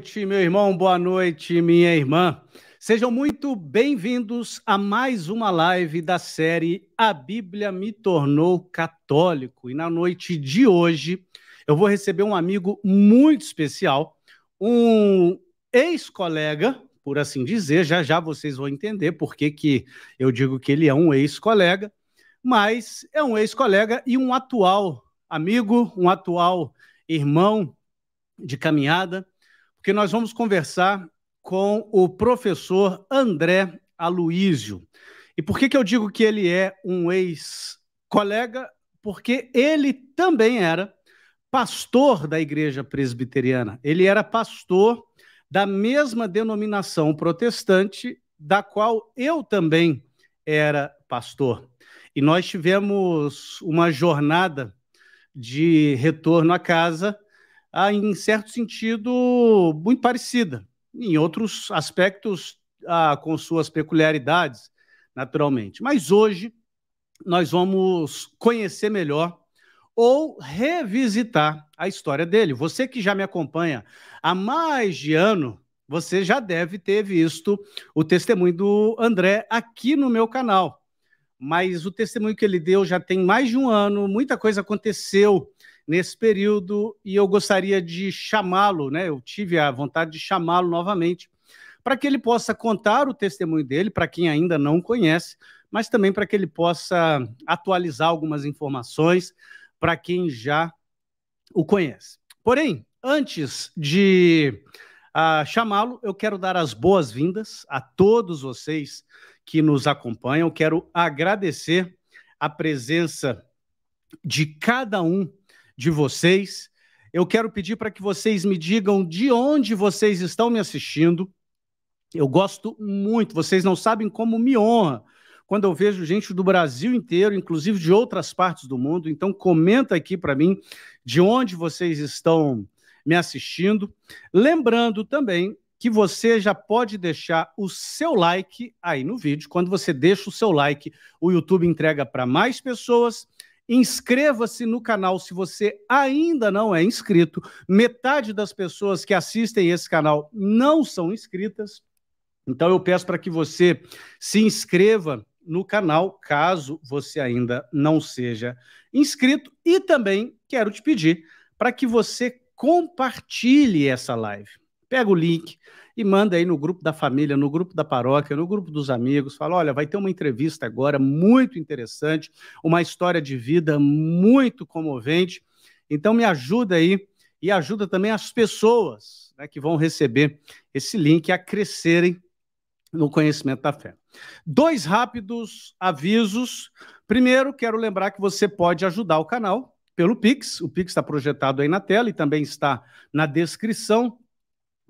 noite, meu irmão, boa noite, minha irmã. Sejam muito bem-vindos a mais uma live da série A Bíblia me tornou católico. E na noite de hoje, eu vou receber um amigo muito especial, um ex-colega, por assim dizer, já já vocês vão entender por que, que eu digo que ele é um ex-colega, mas é um ex-colega e um atual amigo, um atual irmão de caminhada porque nós vamos conversar com o professor André Aloísio. E por que, que eu digo que ele é um ex-colega? Porque ele também era pastor da igreja presbiteriana. Ele era pastor da mesma denominação protestante da qual eu também era pastor. E nós tivemos uma jornada de retorno à casa em certo sentido, muito parecida. Em outros aspectos, ah, com suas peculiaridades, naturalmente. Mas hoje nós vamos conhecer melhor ou revisitar a história dele. Você que já me acompanha há mais de ano, você já deve ter visto o testemunho do André aqui no meu canal. Mas o testemunho que ele deu já tem mais de um ano, muita coisa aconteceu nesse período e eu gostaria de chamá-lo, né? Eu tive a vontade de chamá-lo novamente para que ele possa contar o testemunho dele para quem ainda não conhece, mas também para que ele possa atualizar algumas informações para quem já o conhece. Porém, antes de uh, chamá-lo, eu quero dar as boas-vindas a todos vocês que nos acompanham. quero agradecer a presença de cada um de vocês. Eu quero pedir para que vocês me digam de onde vocês estão me assistindo. Eu gosto muito, vocês não sabem como me honra quando eu vejo gente do Brasil inteiro, inclusive de outras partes do mundo. Então, comenta aqui para mim de onde vocês estão me assistindo. Lembrando também que você já pode deixar o seu like aí no vídeo. Quando você deixa o seu like, o YouTube entrega para mais pessoas Inscreva-se no canal se você ainda não é inscrito. Metade das pessoas que assistem esse canal não são inscritas. Então eu peço para que você se inscreva no canal, caso você ainda não seja inscrito. E também quero te pedir para que você compartilhe essa live. Pega o link e manda aí no grupo da família, no grupo da paróquia, no grupo dos amigos. Fala: olha, vai ter uma entrevista agora muito interessante, uma história de vida muito comovente. Então, me ajuda aí e ajuda também as pessoas né, que vão receber esse link a crescerem no conhecimento da fé. Dois rápidos avisos. Primeiro, quero lembrar que você pode ajudar o canal pelo Pix. O Pix está projetado aí na tela e também está na descrição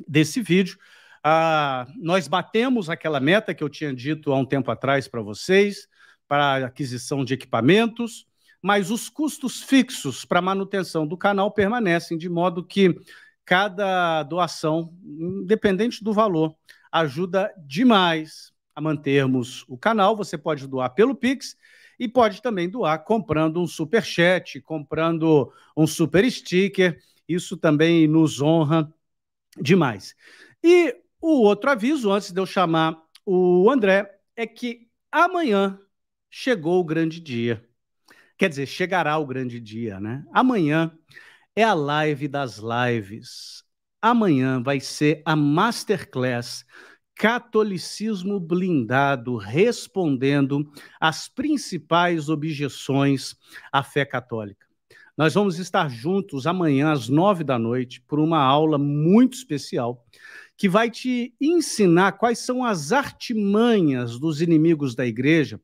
desse vídeo. Ah, nós batemos aquela meta que eu tinha dito há um tempo atrás para vocês, para aquisição de equipamentos, mas os custos fixos para manutenção do canal permanecem, de modo que cada doação, independente do valor, ajuda demais a mantermos o canal. Você pode doar pelo Pix e pode também doar comprando um super chat, comprando um super sticker. Isso também nos honra demais. E o outro aviso, antes de eu chamar o André, é que amanhã chegou o grande dia. Quer dizer, chegará o grande dia, né? Amanhã é a live das lives. Amanhã vai ser a masterclass Catolicismo Blindado respondendo às principais objeções à fé católica. Nós vamos estar juntos amanhã às nove da noite por uma aula muito especial que vai te ensinar quais são as artimanhas dos inimigos da igreja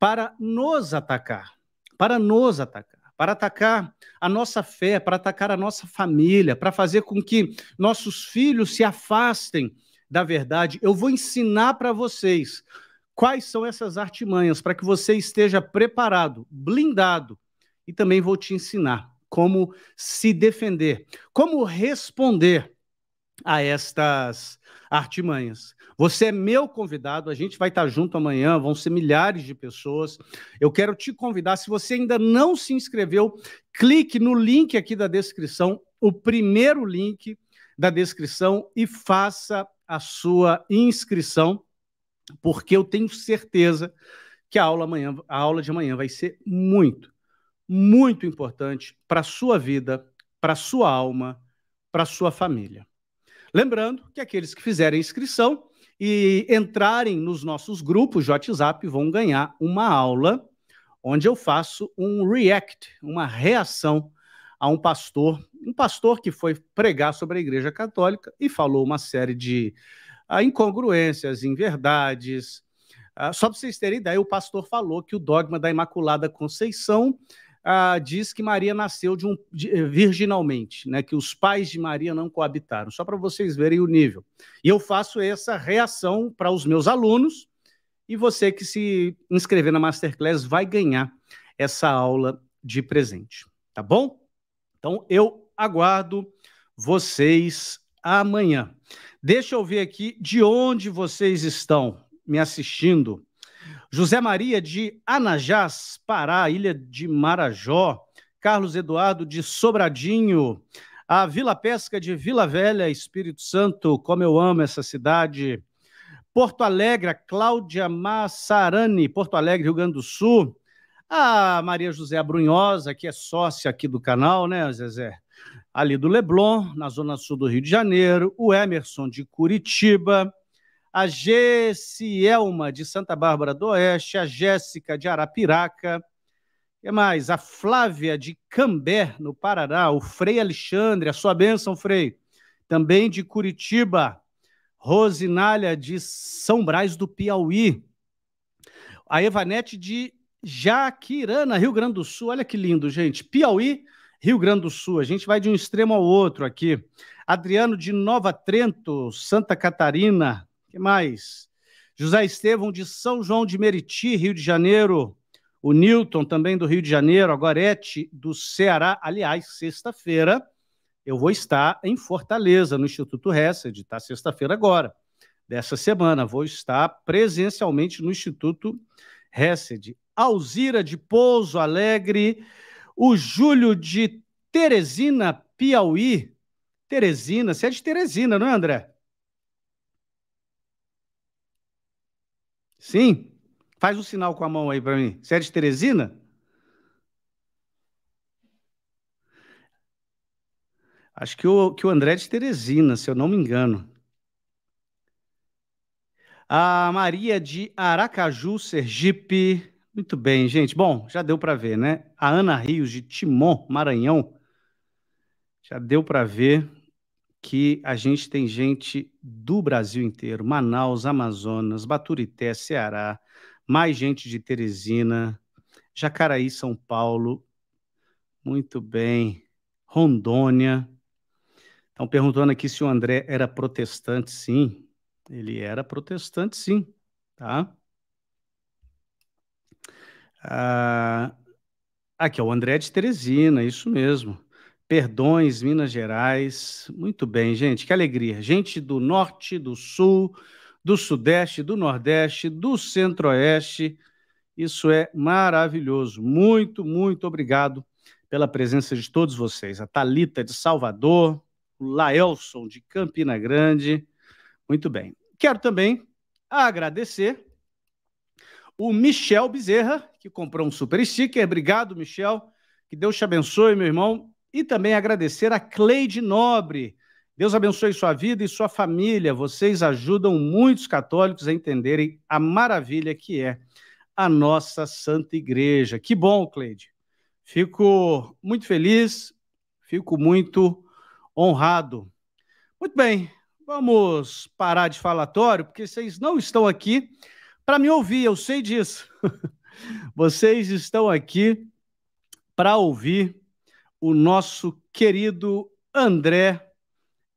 para nos atacar, para nos atacar, para atacar a nossa fé, para atacar a nossa família, para fazer com que nossos filhos se afastem da verdade. Eu vou ensinar para vocês quais são essas artimanhas para que você esteja preparado, blindado e também vou te ensinar como se defender, como responder a estas artimanhas. Você é meu convidado, a gente vai estar junto amanhã, vão ser milhares de pessoas. Eu quero te convidar, se você ainda não se inscreveu, clique no link aqui da descrição, o primeiro link da descrição e faça a sua inscrição, porque eu tenho certeza que a aula amanhã, a aula de amanhã vai ser muito muito importante para a sua vida, para a sua alma, para a sua família. Lembrando que aqueles que fizerem inscrição e entrarem nos nossos grupos de WhatsApp vão ganhar uma aula onde eu faço um react, uma reação a um pastor, um pastor que foi pregar sobre a Igreja Católica e falou uma série de ah, incongruências, inverdades. Ah, só para vocês terem ideia, o pastor falou que o dogma da Imaculada Conceição diz que Maria nasceu de um, de, eh, virginalmente, né, que os pais de Maria não coabitaram, só para vocês verem o nível. E eu faço essa reação para os meus alunos, e você que se inscrever na Masterclass vai ganhar essa aula de presente, tá bom? Então eu aguardo vocês amanhã. Deixa eu ver aqui de onde vocês estão me assistindo. José Maria de Anajás, Pará, Ilha de Marajó. Carlos Eduardo de Sobradinho. A Vila Pesca de Vila Velha, Espírito Santo, como eu amo essa cidade. Porto Alegre, Cláudia Massarani, Porto Alegre, Rio Grande do Sul. A Maria José Brunhosa, que é sócia aqui do canal, né, Zezé? Ali do Leblon, na zona sul do Rio de Janeiro. O Emerson de Curitiba a Gessielma de Santa Bárbara do Oeste, a Jéssica de Arapiraca, que mais? A Flávia de Cambé, no Paraná, o Frei Alexandre, a sua bênção, Frei, também de Curitiba, Rosinália de São Brás do Piauí, a Evanete de Jaquirana, Rio Grande do Sul, olha que lindo, gente, Piauí, Rio Grande do Sul. A gente vai de um extremo ao outro aqui. Adriano de Nova Trento, Santa Catarina que mais? José Estevão de São João de Meriti, Rio de Janeiro. O Newton, também do Rio de Janeiro, a Gorete, do Ceará. Aliás, sexta-feira eu vou estar em Fortaleza, no Instituto Hesed, Está Sexta-feira agora, dessa semana. Vou estar presencialmente no Instituto Hesed. Alzira de Pouso Alegre, o Júlio de Teresina, Piauí. Teresina, você é de Teresina, não é, André? Sim? Faz um sinal com a mão aí para mim. Você é de Teresina? Acho que o, que o André é de Teresina, se eu não me engano. A Maria de Aracaju, Sergipe. Muito bem, gente. Bom, já deu para ver, né? A Ana Rios de Timon, Maranhão. Já deu para ver que a gente tem gente do Brasil inteiro, Manaus, Amazonas, Baturité, Ceará, mais gente de Teresina, Jacaraí, São Paulo, muito bem, Rondônia. Estão perguntando aqui se o André era protestante, sim. Ele era protestante, sim, tá? Ah, aqui, é o André é de Teresina, isso mesmo. Perdões, Minas Gerais. Muito bem, gente, que alegria. Gente do norte, do sul, do sudeste, do nordeste, do centro-oeste. Isso é maravilhoso. Muito, muito obrigado pela presença de todos vocês. A Talita de Salvador, o Laelson de Campina Grande. Muito bem. Quero também agradecer o Michel Bezerra, que comprou um super sticker. Obrigado, Michel. Que Deus te abençoe, meu irmão. E também agradecer a Cleide Nobre. Deus abençoe sua vida e sua família. Vocês ajudam muitos católicos a entenderem a maravilha que é a nossa Santa Igreja. Que bom, Cleide. Fico muito feliz, fico muito honrado. Muito bem, vamos parar de falatório, porque vocês não estão aqui para me ouvir, eu sei disso. Vocês estão aqui para ouvir o nosso querido André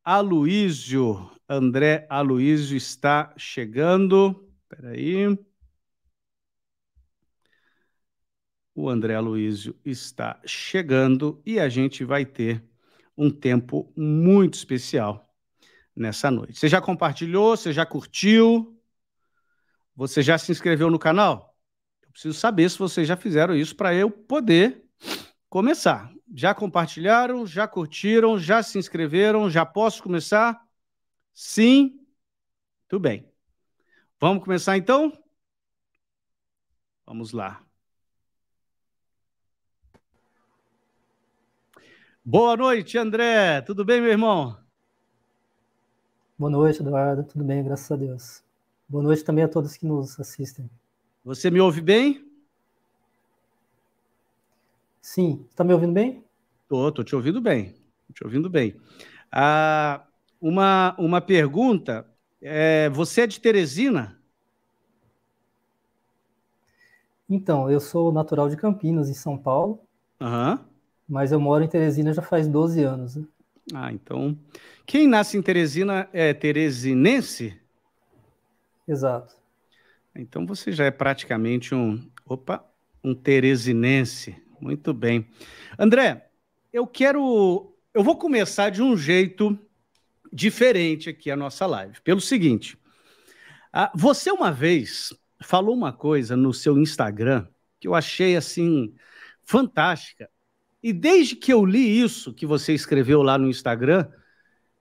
Aloísio. André Aloísio está chegando. Peraí. O André Aloísio está chegando e a gente vai ter um tempo muito especial nessa noite. Você já compartilhou? Você já curtiu? Você já se inscreveu no canal? Eu preciso saber se vocês já fizeram isso para eu poder começar. Já compartilharam? Já curtiram? Já se inscreveram? Já posso começar? Sim? Tudo bem. Vamos começar então? Vamos lá. Boa noite, André. Tudo bem, meu irmão? Boa noite, Eduardo. Tudo bem, graças a Deus. Boa noite também a todos que nos assistem. Você me ouve bem? Sim, está me ouvindo bem? Tô, tô te ouvindo bem. Te ouvindo bem. Ah, uma, uma pergunta. É, você é de Teresina? Então, eu sou natural de Campinas, em São Paulo. Uhum. Mas eu moro em Teresina já faz 12 anos. Né? Ah, então. Quem nasce em Teresina é teresinense? Exato. Então você já é praticamente um. Opa! Um teresinense, muito bem. André, eu quero. Eu vou começar de um jeito diferente aqui a nossa live. Pelo seguinte. Ah, você uma vez falou uma coisa no seu Instagram que eu achei assim fantástica. E desde que eu li isso que você escreveu lá no Instagram,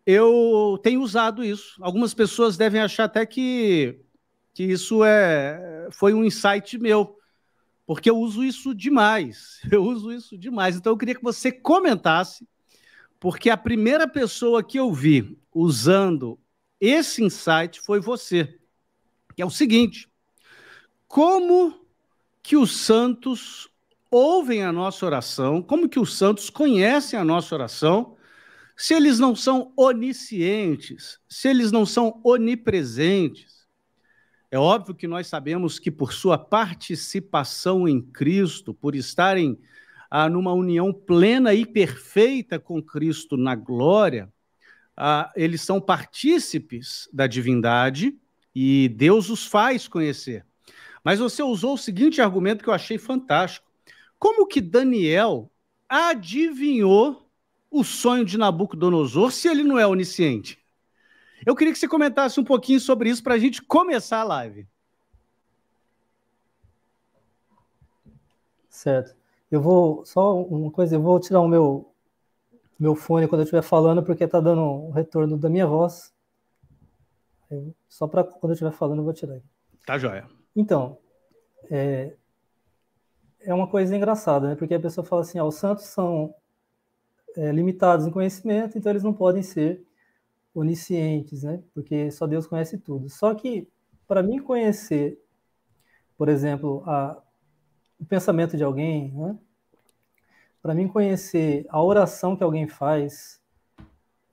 eu tenho usado isso. Algumas pessoas devem achar até que, que isso é, foi um insight meu porque eu uso isso demais. Eu uso isso demais. Então eu queria que você comentasse, porque a primeira pessoa que eu vi usando esse insight foi você. Que é o seguinte: como que os santos ouvem a nossa oração? Como que os santos conhecem a nossa oração? Se eles não são oniscientes, se eles não são onipresentes, é óbvio que nós sabemos que, por sua participação em Cristo, por estarem ah, numa união plena e perfeita com Cristo na glória, ah, eles são partícipes da divindade e Deus os faz conhecer. Mas você usou o seguinte argumento que eu achei fantástico. Como que Daniel adivinhou o sonho de Nabucodonosor se ele não é onisciente? Eu queria que você comentasse um pouquinho sobre isso para a gente começar a live. Certo. Eu vou só uma coisa, eu vou tirar o meu meu fone quando eu estiver falando porque está dando um retorno da minha voz. Eu, só para quando eu estiver falando eu vou tirar. Tá joia. Então, é, é uma coisa engraçada, né? Porque a pessoa fala assim, ah, os santos são é, limitados em conhecimento, então eles não podem ser oniscientes, né? Porque só Deus conhece tudo. Só que para mim conhecer, por exemplo, a, o pensamento de alguém, né? Para mim conhecer a oração que alguém faz,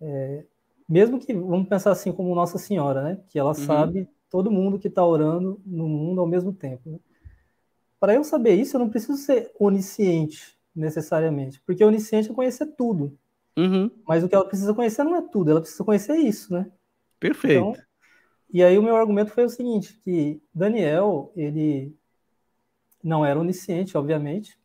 é, mesmo que vamos pensar assim como Nossa Senhora, né? Que ela uhum. sabe todo mundo que está orando no mundo ao mesmo tempo. Né? Para eu saber isso, eu não preciso ser onisciente necessariamente, porque onisciente é conhecer tudo. Uhum. Mas o que ela precisa conhecer não é tudo, ela precisa conhecer isso, né? Perfeito. Então, e aí o meu argumento foi o seguinte, que Daniel, ele não era onisciente, obviamente,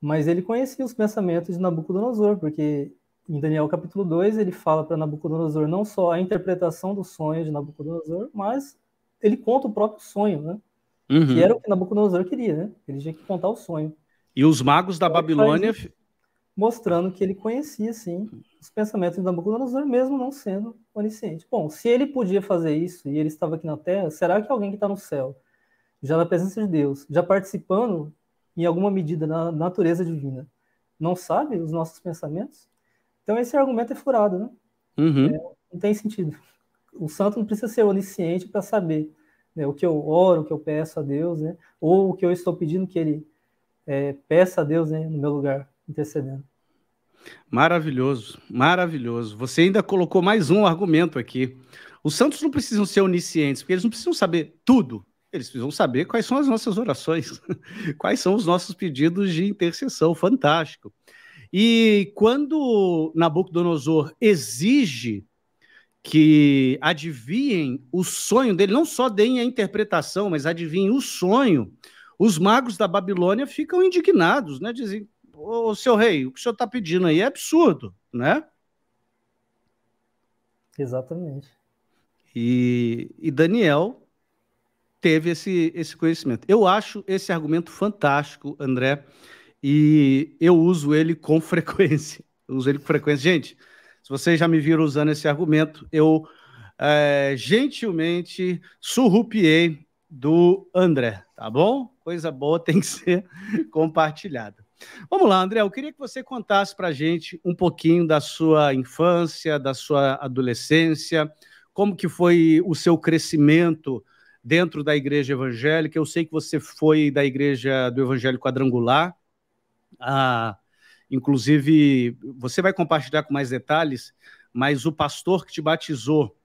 mas ele conhecia os pensamentos de Nabucodonosor, porque em Daniel capítulo 2 ele fala para Nabucodonosor não só a interpretação do sonho de Nabucodonosor, mas ele conta o próprio sonho, né? Uhum. Que era o que Nabucodonosor queria, né? Ele tinha que contar o sonho. E os magos da então, Babilônia mostrando que ele conhecia, sim, os pensamentos de Nabucodonosor, mesmo não sendo onisciente. Bom, se ele podia fazer isso e ele estava aqui na Terra, será que alguém que está no céu, já na presença de Deus, já participando em alguma medida na natureza divina, não sabe os nossos pensamentos? Então esse argumento é furado, né? Uhum. É, não tem sentido. O santo não precisa ser onisciente para saber né, o que eu oro, o que eu peço a Deus, né? Ou o que eu estou pedindo que ele é, peça a Deus né, no meu lugar intercedendo. Maravilhoso, maravilhoso. Você ainda colocou mais um argumento aqui. Os santos não precisam ser oniscientes, porque eles não precisam saber tudo. Eles precisam saber quais são as nossas orações, quais são os nossos pedidos de intercessão. Fantástico. E quando Nabucodonosor exige que adivinhem o sonho dele, não só deem a interpretação, mas adivinhem o sonho, os magos da Babilônia ficam indignados, né? Dizem, ô, seu rei, o que o senhor está pedindo aí é absurdo, né? Exatamente. E, e Daniel teve esse, esse conhecimento. Eu acho esse argumento fantástico, André, e eu uso ele com frequência. Eu uso ele com frequência. Gente, se vocês já me viram usando esse argumento, eu é, gentilmente surrupiei do André, tá bom? Coisa boa tem que ser compartilhada. Vamos lá, André, eu queria que você contasse para a gente um pouquinho da sua infância, da sua adolescência, como que foi o seu crescimento dentro da igreja evangélica. Eu sei que você foi da igreja do Evangelho Quadrangular, ah, inclusive você vai compartilhar com mais detalhes, mas o pastor que te batizou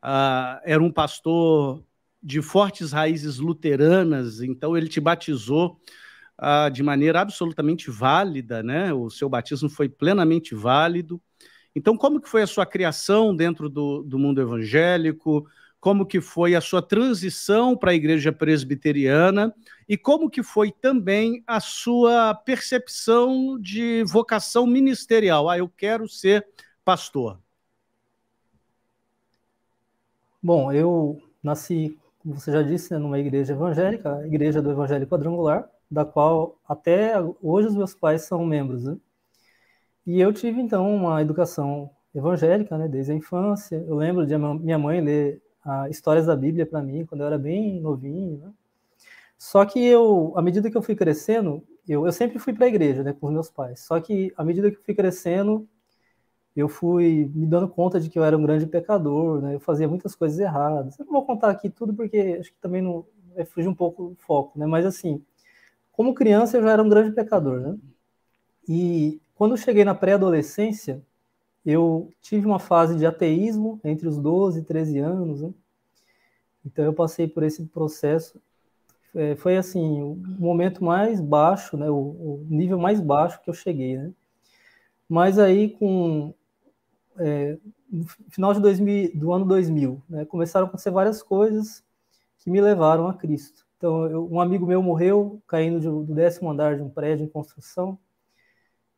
ah, era um pastor de fortes raízes luteranas, então ele te batizou ah, de maneira absolutamente válida, né? O seu batismo foi plenamente válido. Então, como que foi a sua criação dentro do, do mundo evangélico? Como que foi a sua transição para a igreja presbiteriana? E como que foi também a sua percepção de vocação ministerial? Ah, eu quero ser pastor. Bom, eu nasci, como você já disse, né, numa igreja evangélica, a Igreja do Evangelho Quadrangular, da qual até hoje os meus pais são membros. Né? E eu tive, então, uma educação evangélica, né, desde a infância. Eu lembro de minha mãe ler ah, histórias da Bíblia para mim, quando eu era bem novinho. Né? Só que eu, à medida que eu fui crescendo, eu, eu sempre fui para a igreja né, com os meus pais. Só que, à medida que eu fui crescendo, eu fui me dando conta de que eu era um grande pecador, né? eu fazia muitas coisas erradas. Eu não vou contar aqui tudo porque acho que também não, é fugir um pouco o foco, né? mas assim, como criança, eu já era um grande pecador, né? E quando eu cheguei na pré-adolescência, eu tive uma fase de ateísmo entre os 12 e 13 anos, né? Então eu passei por esse processo. É, foi assim, o momento mais baixo, né? O, o, nível mais baixo que eu cheguei, né? Mas aí com é, no final de 2000, do ano 2000, né? começaram a acontecer várias coisas que me levaram a Cristo. Então, eu, um amigo meu morreu caindo de, do décimo andar de um prédio em construção.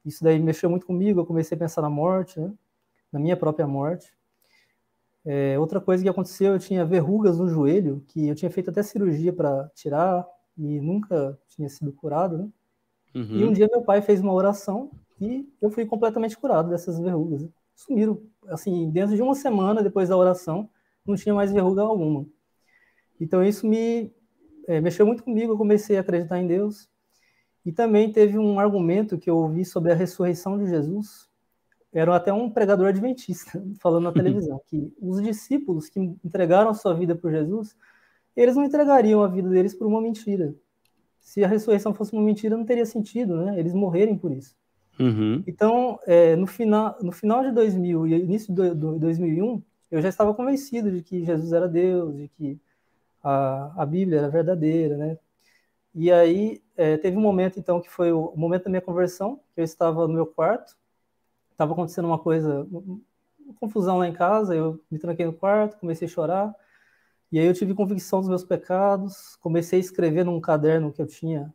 Isso daí mexeu muito comigo. Eu comecei a pensar na morte, né? na minha própria morte. É, outra coisa que aconteceu, eu tinha verrugas no joelho, que eu tinha feito até cirurgia para tirar e nunca tinha sido curado. Né? Uhum. E um dia meu pai fez uma oração e eu fui completamente curado dessas verrugas. Sumiram. Assim, dentro de uma semana depois da oração, não tinha mais verruga alguma. Então isso me é, mexeu muito comigo, eu comecei a acreditar em Deus. E também teve um argumento que eu ouvi sobre a ressurreição de Jesus. Era até um pregador adventista falando na uhum. televisão que os discípulos que entregaram a sua vida por Jesus, eles não entregariam a vida deles por uma mentira. Se a ressurreição fosse uma mentira, não teria sentido, né? Eles morrerem por isso. Uhum. Então, é, no, final, no final de 2000 e início de 2001, eu já estava convencido de que Jesus era Deus, de que a, a Bíblia era verdadeira, né? E aí é, teve um momento então que foi o momento da minha conversão, que eu estava no meu quarto, estava acontecendo uma coisa, uma confusão lá em casa, eu me tranquei no quarto, comecei a chorar, e aí eu tive convicção dos meus pecados, comecei a escrever num caderno que eu tinha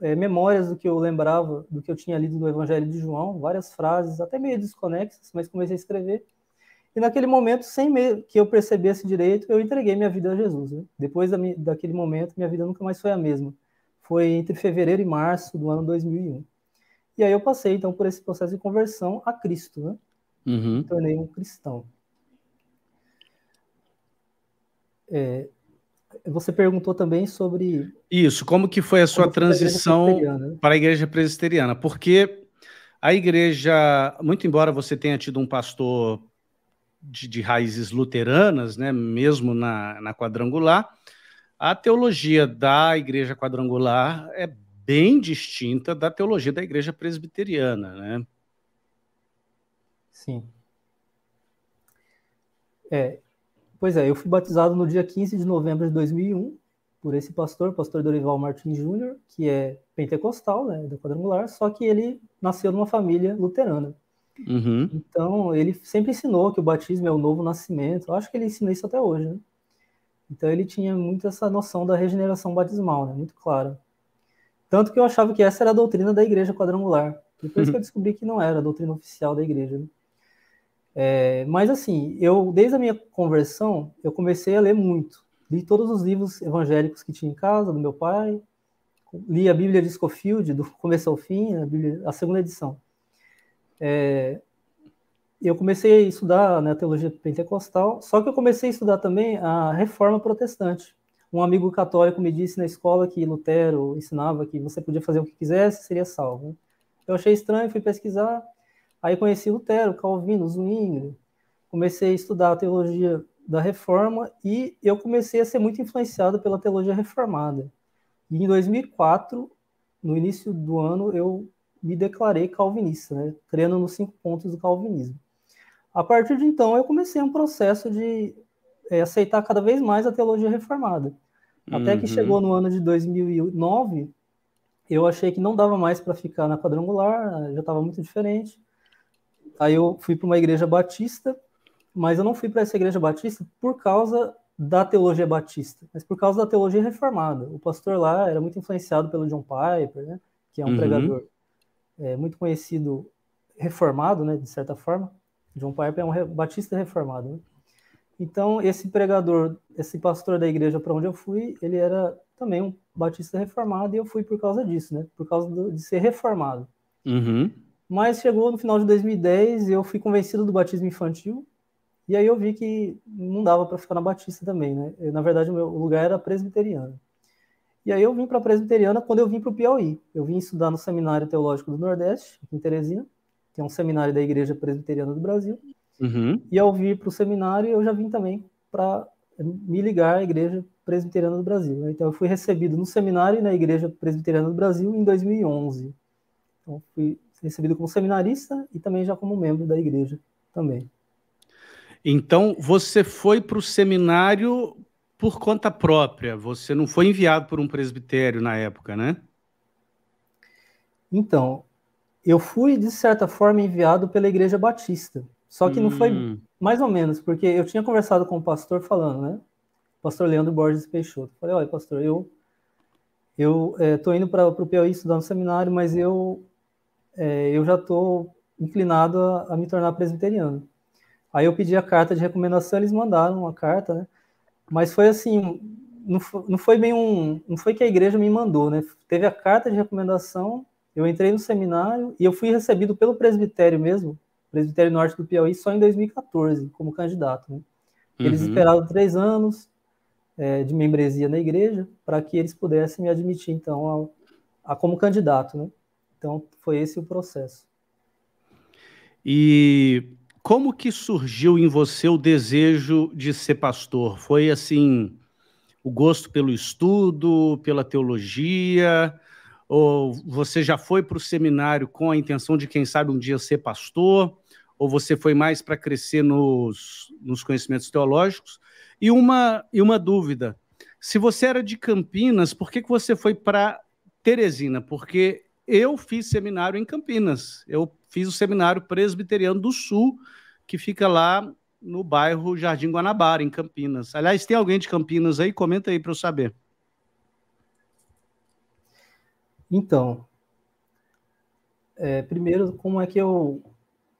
é, memórias do que eu lembrava, do que eu tinha lido no Evangelho de João, várias frases, até meio desconexas, mas comecei a escrever. E naquele momento, sem que eu percebesse direito, eu entreguei minha vida a Jesus. Né? Depois da daquele momento, minha vida nunca mais foi a mesma. Foi entre fevereiro e março do ano 2001. E aí eu passei, então, por esse processo de conversão a Cristo, né? Uhum. Me tornei um cristão. É, você perguntou também sobre... Isso, como que foi a sua transição a né? para a igreja presbiteriana? Porque a igreja, muito embora você tenha tido um pastor de, de raízes luteranas, né, mesmo na, na quadrangular, a teologia da igreja quadrangular é bem distinta da teologia da igreja presbiteriana, né? Sim. É, pois é, eu fui batizado no dia 15 de novembro de 2001 por esse pastor, pastor Dorival Martins Júnior, que é pentecostal, né, da quadrangular, só que ele nasceu numa família luterana. Uhum. Então, ele sempre ensinou que o batismo é o novo nascimento. Eu acho que ele ensina isso até hoje, né? Então, ele tinha muito essa noção da regeneração batismal, né? Muito clara. Tanto que eu achava que essa era a doutrina da igreja quadrangular. Depois uhum. que eu uhum. descobri que não era a doutrina oficial da igreja, né? É, mas assim, eu desde a minha conversão, eu comecei a ler muito. Li todos os livros evangélicos que tinha em casa, do meu pai. Li a Bíblia de Schofield, do começo ao fim, a, Bíblia, a segunda edição. É, eu comecei a estudar né, a teologia pentecostal, só que eu comecei a estudar também a reforma protestante. Um amigo católico me disse na escola que Lutero ensinava que você podia fazer o que quisesse, seria salvo. Eu achei estranho, fui pesquisar, aí conheci Lutero, Calvino, Zwingli, comecei a estudar a teologia da reforma e eu comecei a ser muito influenciado pela teologia reformada. E em 2004, no início do ano, eu me declarei calvinista, né? crendo nos cinco pontos do calvinismo. A partir de então, eu comecei um processo de é, aceitar cada vez mais a teologia reformada. Até uhum. que chegou no ano de 2009, eu achei que não dava mais para ficar na quadrangular, já estava muito diferente. Aí eu fui para uma igreja batista, mas eu não fui para essa igreja batista por causa da teologia batista, mas por causa da teologia reformada. O pastor lá era muito influenciado pelo John Piper, né, que é um uhum. pregador é, muito conhecido reformado, né, de certa forma. John Piper é um batista reformado. Né? Então, esse pregador, esse pastor da igreja para onde eu fui, ele era também um batista reformado e eu fui por causa disso, né? Por causa do, de ser reformado. Uhum. Mas chegou no final de 2010 eu fui convencido do batismo infantil e aí eu vi que não dava para ficar na batista também, né? Eu, na verdade, o meu lugar era presbiteriano. E aí eu vim para a Presbiteriana quando eu vim para o Piauí. Eu vim estudar no Seminário Teológico do Nordeste, em Teresina, que é um seminário da Igreja Presbiteriana do Brasil. Uhum. E ao vir para o seminário, eu já vim também para me ligar à Igreja Presbiteriana do Brasil. Então eu fui recebido no seminário e na Igreja Presbiteriana do Brasil em 2011. Então fui recebido como seminarista e também já como membro da igreja também. Então você foi para o seminário por conta própria. Você não foi enviado por um presbitério na época, né? Então, eu fui, de certa forma, enviado pela Igreja Batista. Só que hum. não foi hum. mais ou menos, porque eu tinha conversado com o pastor falando, né? Pastor Leandro Borges Peixoto. Falei, olha, pastor, eu eu estou é, indo para o Piauí estudar no seminário, mas eu é, eu já estou inclinado a, a, me tornar presbiteriano. Aí eu pedi a carta de recomendação, eles mandaram uma carta, né? Mas foi assim, não foi, não foi bem um, não foi que a igreja me mandou, né? Teve a carta de recomendação, eu entrei no seminário e eu fui recebido pelo presbitério mesmo, presbitério norte do Piauí, só em 2014 como candidato. Né? Eles uhum. esperaram três anos é, de membresia na igreja para que eles pudessem me admitir então a, como candidato, né? Então foi esse o processo. E como que surgiu em você o desejo de ser pastor? Foi assim, o gosto pelo estudo, pela teologia, ou você já foi para o seminário com a intenção de, quem sabe, um dia ser pastor, ou você foi mais para crescer nos, nos conhecimentos teológicos? E uma, e uma dúvida: se você era de Campinas, por que, que você foi para Teresina? Porque eu fiz seminário em Campinas. Eu fiz o seminário presbiteriano do Sul, que fica lá no bairro Jardim Guanabara, em Campinas. Aliás, tem alguém de Campinas aí? Comenta aí para eu saber. Então, é, primeiro, como é que eu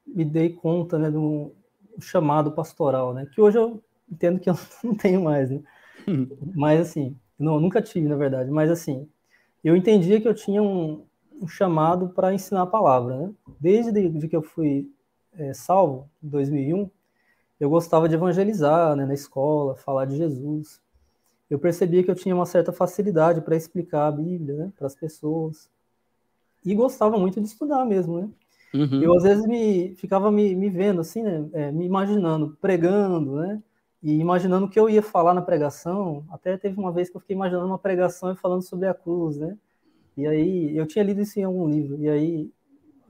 me dei conta né, do chamado pastoral, né? Que hoje eu entendo que eu não tenho mais, né? Uhum. Mas assim, não, nunca tive, na verdade, mas assim, eu entendia que eu tinha um, um chamado para ensinar a palavra. Né? Desde de que eu fui é, salvo, em 2001, eu gostava de evangelizar né, na escola, falar de Jesus. Eu percebia que eu tinha uma certa facilidade para explicar a Bíblia né, para as pessoas. E gostava muito de estudar mesmo, né? Uhum. Eu, às vezes, me, ficava me, me vendo, assim, né? É, me imaginando, pregando, né? E imaginando o que eu ia falar na pregação. Até teve uma vez que eu fiquei imaginando uma pregação e falando sobre a cruz, né? E aí, eu tinha lido isso em algum livro, e aí,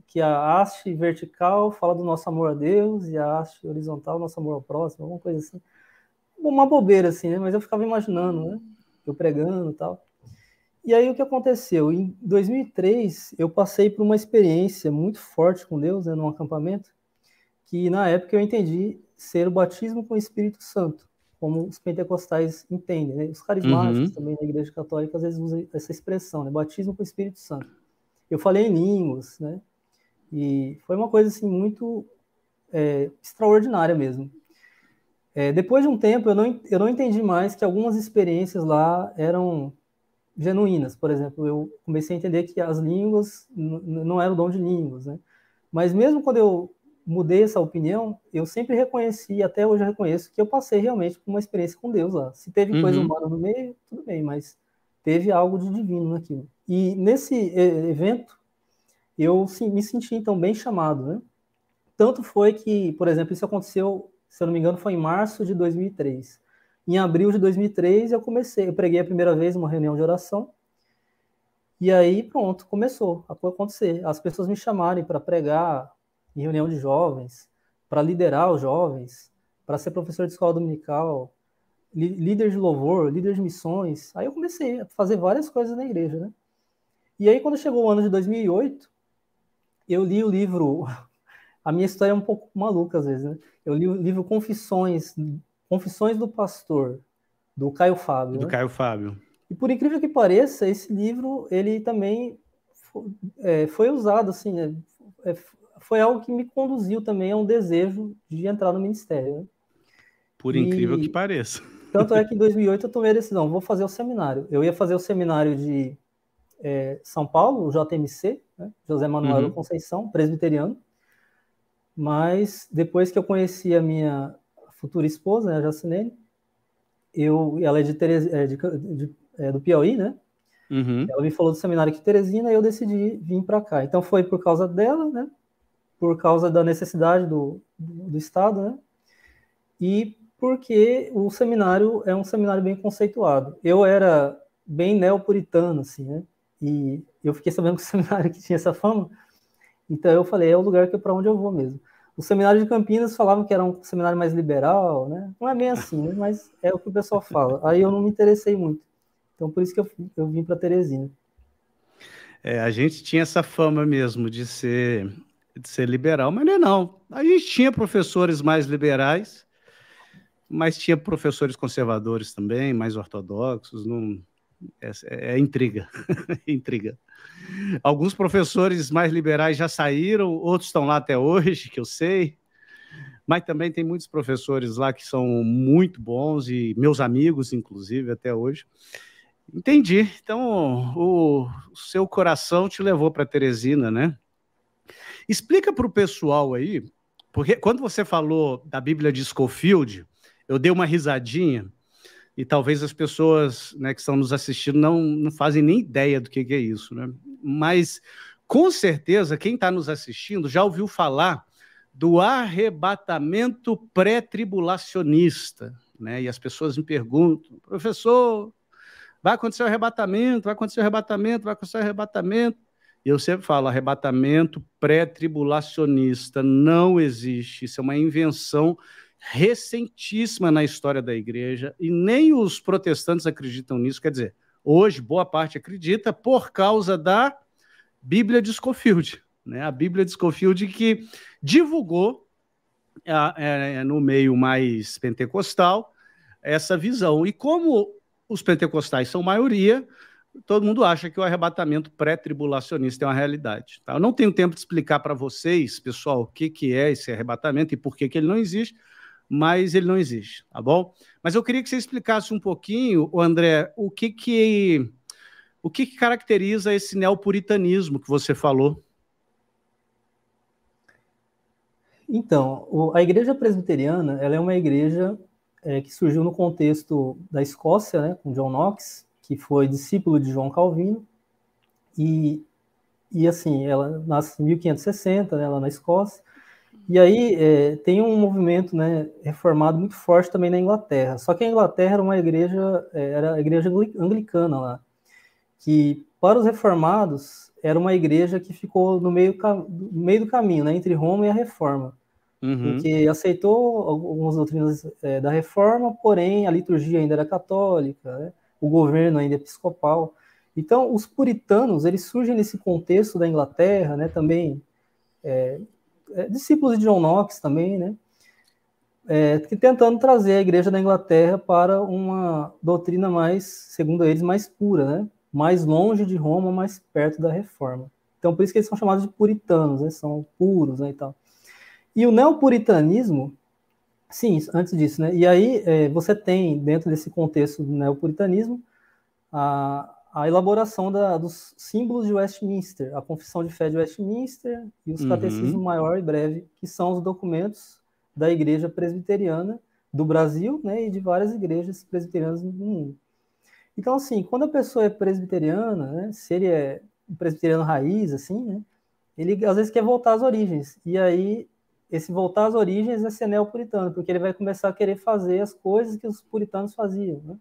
que a haste vertical fala do nosso amor a Deus, e a haste horizontal, nosso amor ao próximo, alguma coisa assim. Uma bobeira, assim, né? Mas eu ficava imaginando, né? Eu pregando e tal. E aí, o que aconteceu? Em 2003, eu passei por uma experiência muito forte com Deus, né, num acampamento, que na época eu entendi ser o batismo com o Espírito Santo como os pentecostais entendem, né? Os carismáticos uhum. também na Igreja Católica às vezes usam essa expressão, né? Batismo com o Espírito Santo. Eu falei em línguas, né? E foi uma coisa assim muito é, extraordinária mesmo. É, depois de um tempo, eu não, eu não entendi mais que algumas experiências lá eram genuínas. Por exemplo, eu comecei a entender que as línguas não eram dom de línguas, né? Mas mesmo quando eu mudei essa opinião, eu sempre reconheci, até hoje eu reconheço, que eu passei realmente por uma experiência com Deus lá. Se teve uhum. coisa humana no meio, tudo bem, mas teve algo de divino naquilo. E nesse eh, evento, eu me senti então bem chamado, né? Tanto foi que, por exemplo, isso aconteceu, se eu não me engano, foi em março de 2003. Em abril de 2003, eu comecei, eu preguei a primeira vez uma reunião de oração, e aí, pronto, começou a acontecer. As pessoas me chamarem para pregar, em reunião de jovens, para liderar os jovens, para ser professor de escola dominical, líder de louvor, líder de missões. Aí eu comecei a fazer várias coisas na igreja, né? E aí quando chegou o ano de 2008, eu li o livro a minha história é um pouco maluca às vezes, né? Eu li o livro Confissões, Confissões do Pastor, do Caio Fábio. Do né? Caio Fábio. E por incrível que pareça, esse livro ele também foi, é, foi usado assim, é, é foi algo que me conduziu também a um desejo de entrar no ministério. Né? Por incrível e... que pareça. Tanto é que em 2008 eu tomei a decisão, vou fazer o seminário. Eu ia fazer o seminário de é, São Paulo, o JMC, né? José Manuel uhum. Conceição, presbiteriano. Mas depois que eu conheci a minha futura esposa, né, a Jacinene, eu, ela é, de, Teres, é, de, de é, do Piauí, né? Uhum. Ela me falou do seminário aqui em Teresina e eu decidi vir para cá. Então foi por causa dela, né? por causa da necessidade do, do Estado, né? E porque o seminário é um seminário bem conceituado. Eu era bem neopuritano, assim, né? E eu fiquei sabendo que o seminário que tinha essa fama, então eu falei, é o lugar que para onde eu vou mesmo. O seminário de Campinas falavam que era um seminário mais liberal, né? Não é bem assim, né? mas é o que o pessoal fala. Aí eu não me interessei muito. Então por isso que eu, eu vim para Teresina. É, a gente tinha essa fama mesmo de ser de ser liberal, mas não é não. A gente tinha professores mais liberais, mas tinha professores conservadores também, mais ortodoxos, não... é, é intriga, é intriga. Alguns professores mais liberais já saíram, outros estão lá até hoje, que eu sei, mas também tem muitos professores lá que são muito bons e meus amigos, inclusive, até hoje. Entendi. Então, o, o seu coração te levou para Teresina, né? Explica para o pessoal aí, porque quando você falou da Bíblia de Schofield, eu dei uma risadinha e talvez as pessoas né, que estão nos assistindo não, não fazem nem ideia do que, que é isso, né? Mas com certeza quem está nos assistindo já ouviu falar do arrebatamento pré-tribulacionista, né? E as pessoas me perguntam, professor, vai acontecer o arrebatamento, vai acontecer o arrebatamento, vai acontecer o arrebatamento. Eu sempre falo, arrebatamento pré-tribulacionista não existe. Isso é uma invenção recentíssima na história da igreja e nem os protestantes acreditam nisso. Quer dizer, hoje boa parte acredita por causa da Bíblia de Schofield. né? A Bíblia de Schofield que divulgou é, é, no meio mais pentecostal essa visão. E como os pentecostais são maioria, todo mundo acha que o arrebatamento pré-tribulacionista é uma realidade. Tá? Eu não tenho tempo de explicar para vocês, pessoal, o que, que é esse arrebatamento e por que, que ele não existe, mas ele não existe, tá bom? Mas eu queria que você explicasse um pouquinho, André, o que que, o que, que caracteriza esse neopuritanismo que você falou. Então, a igreja presbiteriana ela é uma igreja é, que surgiu no contexto da Escócia, né, com John Knox, que foi discípulo de João Calvino, e, e assim, ela nasce em 1560, né, lá na Escócia, e aí é, tem um movimento né, reformado muito forte também na Inglaterra, só que a Inglaterra era uma igreja, é, era a igreja anglicana lá, que para os reformados era uma igreja que ficou no meio, no meio do caminho, né, entre Roma e a Reforma, uhum. porque aceitou algumas doutrinas é, da Reforma, porém a liturgia ainda era católica, né, o governo ainda é episcopal. Então, os puritanos, eles surgem nesse contexto da Inglaterra, né, também, é, é, discípulos de John Knox também, né, é, tentando trazer a igreja da Inglaterra para uma doutrina mais, segundo eles, mais pura, né, mais longe de Roma, mais perto da reforma. Então, por isso que eles são chamados de puritanos, né, são puros né, e tal. E o neopuritanismo, Sim, antes disso, né? E aí é, você tem, dentro desse contexto do neopuritanismo, a, a elaboração da, dos símbolos de Westminster, a Confissão de Fé de Westminster e os uhum. Catecismo Maior e Breve, que são os documentos da Igreja Presbiteriana do Brasil né, e de várias igrejas presbiterianas no mundo. Então, assim, quando a pessoa é presbiteriana, né, se ele é presbiteriano raiz, assim, né, ele às vezes quer voltar às origens. E aí esse voltar às origens é ser neopuritano, porque ele vai começar a querer fazer as coisas que os puritanos faziam. Né?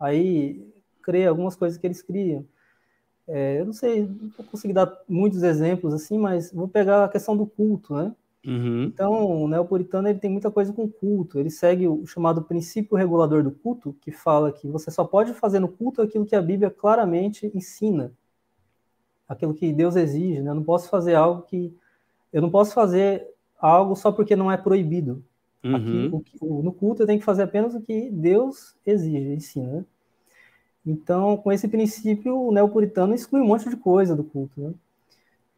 Aí, crer algumas coisas que eles criam. É, eu não sei, não vou conseguir dar muitos exemplos assim, mas vou pegar a questão do culto, né? Uhum. Então, o neopuritano ele tem muita coisa com culto. Ele segue o chamado princípio regulador do culto, que fala que você só pode fazer no culto aquilo que a Bíblia claramente ensina, aquilo que Deus exige. Né? Eu não posso fazer algo que eu não posso fazer algo só porque não é proibido. Uhum. Aqui, o, o, no culto eu tenho que fazer apenas o que Deus exige, ensina. Né? Então, com esse princípio, o neopuritano exclui um monte de coisa do culto. Né?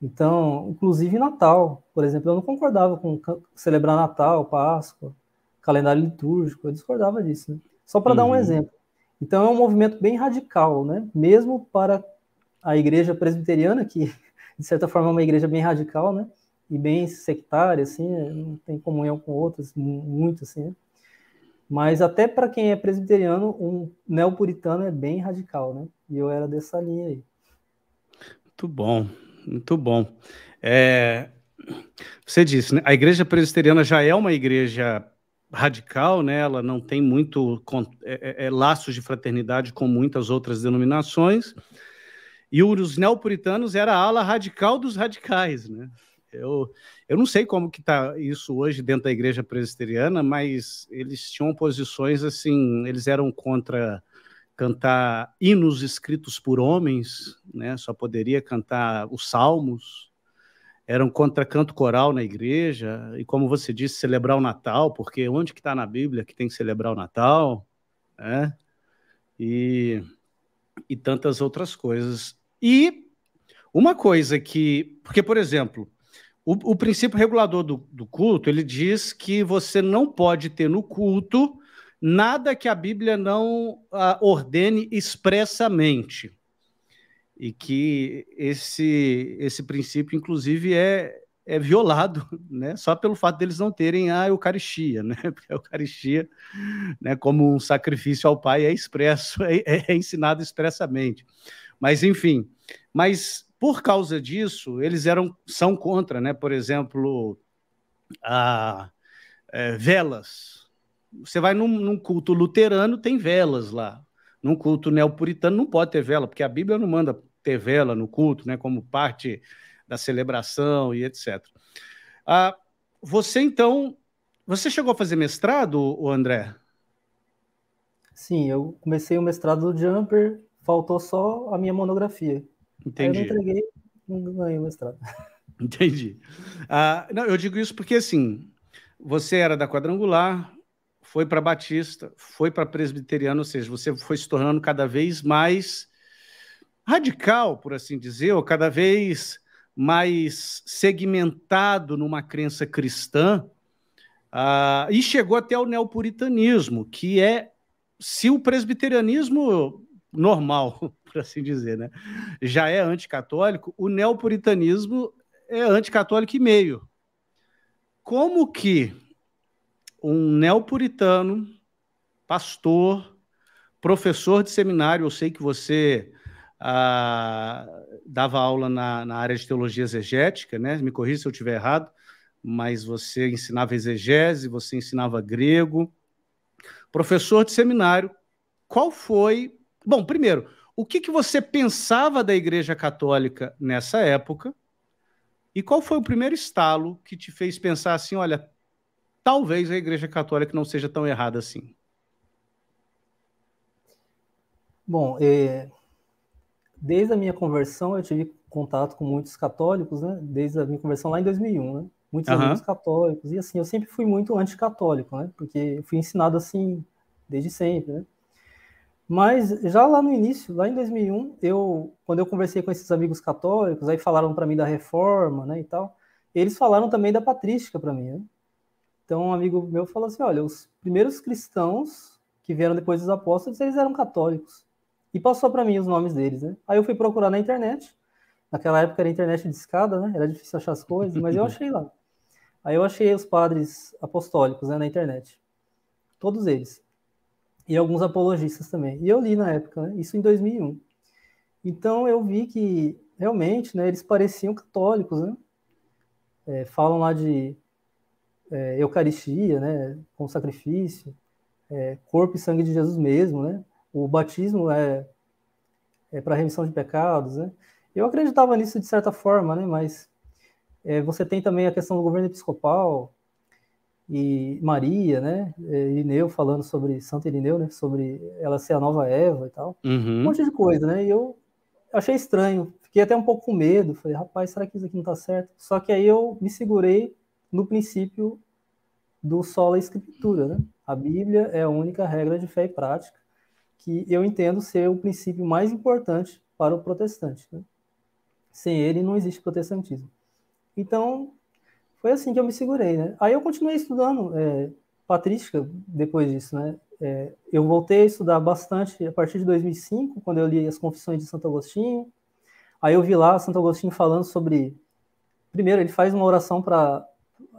Então, inclusive Natal, por exemplo, eu não concordava com celebrar Natal, Páscoa, calendário litúrgico, eu discordava disso. Né? Só para uhum. dar um uhum. exemplo. Então, é um movimento bem radical, né? mesmo para a igreja presbiteriana, que de certa forma é uma igreja bem radical, né? e bem sectária, assim, é, não tem comunhão com outras, muito assim. Né? Mas até para quem é presbiteriano, um neopuritano é bem radical, né? E eu era dessa linha aí. Muito bom, muito bom. É, você disse, né? a igreja presbiteriana já é uma igreja radical, né? Ela não tem muito é, é, é, laços de fraternidade com muitas outras denominações. E os neopuritanos era a ala radical dos radicais, né? Eu, eu não sei como que está isso hoje dentro da igreja presbiteriana, mas eles tinham posições assim, eles eram contra cantar hinos escritos por homens, né? Só poderia cantar os salmos. Eram contra canto coral na igreja e, como você disse, celebrar o Natal, porque onde que está na Bíblia que tem que celebrar o Natal, né? E e tantas outras coisas. E uma coisa que, porque por exemplo, o, o princípio regulador do, do culto, ele diz que você não pode ter no culto nada que a Bíblia não ah, ordene expressamente. E que esse, esse princípio, inclusive, é, é violado, né? Só pelo fato deles não terem a Eucaristia, né? Porque a Eucaristia, né, como um sacrifício ao Pai, é expresso, é, é ensinado expressamente. Mas, enfim, mas por causa disso, eles eram são contra, né? Por exemplo, a, é, velas. Você vai num, num culto luterano, tem velas lá. Num culto neopuritano não pode ter vela, porque a Bíblia não manda ter vela no culto, né? Como parte da celebração e etc. Ah, você então, você chegou a fazer mestrado, André? Sim, eu comecei o mestrado do Jumper, faltou só a minha monografia. Entendi. Aí eu não entreguei, não ganhei o mestrado. Entendi. Ah, não, eu digo isso porque, assim, você era da Quadrangular, foi para Batista, foi para Presbiteriano, ou seja, você foi se tornando cada vez mais radical, por assim dizer, ou cada vez mais segmentado numa crença cristã, uh, e chegou até o neopuritanismo, que é, se o presbiterianismo normal, por assim dizer, né? já é anticatólico, o neopuritanismo é anticatólico e meio. Como que um neopuritano, pastor, professor de seminário, eu sei que você ah, dava aula na, na, área de teologia exegética, né? me corrija se eu estiver errado, mas você ensinava exegese, você ensinava grego. Professor de seminário, qual foi Bom, primeiro, o que, que você pensava da Igreja Católica nessa época? E qual foi o primeiro estalo que te fez pensar assim, olha, talvez a Igreja Católica não seja tão errada assim? Bom, é, desde a minha conversão eu tive contato com muitos católicos, né? Desde a minha conversão lá em 2001, né? Muitos uhum. amigos católicos. E assim, eu sempre fui muito anticatólico, né? Porque eu fui ensinado assim desde sempre, né? Mas já lá no início, lá em 2001, eu, quando eu conversei com esses amigos católicos, aí falaram para mim da reforma, né, e tal. Eles falaram também da patrística para mim. Né? Então um amigo meu falou assim, olha, os primeiros cristãos que vieram depois dos apóstolos, eles eram católicos. E passou para mim os nomes deles, né? Aí eu fui procurar na internet. Naquela época era internet de escada, né? Era difícil achar as coisas, mas eu achei lá. Aí eu achei os padres apostólicos né, na internet. Todos eles e alguns apologistas também. E eu li na época, né? isso em 2001. Então eu vi que realmente, né, eles pareciam católicos, né? É, falam lá de é, Eucaristia, né, com sacrifício, é, corpo e sangue de Jesus mesmo, né? O batismo é, é para remissão de pecados, né? Eu acreditava nisso de certa forma, né? Mas é, você tem também a questão do governo episcopal, e Maria, né? É, Irineu falando sobre Santa Irineu, né? Sobre ela ser a nova Eva e tal. Uhum. Um monte de coisa, né? E eu achei estranho. Fiquei até um pouco com medo. Falei, rapaz, será que isso aqui não tá certo? Só que aí eu me segurei no princípio do sola escritura, né? A Bíblia é a única regra de fé e prática que eu entendo ser o princípio mais importante para o protestante. Né? Sem ele não existe protestantismo. Então, foi assim que eu me segurei, né? Aí eu continuei estudando é, patrística depois disso, né? É, eu voltei a estudar bastante a partir de 2005, quando eu li as Confissões de Santo Agostinho. Aí eu vi lá Santo Agostinho falando sobre. Primeiro, ele faz uma oração para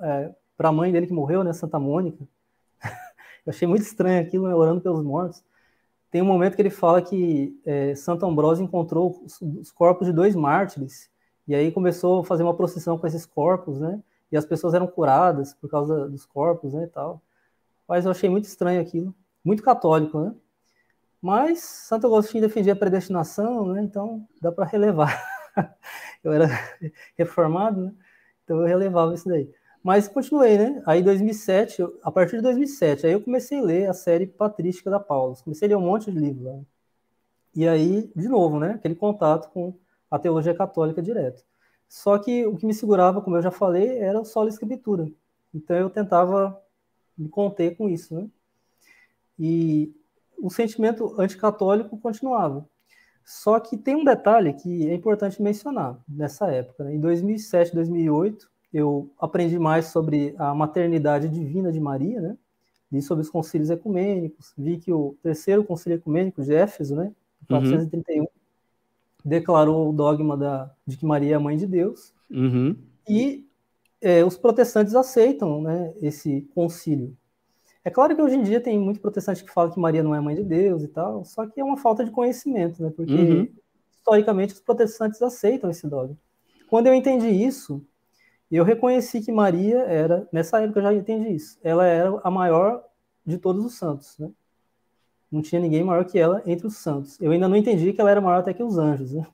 é, a mãe dele que morreu, né? Santa Mônica. eu achei muito estranho aquilo, né? Orando pelos mortos. Tem um momento que ele fala que é, Santo Ambrósio encontrou os, os corpos de dois mártires. E aí começou a fazer uma procissão com esses corpos, né? e as pessoas eram curadas por causa dos corpos, né, e tal. Mas eu achei muito estranho aquilo, muito católico, né? Mas Santo Agostinho defendia a predestinação, né? Então dá para relevar. eu era reformado, né? Então eu relevava isso daí. Mas continuei, né? Aí 2007, a partir de 2007, aí eu comecei a ler a série Patrística da Paulus. Comecei a ler um monte de livro lá. E aí, de novo, né? Aquele contato com a teologia católica direto. Só que o que me segurava, como eu já falei, era o solo escritura. Então eu tentava me conter com isso, né? E o sentimento anticatólico continuava. Só que tem um detalhe que é importante mencionar nessa época. Né? Em 2007, 2008, eu aprendi mais sobre a maternidade divina de Maria, né? Li sobre os concílios ecumênicos, vi que o terceiro concílio ecumênico de Éfeso, né, 431, uhum declarou o dogma da, de que Maria é a mãe de Deus. Uhum. E é, os protestantes aceitam né, esse concílio. É claro que hoje em dia tem muito protestante que fala que Maria não é mãe de Deus e tal, só que é uma falta de conhecimento, né? Porque uhum. historicamente os protestantes aceitam esse dogma. Quando eu entendi isso, eu reconheci que Maria era, nessa época eu já entendi isso, ela era a maior de todos os santos, né? não tinha ninguém maior que ela entre os santos. Eu ainda não entendi que ela era maior até que os anjos, né?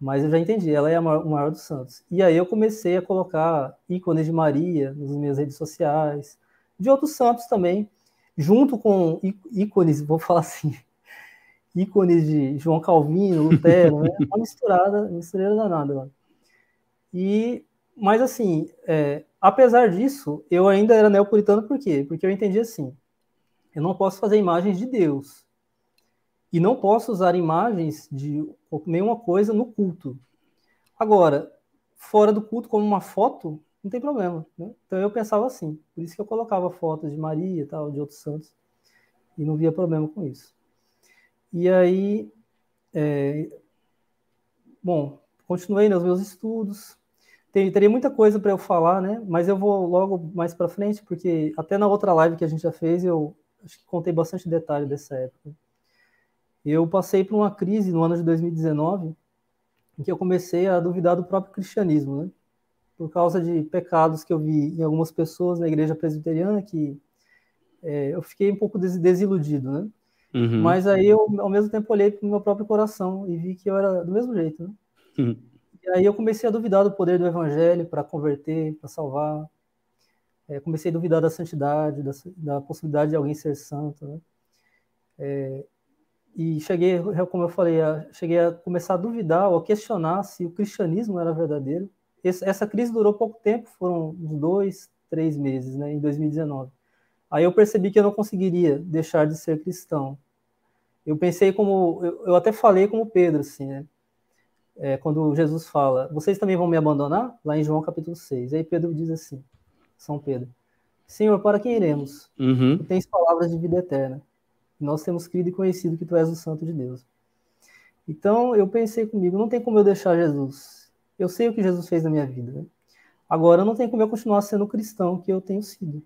Mas eu já entendi, ela é a maior, maior dos santos. E aí eu comecei a colocar ícones de Maria nas minhas redes sociais, de outros santos também, junto com ícones, vou falar assim, ícones de João Calvino, Lutero, né? uma misturada, misturada danada E, mas assim, é, apesar disso, eu ainda era neopuritano por quê? Porque eu entendi assim, eu não posso fazer imagens de Deus. E não posso usar imagens de nenhuma coisa no culto. Agora, fora do culto, como uma foto, não tem problema. Né? Então eu pensava assim. Por isso que eu colocava fotos de Maria e tal, de outros santos. E não via problema com isso. E aí. É... Bom, continuei nos meus estudos. teria muita coisa para eu falar, né? Mas eu vou logo mais para frente, porque até na outra live que a gente já fez, eu acho que contei bastante detalhe dessa época. Eu passei por uma crise no ano de 2019, em que eu comecei a duvidar do próprio cristianismo, né? Por causa de pecados que eu vi em algumas pessoas na igreja presbiteriana, que é, eu fiquei um pouco desiludido, né? Uhum. Mas aí eu, ao mesmo tempo, olhei para o meu próprio coração e vi que eu era do mesmo jeito, né? Uhum. E aí eu comecei a duvidar do poder do evangelho para converter, para salvar, é, comecei a duvidar da santidade, da, da, possibilidade de alguém ser santo. Né? É, e cheguei, como eu falei, a, cheguei a começar a duvidar ou a questionar se o cristianismo era verdadeiro. Esse, essa crise durou pouco tempo, foram uns dois, três meses, né, em 2019. Aí eu percebi que eu não conseguiria deixar de ser cristão. Eu pensei como, eu, eu até falei como Pedro, assim, né? É, quando Jesus fala, vocês também vão me abandonar? Lá em João capítulo 6. Aí Pedro diz assim, são Pedro. Senhor, para quem iremos? Uhum. Tu tens palavras de vida eterna. Nós temos crido e conhecido que tu és o Santo de Deus. Então eu pensei comigo, não tem como eu deixar Jesus. Eu sei o que Jesus fez na minha vida. Né? Agora não tem como eu continuar sendo cristão que eu tenho sido.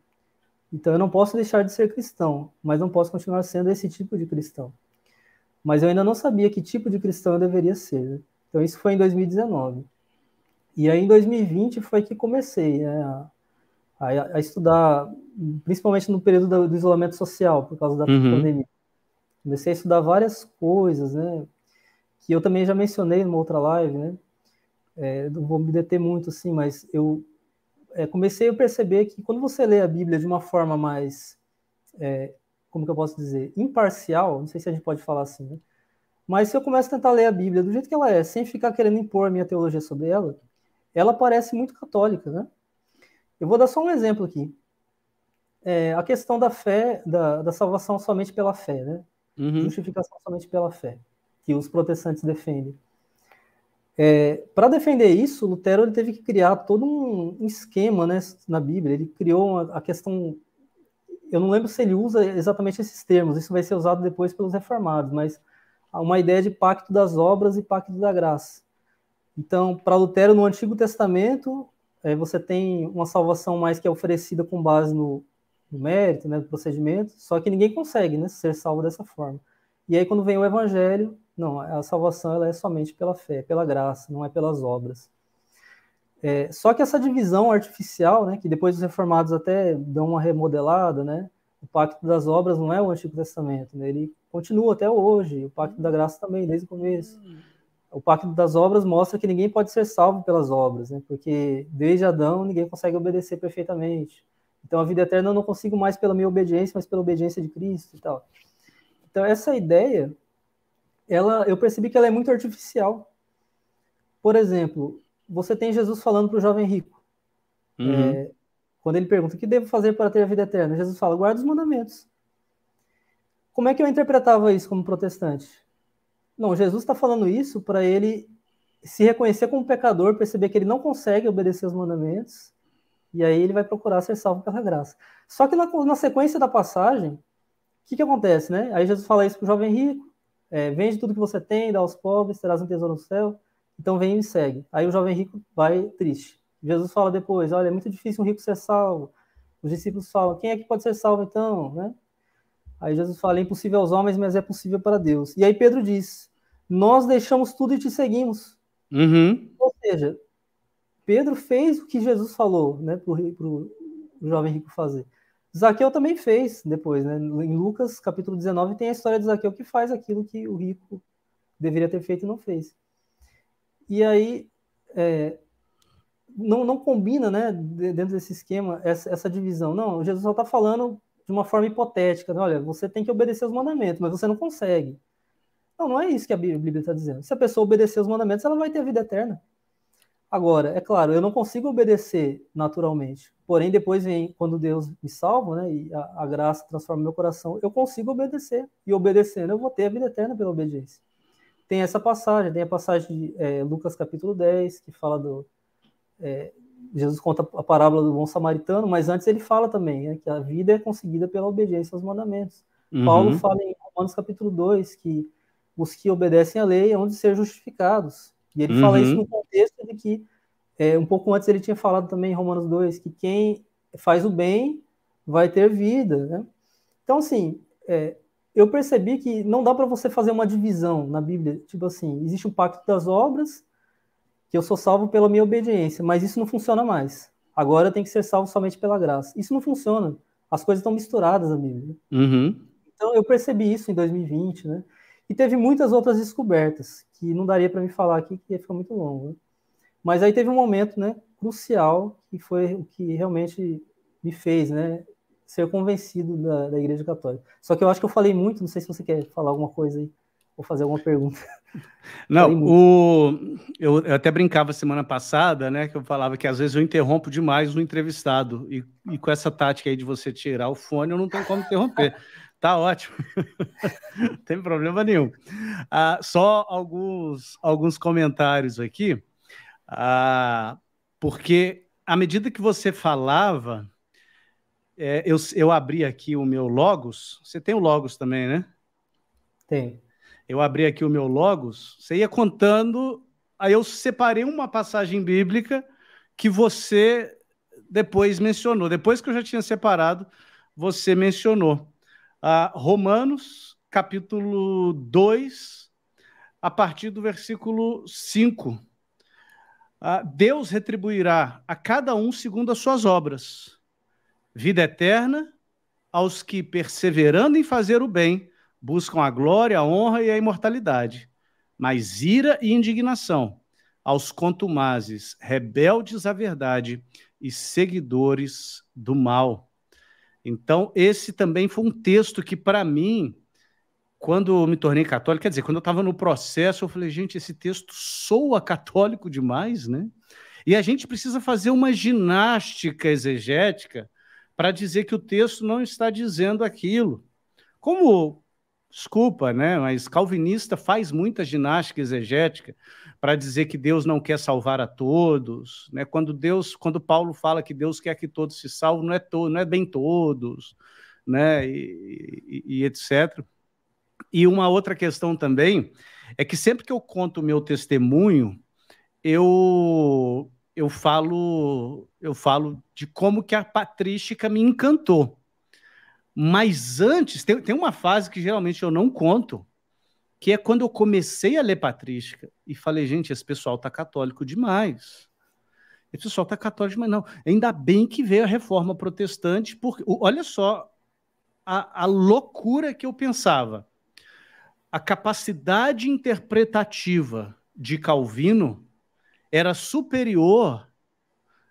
Então eu não posso deixar de ser cristão, mas não posso continuar sendo esse tipo de cristão. Mas eu ainda não sabia que tipo de cristão eu deveria ser. Né? Então isso foi em 2019. E aí em 2020 foi que comecei a a, a estudar, principalmente no período do, do isolamento social, por causa da uhum. pandemia. Comecei a estudar várias coisas, né? Que eu também já mencionei numa outra live, né? É, não vou me deter muito, assim, mas eu é, comecei a perceber que quando você lê a Bíblia de uma forma mais, é, como que eu posso dizer, imparcial, não sei se a gente pode falar assim, né? Mas se eu começo a tentar ler a Bíblia do jeito que ela é, sem ficar querendo impor a minha teologia sobre ela, ela parece muito católica, né? Eu vou dar só um exemplo aqui. É, a questão da fé, da, da, salvação somente pela fé, né? Uhum. Justificação somente pela fé, que os protestantes defendem. É, Para defender isso, Lutero teve que criar todo um esquema né, na Bíblia. Ele criou uma, a questão. Eu não lembro se ele usa exatamente esses termos, isso vai ser usado depois pelos reformados, mas uma ideia de pacto das obras e pacto da graça. Então, para Lutero, no Antigo Testamento, é, você tem uma salvação mais que é oferecida com base no, no mérito, né, do procedimento, só que ninguém consegue né, ser salvo dessa forma. E aí, quando vem o evangelho, não, a salvação ela é somente pela fé, pela graça, não é pelas obras. É, só que essa divisão artificial, né, que depois os reformados até dão uma remodelada, né, o pacto das obras não é o Antigo Testamento, né, ele continua até hoje, o pacto da graça também, desde o começo. Hum o pacto das obras mostra que ninguém pode ser salvo pelas obras, né? porque desde Adão ninguém consegue obedecer perfeitamente. Então a vida eterna eu não consigo mais pela minha obediência, mas pela obediência de Cristo e tal. Então essa ideia, ela, eu percebi que ela é muito artificial. Por exemplo, você tem Jesus falando para o jovem rico. Uhum. É, quando ele pergunta, o que devo fazer para ter a vida eterna? Jesus fala, guarda os mandamentos. Como é que eu interpretava isso como protestante? Não, Jesus está falando isso para ele se reconhecer como pecador, perceber que ele não consegue obedecer os mandamentos, e aí ele vai procurar ser salvo pela graça. Só que na, na sequência da passagem, o que, que acontece, né? Aí Jesus fala isso para o jovem rico, é, vende tudo que você tem, dá aos pobres, terás um tesouro no céu, então vem e me segue. Aí o jovem rico vai triste. Jesus fala depois, olha, é muito difícil um rico ser salvo. Os discípulos falam, quem é que pode ser salvo então, né? Aí Jesus fala, é impossível aos homens, mas é possível para Deus. E aí Pedro diz, nós deixamos tudo e te seguimos. Uhum. Ou seja, Pedro fez o que Jesus falou né, para o jovem rico fazer. Zaqueu também fez depois, né? Em Lucas capítulo 19 tem a história de Zaqueu que faz aquilo que o rico deveria ter feito e não fez. E aí é, não, não combina, né? Dentro desse esquema essa, essa divisão. Não, Jesus só está falando de uma forma hipotética. Né? Olha, você tem que obedecer os mandamentos, mas você não consegue. Não, não é isso que a Bíblia está dizendo. Se a pessoa obedecer os mandamentos, ela vai ter vida eterna. Agora, é claro, eu não consigo obedecer naturalmente. Porém, depois vem quando Deus me salva, né? E a, a graça transforma meu coração, eu consigo obedecer. E obedecendo, eu vou ter a vida eterna pela obediência. Tem essa passagem, tem a passagem de é, Lucas capítulo 10, que fala do. É, Jesus conta a parábola do bom samaritano, mas antes ele fala também né, que a vida é conseguida pela obediência aos mandamentos. Uhum. Paulo fala em Romanos capítulo 2 que os que obedecem à lei onde ser justificados. E ele uhum. fala isso uhum. no contexto de que, é, um pouco antes ele tinha falado também em Romanos 2, que quem faz o bem vai ter vida, né? Então, assim, é, eu percebi que não dá para você fazer uma divisão na Bíblia, tipo assim, existe um pacto das obras, que eu sou salvo pela minha obediência, mas isso não funciona mais. Agora eu tenho que ser salvo somente pela graça. Isso não funciona. As coisas estão misturadas na Bíblia. Uhum. Então, eu percebi isso em 2020, né? E teve muitas outras descobertas, que não daria para me falar aqui, que ia ficar muito longo. Né? Mas aí teve um momento né, crucial, que foi o que realmente me fez né, ser convencido da, da Igreja Católica. Só que eu acho que eu falei muito, não sei se você quer falar alguma coisa aí ou fazer alguma pergunta. Não, o, eu, eu, até brincava semana passada, né, que eu falava que às vezes eu interrompo demais o entrevistado, e, e com essa tática aí de você tirar o fone, eu não tenho como interromper. Tá ótimo. Não tem problema nenhum. Ah, só alguns, alguns comentários aqui, ah, porque à medida que você falava, é, eu, eu abri aqui o meu Logos. Você tem o Logos também, né? Tem. Eu abri aqui o meu Logos, você ia contando, aí eu separei uma passagem bíblica que você depois mencionou. Depois que eu já tinha separado, você mencionou. Uh, Romanos, capítulo 2, a partir do versículo 5. Uh, ah, Deus retribuirá a cada um segundo as suas obras, vida eterna aos que, perseverando em fazer o bem, buscam a glória, a honra e a imortalidade, mas ira e indignação aos contumazes, rebeldes à verdade e seguidores do mal. Então, esse também foi um texto que, para mim, quando me tornei católico, quer dizer, quando eu estava no processo, eu falei, gente, esse texto soa católico demais, né? E a gente precisa fazer uma ginástica exegética para dizer que o texto não está dizendo aquilo. Como, desculpa, né? Mas calvinista faz muita ginástica exegética para dizer que Deus não quer salvar a todos, né? Quando Deus, quando Paulo fala que Deus quer que todos se salvem, não é todo, não é bem todos, né? E, e, e etc. E uma outra questão também é que sempre que eu conto o meu testemunho, eu eu falo eu falo de como que a patrística me encantou. Mas antes tem, tem uma fase que geralmente eu não conto, que é quando eu comecei a ler patrística e falei, gente, esse pessoal tá católico demais. Esse pessoal tá católico demais, não. Ainda bem que veio a reforma protestante, porque olha só a, a loucura que eu pensava. A capacidade interpretativa de Calvino era superior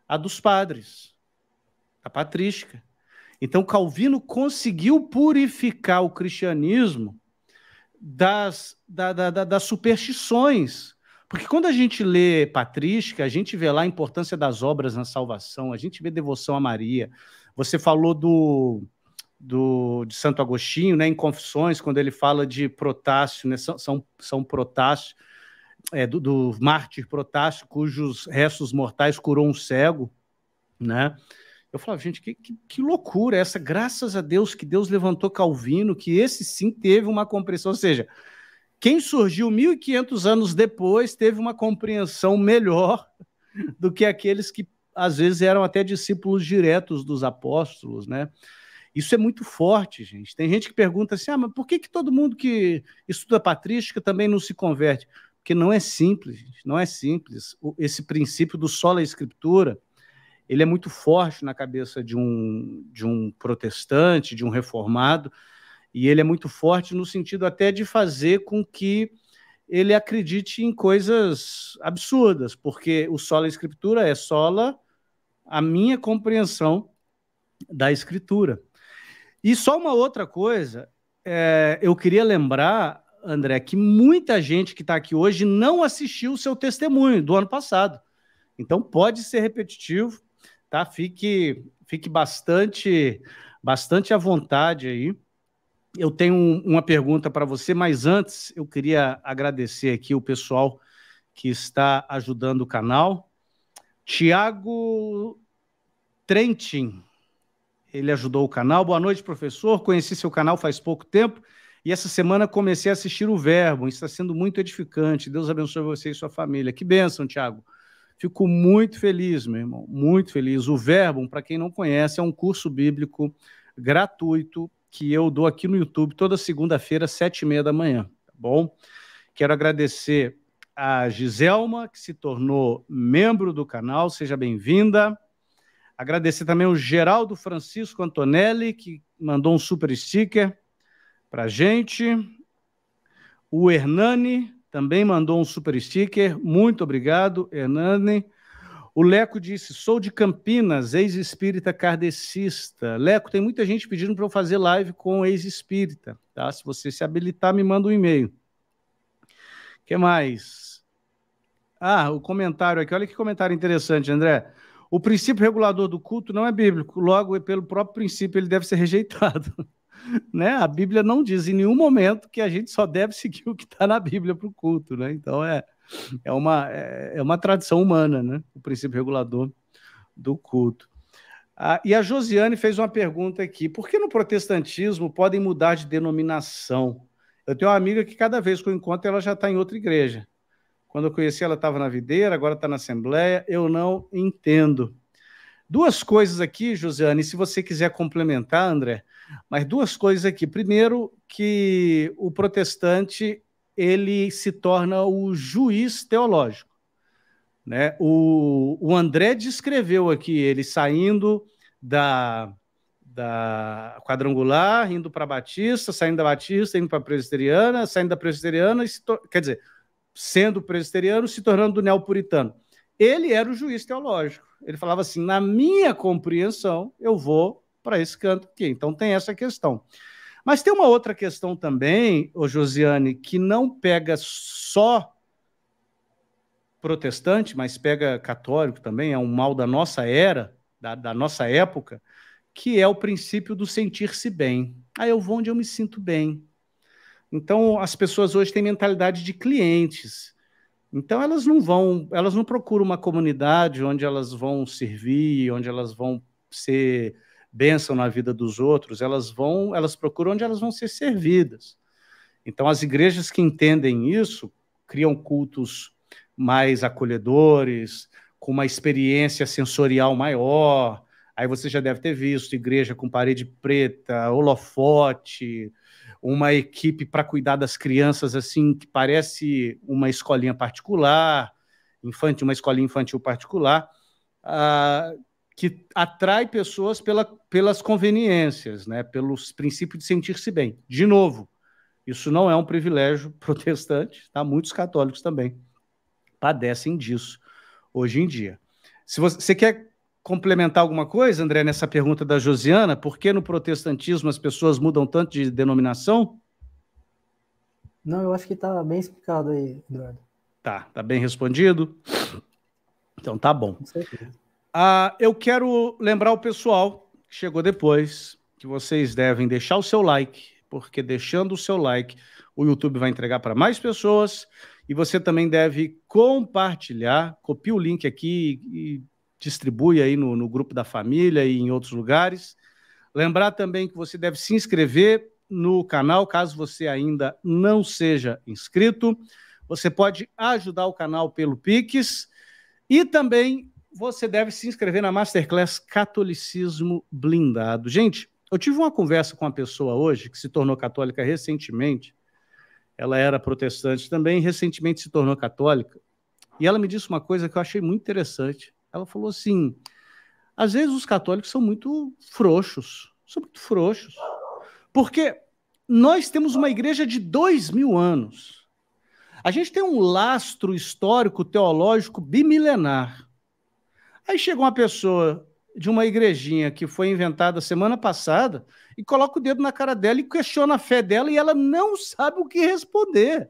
à dos padres, a patrística. Então, Calvino conseguiu purificar o cristianismo das, da, da, da, das superstições. Porque quando a gente lê patrística, a gente vê lá a importância das obras na salvação, a gente vê devoção a Maria. Você falou do, do de Santo Agostinho, né, em Confissões, quando ele fala de Protássio, né, São, São, São Protássio, é, do, do mártir Protássio, cujos restos mortais curou um cego, né? Eu falava, gente, que, que, que, loucura é essa. Graças a Deus que Deus levantou Calvino, que esse sim teve uma compreensão. Ou seja, quem surgiu 1.500 anos depois teve uma compreensão melhor do que aqueles que às vezes eram até discípulos diretos dos apóstolos, né? Isso é muito forte, gente. Tem gente que pergunta assim: ah, mas por que, que todo mundo que estuda patrística também não se converte? Porque não é simples, gente, não é simples. Esse princípio do solo a escritura ele é muito forte na cabeça de um, de um protestante, de um reformado, e ele é muito forte no sentido até de fazer com que ele acredite em coisas absurdas, porque o sola escritura é sola a minha compreensão da escritura. E só uma outra coisa, é, eu queria lembrar, André, que muita gente que está aqui hoje não assistiu o seu testemunho do ano passado. Então pode ser repetitivo, tá? Fique, fique bastante, bastante à vontade aí. Eu tenho uma pergunta para você, mas antes eu queria agradecer aqui o pessoal que está ajudando o canal. Tiago Trentin, ele ajudou o canal. Boa noite, professor. Conheci seu canal faz pouco tempo e essa semana comecei a assistir o Verbo. Está sendo muito edificante. Deus abençoe você e sua família. Que bênção, Tiago. Fico muito feliz, meu irmão, muito feliz. O Verbo, para quem não conhece, é um curso bíblico gratuito que eu dou aqui no YouTube toda segunda-feira, sete e meia da manhã, tá bom? Quero agradecer a Giselma, que se tornou membro do canal, seja bem-vinda. Agradecer também o Geraldo Francisco Antonelli, que mandou um super sticker para gente. O Hernani também mandou um super sticker. Muito obrigado, Hernani. O Leco disse: sou de Campinas, ex-espírita kardecista. Leco, tem muita gente pedindo para eu fazer live com ex-espírita. Tá? Se você se habilitar, me manda um e-mail. O que mais? Ah, o comentário aqui. Olha que comentário interessante, André. O princípio regulador do culto não é bíblico, logo, pelo próprio princípio, ele deve ser rejeitado. né? A Bíblia não diz em nenhum momento que a gente só deve seguir o que está na Bíblia para o culto, né? Então é, é, uma, é, é, uma tradição humana, né? O princípio regulador do culto. Ah, e a Josiane fez uma pergunta aqui: por que no protestantismo podem mudar de denominação? Eu tenho uma amiga que cada vez que eu encontro ela já está em outra igreja. Quando eu conheci ela estava na videira, agora está na Assembleia. Eu não entendo. Duas coisas aqui, Josiane, se você quiser complementar, André, mas duas coisas aqui. Primeiro, que o protestante ele se torna o juiz teológico. Né? O, o André descreveu aqui ele saindo da, da quadrangular, indo para Batista, saindo da Batista, indo para a presbiteriana, saindo da presbiteriana, quer dizer, sendo presbiteriano, se tornando neopuritano. Ele era o juiz teológico. Ele falava assim: na minha compreensão, eu vou para esse canto aqui. Então tem essa questão. Mas tem uma outra questão também, o Josiane, que não pega só protestante, mas pega católico também, é um mal da nossa era, da, da nossa época, que é o princípio do sentir-se bem. Aí eu vou onde eu me sinto bem. Então, as pessoas hoje têm mentalidade de clientes. Então elas não vão, elas não procuram uma comunidade onde elas vão servir, onde elas vão ser bênção na vida dos outros, elas vão, elas procuram onde elas vão ser servidas. Então as igrejas que entendem isso criam cultos mais acolhedores, com uma experiência sensorial maior. Aí você já deve ter visto igreja com parede preta, holofote, uma equipe para cuidar das crianças, assim, que parece uma escolinha particular, infantil, uma escolinha infantil particular, uh, que atrai pessoas pela, pelas conveniências, né, pelos princípios de sentir-se bem. De novo, isso não é um privilégio protestante, tá? Muitos católicos também padecem disso hoje em dia. Se você, você quer complementar alguma coisa, André, nessa pergunta da Josiana? Por que no protestantismo as pessoas mudam tanto de denominação? Não, eu acho que está bem explicado aí, Eduardo. Tá, está bem respondido? Então tá bom. Com certeza. Ah, eu quero lembrar o pessoal que chegou depois que vocês devem deixar o seu like, porque deixando o seu like, o YouTube vai entregar para mais pessoas e você também deve compartilhar. Copie o link aqui e distribui aí no, no grupo da família e em outros lugares. Lembrar também que você deve se inscrever no canal, caso você ainda não seja inscrito. Você pode ajudar o canal pelo Pix e também você deve se inscrever na Masterclass Catolicismo Blindado. Gente, eu tive uma conversa com uma pessoa hoje que se tornou católica recentemente. Ela era protestante também, recentemente se tornou católica. E ela me disse uma coisa que eu achei muito interessante. Ela falou assim: às vezes os católicos são muito frouxos, são muito frouxos, porque nós temos uma igreja de dois mil anos. A gente tem um lastro histórico teológico bimilenar. Aí chega uma pessoa de uma igrejinha que foi inventada semana passada e coloca o dedo na cara dela e questiona a fé dela e ela não sabe o que responder.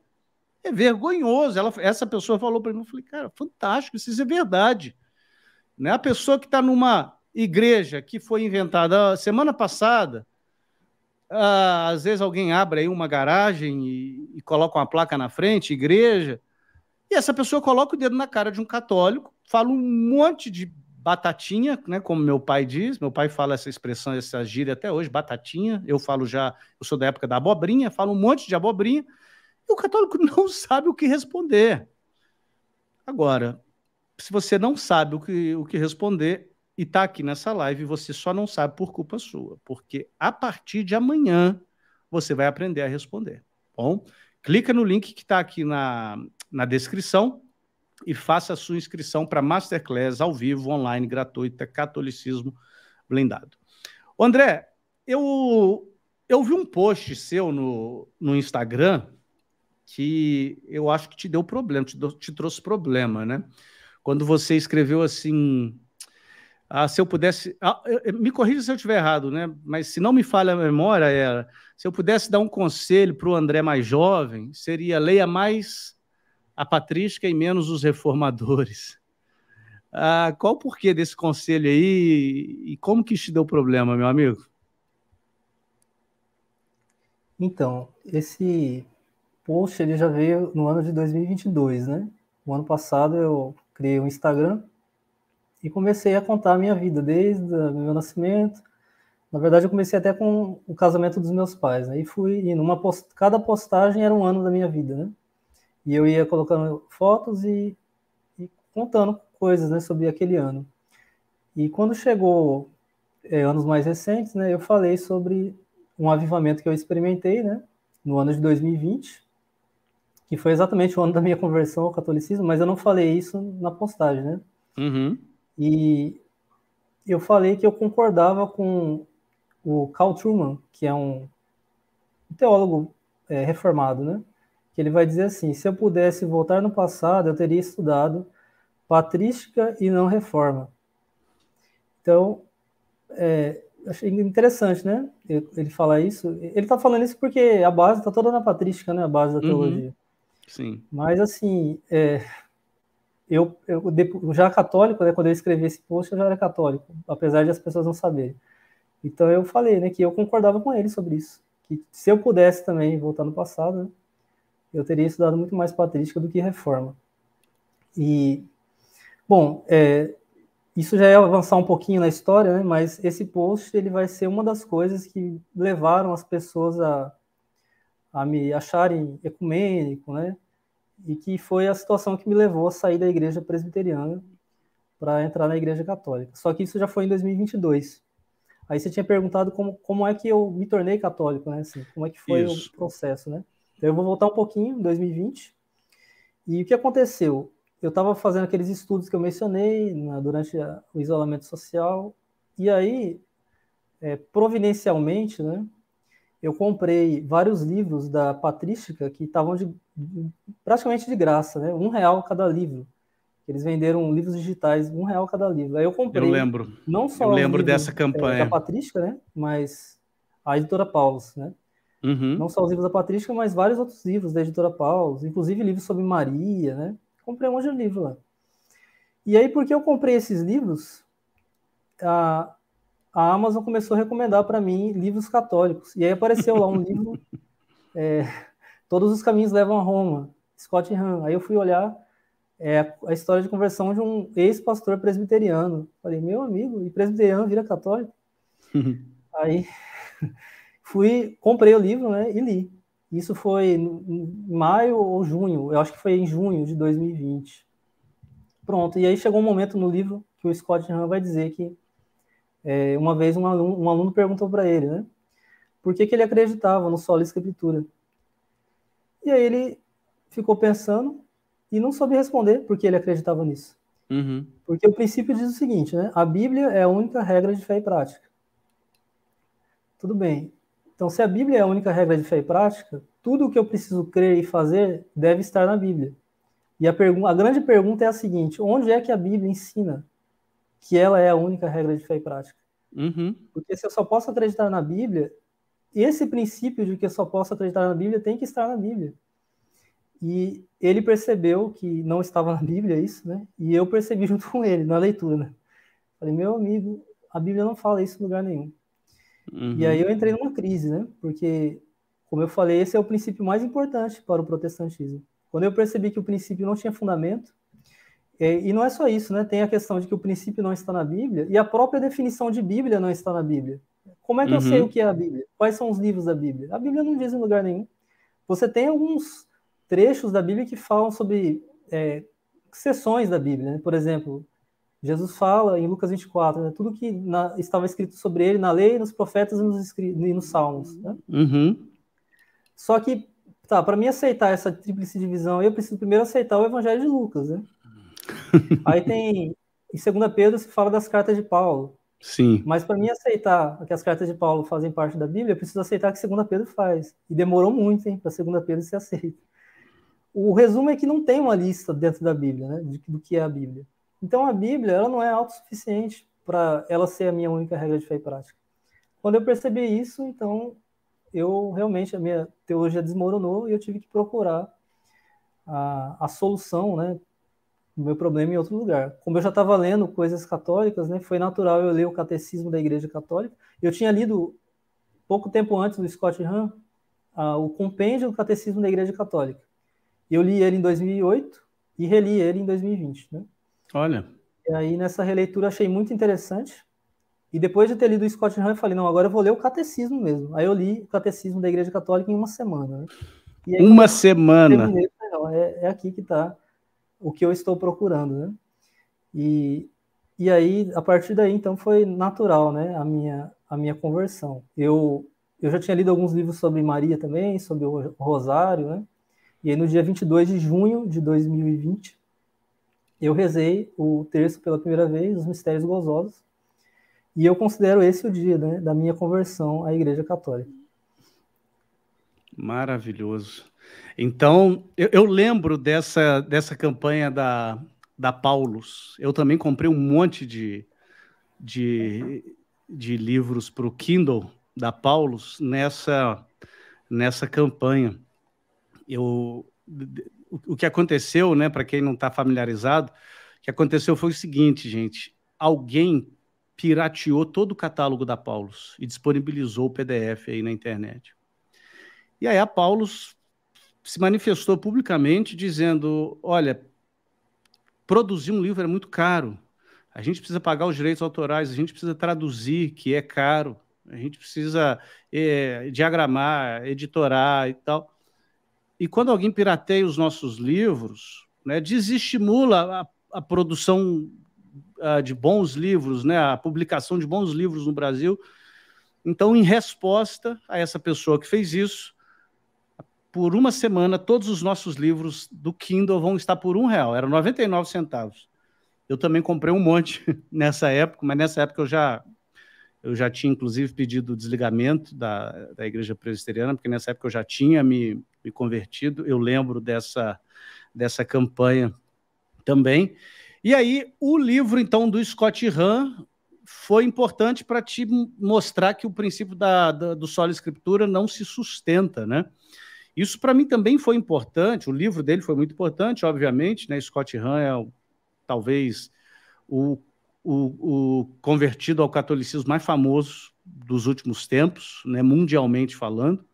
É vergonhoso. Ela, essa pessoa falou para mim, eu falei, cara, fantástico, isso é verdade. Né? A pessoa que está numa igreja que foi inventada semana passada, ah, às vezes alguém abre aí uma garagem e, e coloca uma placa na frente, igreja, e essa pessoa coloca o dedo na cara de um católico, fala um monte de batatinha, né, como meu pai diz, meu pai fala essa expressão, essa gíria até hoje, batatinha, eu falo já, eu sou da época da abobrinha, falo um monte de abobrinha, e o católico não sabe o que responder. Agora, se você não sabe o que, o que responder e está aqui nessa live, você só não sabe por culpa sua, porque a partir de amanhã você vai aprender a responder. Tá bom, clica no link que está aqui na, na descrição e faça a sua inscrição para Masterclass ao vivo, online, gratuita, Catolicismo Blindado. André, eu, eu vi um post seu no, no Instagram que eu acho que te deu problema, te, te trouxe problema, né? quando você escreveu assim. Ah, se eu pudesse. Ah, me corrija se eu estiver errado, né? Mas se não me falha a memória, era. É, se eu pudesse dar um conselho para o André mais jovem, seria leia mais a patrística e menos os reformadores. Ah, qual o porquê desse conselho aí e como que te deu problema, meu amigo? Então, esse post ele já veio no ano de 2022, né? O ano passado eu criei um Instagram e comecei a contar a minha vida, desde o meu nascimento. Na verdade, eu comecei até com o casamento dos meus pais, né? E fui em Uma post... Cada postagem era um ano da minha vida, né? E eu ia colocando fotos e, e contando coisas né, sobre aquele ano. E quando chegou é, anos mais recentes, né, eu falei sobre um avivamento que eu experimentei né, no ano de 2020, que foi exatamente o ano da minha conversão ao catolicismo, mas eu não falei isso na postagem, né? Uhum. E eu falei que eu concordava com o Carl Truman, que é um teólogo é, reformado, né? Que ele vai dizer assim: se eu pudesse voltar no passado, eu teria estudado patrística e não reforma. Então, é, achei interessante, né? Ele falar isso. Ele está falando isso porque a base está toda na patrística, né? A base da uhum. teologia. Uhum. Sim. Mas, assim, é, eu, eu, já católico, né, quando eu escrevi esse post, eu já era católico, apesar de as pessoas não saberem. Então, eu falei né, que eu concordava com ele sobre isso. Que se eu pudesse também voltar no passado, né, eu teria estudado muito mais patrística do que reforma. E, bom, é, isso já é avançar um pouquinho na história, né? mas esse post ele vai ser uma das coisas que levaram as pessoas a a me acharem ecumênico, né? E que foi a situação que me levou a sair da igreja presbiteriana para entrar na igreja católica. Só que isso já foi em 2022. Aí você tinha perguntado como, como é que eu me tornei católico, né? Assim, como é que foi isso. o processo, né? Então eu vou voltar um pouquinho, 2020. E o que aconteceu? Eu estava fazendo aqueles estudos que eu mencionei durante a, o isolamento social. E aí, é, providencialmente, né? eu comprei vários livros da Patrística que estavam de, praticamente de graça, né? Um real cada livro. Eles venderam livros digitais, um real cada livro. Aí eu comprei. Eu lembro. Não só eu lembro livros, dessa campanha. É, da Patrística, né? Mas a editora Paulus, né? Uhum. Não só os livros da Patrística, mas vários outros livros da editora Paulus, inclusive livros sobre Maria, né? Comprei um monte de livro lá. E aí, porque eu comprei esses livros, ah, a Amazon começou a recomendar para mim livros católicos. E aí apareceu lá um livro, é, Todos os Caminhos Levam a Roma, Scott Hahn. Aí eu fui olhar é, a história de conversão de um ex-pastor presbiteriano. Falei, meu amigo, e presbiteriano vira católico? aí fui, comprei o livro né, e li. Isso foi em maio ou junho, eu acho que foi em junho de 2020. Pronto, e aí chegou um momento no livro que o Scott Hahn vai dizer que é, uma vez um aluno, um aluno perguntou para ele, né? Por que, que ele acreditava no solo escritura? E aí ele ficou pensando e não soube responder porque ele acreditava nisso. Uhum. Porque o princípio diz o seguinte, né? A Bíblia é a única regra de fé e prática. Tudo bem. Então, se a Bíblia é a única regra de fé e prática, tudo o que eu preciso crer e fazer deve estar na Bíblia. E a, a grande pergunta é a seguinte: onde é que a Bíblia ensina que ela é a única regra de fé e prática. Uhum. Porque se eu só posso acreditar na Bíblia, esse princípio de que eu só posso acreditar na Bíblia tem que estar na Bíblia. E ele percebeu que não estava na Bíblia é isso, né? E eu percebi junto com ele na leitura. Né? Falei, meu amigo, a Bíblia não fala isso em lugar nenhum. Uhum. E aí eu entrei numa crise, né? Porque, como eu falei, esse é o princípio mais importante para o protestantismo. Quando eu percebi que o princípio não tinha fundamento, é, e, não é só isso, né? Tem a questão de que o princípio não está na Bíblia e a própria definição de Bíblia não está na Bíblia. Como é que uhum. eu sei o que é a Bíblia? Quais são os livros da Bíblia? A Bíblia não diz em lugar nenhum. Você tem alguns trechos da Bíblia que falam sobre é, da Bíblia, né? Por exemplo, Jesus fala em Lucas 24, né? tudo que na, estava escrito sobre ele na lei, nos profetas e nos, e nos salmos. Né? Uhum. Só que, tá, para mim aceitar essa tríplice divisão, eu preciso primeiro aceitar o Evangelho de Lucas, né? Aí tem. Em Segunda Pedro se fala das cartas de Paulo. Sim. Mas para mim aceitar que as cartas de Paulo fazem parte da Bíblia, eu preciso aceitar que Segunda Pedro faz. E demorou muito, hein, para Segunda Pedro ser aceita. O resumo é que não tem uma lista dentro da Bíblia, né, do que é a Bíblia. Então a Bíblia, ela não é autossuficiente para ela ser a minha única regra de fé e prática. Quando eu percebi isso, então eu realmente a minha teologia desmoronou e eu tive que procurar a, a solução, né, o meu problema em outro lugar. Como eu já estava lendo coisas católicas, né, foi natural eu ler o Catecismo da Igreja Católica. Eu tinha lido, pouco tempo antes do Scott Hahn, uh, o Compêndio do Catecismo da Igreja Católica. Eu li ele em 2008 e reli ele em 2020. Né? Olha. E aí, nessa releitura, achei muito interessante. E depois de ter lido o Scott Hahn, eu falei, não, agora eu vou ler o Catecismo mesmo. Aí eu li o Catecismo da Igreja Católica em uma semana. Né? Aí, uma semana! é, é aqui que está o que eu estou procurando, né? E, e aí, a partir daí, então, foi natural, né, a minha, a minha conversão. Eu, eu já tinha lido alguns livros sobre Maria também, sobre o Rosário, né? E aí, no dia 22 de junho de 2020, eu rezei o terço pela primeira vez, os Mistérios Gozosos, e eu considero esse o dia né, da minha conversão à Igreja Católica. Maravilhoso. Então, eu, eu, lembro dessa, dessa campanha da, da Paulus. Eu também comprei um monte de, de, de livros para o Kindle da Paulus nessa, nessa campanha. Eu, o, o que aconteceu, né, para quem não está familiarizado, o que aconteceu foi o seguinte, gente. Alguém pirateou todo o catálogo da Paulus e disponibilizou o PDF aí na internet. E aí a Paulus se manifestou publicamente dizendo: olha, produzir um livro é muito caro, a gente precisa pagar os direitos autorais, a gente precisa traduzir, que é caro, a gente precisa é, diagramar, editorar e tal. E quando alguém pirateia os nossos livros, né, desestimula a, a produção uh, de bons livros, né, a publicação de bons livros no Brasil. Então, em resposta a essa pessoa que fez isso, por uma semana, todos os nossos livros do Kindle vão estar por um real. Era 99 centavos. Eu também comprei um monte nessa época, mas nessa época eu já eu já tinha inclusive pedido o desligamento da, da igreja presbiteriana, porque nessa época eu já tinha me, me convertido. Eu lembro dessa dessa campanha também. E aí o livro então do Scott Hahn foi importante para te mostrar que o princípio da, da, do solo escritura não se sustenta, né? Isso para mim também foi importante, o livro dele foi muito importante, obviamente, né? Scott Hahn é talvez o, o, o convertido ao catolicismo mais famoso dos últimos tempos, né? mundialmente falando.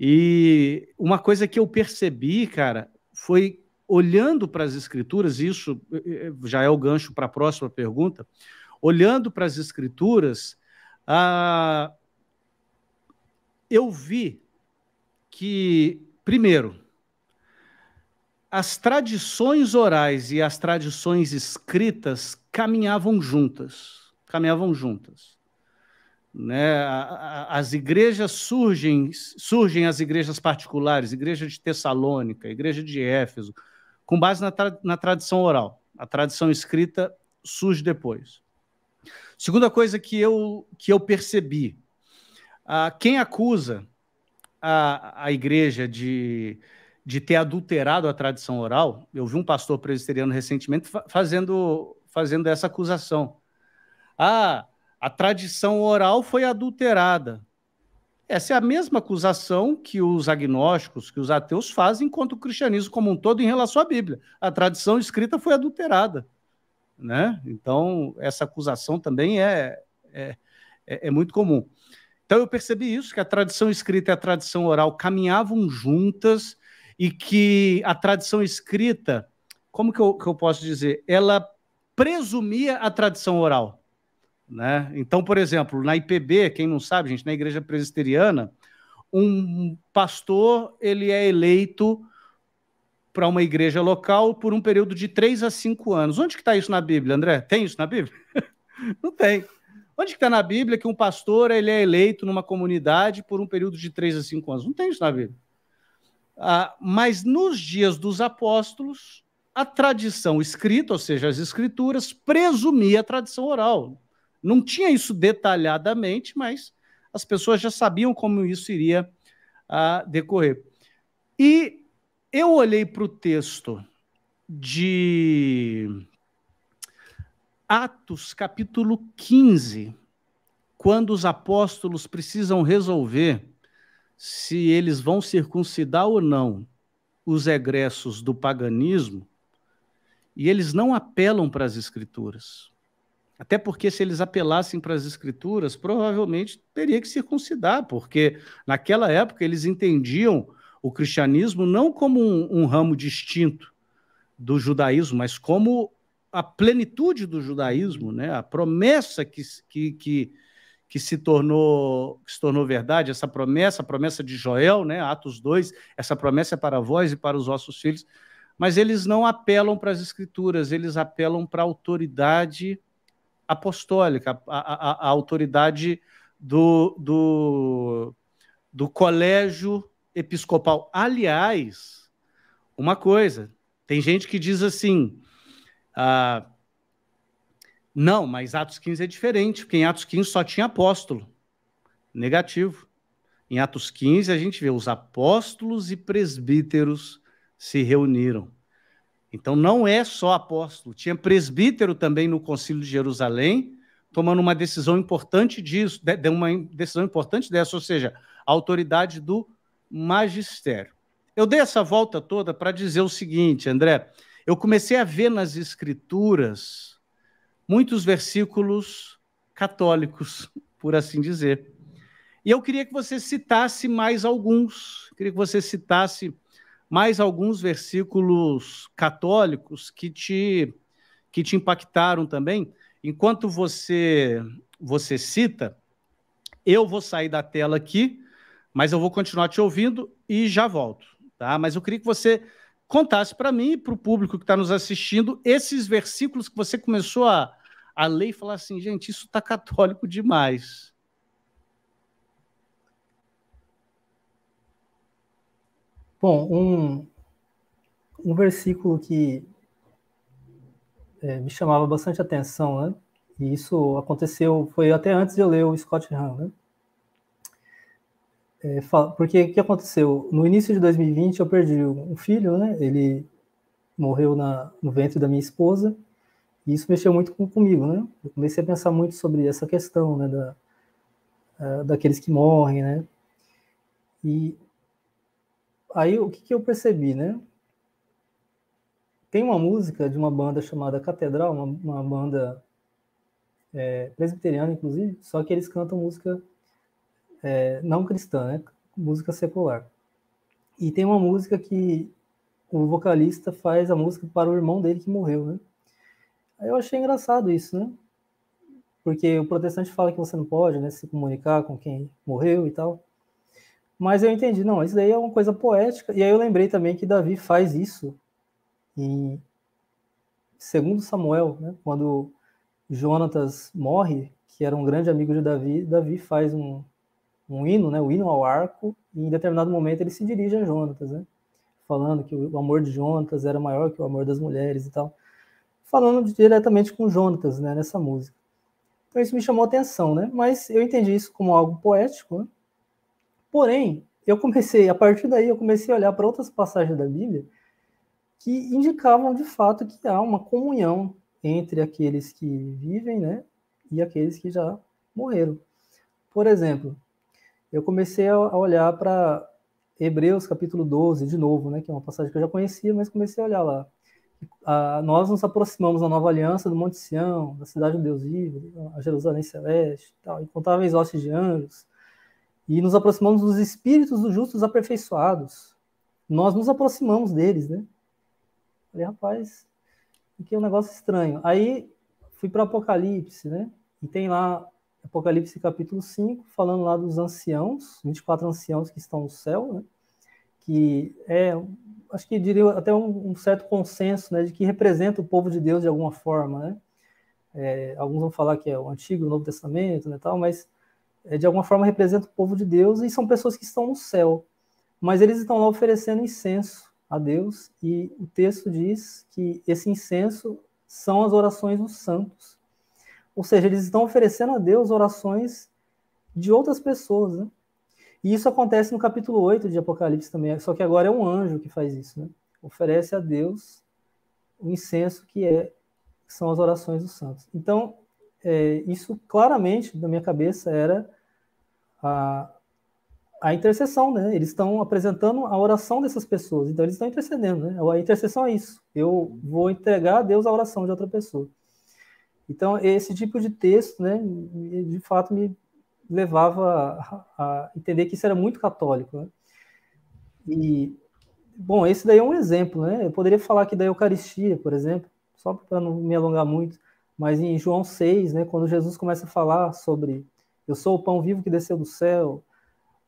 E uma coisa que eu percebi, cara, foi olhando para as escrituras, isso eh, eh, já é o gancho para a próxima pergunta, olhando para as escrituras, ah, eu vi que, primeiro, as tradições orais e as tradições escritas caminhavam juntas, caminhavam juntas. Né? As igrejas surgem, surgem as igrejas particulares, igreja de Tessalônica, igreja de Éfeso, com base na, tra na tradição oral. A tradição escrita surge depois. Segunda coisa que eu, que eu percebi, ah, quem acusa a, a igreja de, de ter adulterado a tradição oral. Eu vi um pastor presbiteriano recentemente fazendo, fazendo essa acusação. Ah, a tradição oral foi adulterada. Essa é a mesma acusação que os agnósticos, que os ateus fazem contra o cristianismo como um todo em relação à Bíblia. A tradição escrita foi adulterada. Né? Então, essa acusação também é, é, é, é muito comum. Então eu percebi isso, que a tradição escrita e a tradição oral caminhavam juntas e que a tradição escrita, como que eu, que eu posso dizer? Ela presumia a tradição oral. Né? Então, por exemplo, na IPB, quem não sabe, gente, na igreja presbiteriana, um pastor ele é eleito para uma igreja local por um período de três a cinco anos. Onde que está isso na Bíblia, André? Tem isso na Bíblia? não tem. Onde está na Bíblia que um pastor ele é eleito numa comunidade por um período de três a cinco anos? Não tem isso na Bíblia. Ah, mas nos dias dos apóstolos, a tradição escrita, ou seja, as escrituras, presumia a tradição oral. Não tinha isso detalhadamente, mas as pessoas já sabiam como isso iria ah, decorrer. E eu olhei para o texto de Atos capítulo 15, quando os apóstolos precisam resolver se eles vão circuncidar ou não os egressos do paganismo, e eles não apelam para as escrituras. Até porque se eles apelassem para as escrituras, provavelmente teria que circuncidar, porque naquela época eles entendiam o cristianismo não como um, um ramo distinto do judaísmo, mas como a plenitude do judaísmo, né? a promessa que, que, que, que, se tornou, que se tornou verdade, essa promessa, a promessa de Joel, né? Atos 2, essa promessa é para vós e para os vossos filhos, mas eles não apelam para as escrituras, eles apelam para a autoridade apostólica, a, a, a autoridade do, do, do colégio episcopal. Aliás, uma coisa, tem gente que diz assim, ah, não, mas Atos 15 é diferente, porque em Atos 15 só tinha apóstolo. Negativo. Em Atos 15, a gente vê os apóstolos e presbíteros se reuniram. Então não é só apóstolo, tinha presbítero também no Concílio de Jerusalém, tomando uma decisão importante disso, de, uma decisão importante dessa, ou seja, a autoridade do magistério. Eu dei essa volta toda para dizer o seguinte, André, eu comecei a ver nas Escrituras muitos versículos católicos, por assim dizer. E eu queria que você citasse mais alguns, queria que você citasse mais alguns versículos católicos que te, que te impactaram também. Enquanto você, você cita, eu vou sair da tela aqui, mas eu vou continuar te ouvindo e já volto, tá? Mas eu queria que você contasse para mim e para o público que está nos assistindo esses versículos que você começou a, a ler e falar assim, gente, isso está católico demais. Bom, um, um versículo que é, me chamava bastante atenção, né? E isso aconteceu, foi até antes de eu ler o Scott Hahn, né? É, porque o que aconteceu? No início de 2020, eu perdi um filho, né? Ele morreu na, no ventre da minha esposa, e isso mexeu muito com, comigo, né? Eu comecei a pensar muito sobre essa questão, né? Da, daqueles que morrem, né? E aí, o que, que eu percebi, né? Tem uma música de uma banda chamada Catedral, uma, uma banda é, presbiteriana, inclusive, só que eles cantam música é, não cristã, né? Música secular. E tem uma música que o vocalista faz a música para o irmão dele que morreu, né? Aí eu achei engraçado isso, né? Porque o protestante fala que você não pode né, se comunicar com quem morreu e tal. Mas eu entendi, não, isso daí é uma coisa poética. E aí eu lembrei também que Davi faz isso em segundo Samuel, né, quando Jonatas morre, que era um grande amigo de Davi, Davi faz um, um hino, né, o hino ao arco, e em determinado momento ele se dirige a Jonatas, né, falando que o amor de Jonatas era maior que o amor das mulheres e tal, falando diretamente com Jonatas, né, nessa música. Então isso me chamou atenção, né, mas eu entendi isso como algo poético, né? porém, eu comecei, a partir daí eu comecei a olhar para outras passagens da Bíblia que indicavam de fato que há uma comunhão entre aqueles que vivem, né, e aqueles que já morreram. Por exemplo, eu comecei a olhar para Hebreus capítulo 12, de novo, né, que é uma passagem que eu já conhecia, mas comecei a olhar lá. nós nos aproximamos da nova aliança do Monte Sião, da cidade do Deus vivo, a Jerusalém celeste, tal, incontáveis hostes de anjos, e nos aproximamos dos espíritos dos justos aperfeiçoados. Nós nos aproximamos deles, né? Falei, rapaz, aqui é um negócio estranho. Aí fui para Apocalipse, né? E tem lá Apocalipse capítulo 5, falando lá dos anciãos, 24 anciãos que estão no céu, né? que é, acho que diria até um, um, certo consenso né, de que representa o povo de Deus de alguma forma. Né? É, alguns vão falar que é o Antigo, o Novo Testamento, né, tal, mas é, de alguma forma representa o povo de Deus e são pessoas que estão no céu. Mas eles estão lá oferecendo incenso a Deus e o texto diz que esse incenso são as orações dos santos. Ou seja, eles estão oferecendo a Deus orações de outras pessoas, né? E isso acontece no capítulo 8 de Apocalipse também, só que agora é um anjo que faz isso, né? Oferece a Deus o incenso que é que são as orações dos santos. Então, é, isso claramente, na minha cabeça, era a, a intercessão, né? Eles estão apresentando a oração dessas pessoas, então eles estão intercedendo, né? A intercessão é isso. Eu vou entregar a Deus a oração de outra pessoa. Então, esse tipo de texto, né, de fato, me levava a, entender que isso era muito católico. Né? E, bom, esse daí é um exemplo, né? Eu poderia falar aqui da Eucaristia, por exemplo, só para não me alongar muito, mas em João 6, né, quando Jesus começa a falar sobre eu sou o pão vivo que desceu do céu,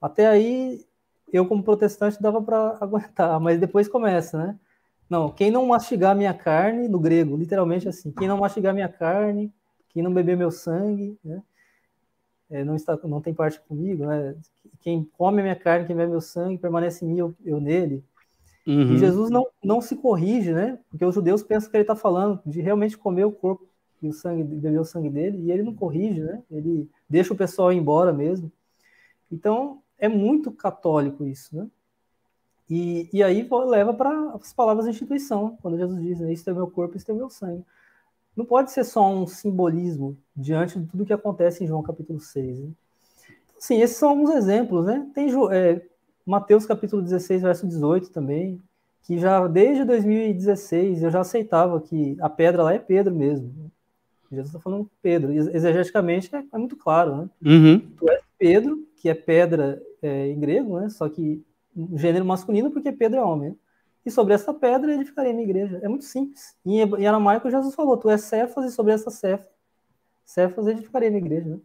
até aí eu, como protestante, dava para aguentar, mas depois começa, né? Não, quem não mastigar minha carne, no grego, literalmente assim, quem não mastigar minha carne, quem não beber meu sangue, né? É, não, está, não tem parte comigo, né? Quem come a minha carne, quem bebe meu sangue, permanece em mim, eu, eu nele. Uhum. E Jesus não, não se corrige, né? Porque os judeus pensam que ele está falando de realmente comer o corpo e o sangue, beber o sangue dele, e ele não corrige, né? Ele deixa o pessoal ir embora mesmo. Então, é muito católico isso, né? E, e aí leva para as palavras da instituição, quando Jesus diz, né, isso é meu corpo, isso é meu sangue. Não pode ser só um simbolismo diante de tudo que acontece em João capítulo 6. Né? Então, sim esses são alguns exemplos, né? Tem é, Mateus capítulo 16, verso 18 também, que já desde 2016 eu já aceitava que a pedra lá é Pedro mesmo. Jesus está falando Pedro. E exegeticamente é, é, muito claro, né? Uhum. Tu és Pedro, que é pedra é, em grego, né? Só que gênero masculino, porque Pedro é homem. Né? E sobre essa pedra ele ficaria na igreja. É muito simples. Em, aramaico, Jesus falou: Tu és Cefas, e sobre essa Cefas, Cefas ele ficaria na igreja. Né?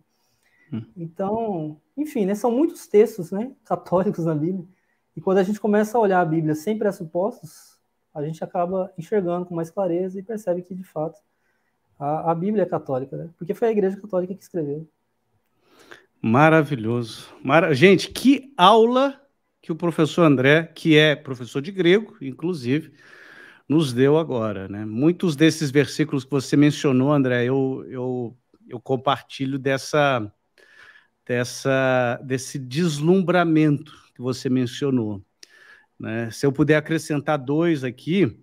Hum. Então, enfim, né, são muitos textos né, católicos na Bíblia. E quando a gente começa a olhar a Bíblia sem pressupostos, a gente acaba enxergando com mais clareza e percebe que, de fato, a, a Bíblia é católica, né? porque foi a Igreja Católica que escreveu. Maravilhoso. Mara... Gente, que aula que o professor André, que é professor de grego, inclusive, nos deu agora. Né? Muitos desses versículos que você mencionou, André, eu, eu, eu compartilho dessa, dessa, desse deslumbramento que você mencionou. Né? Se eu puder acrescentar dois aqui,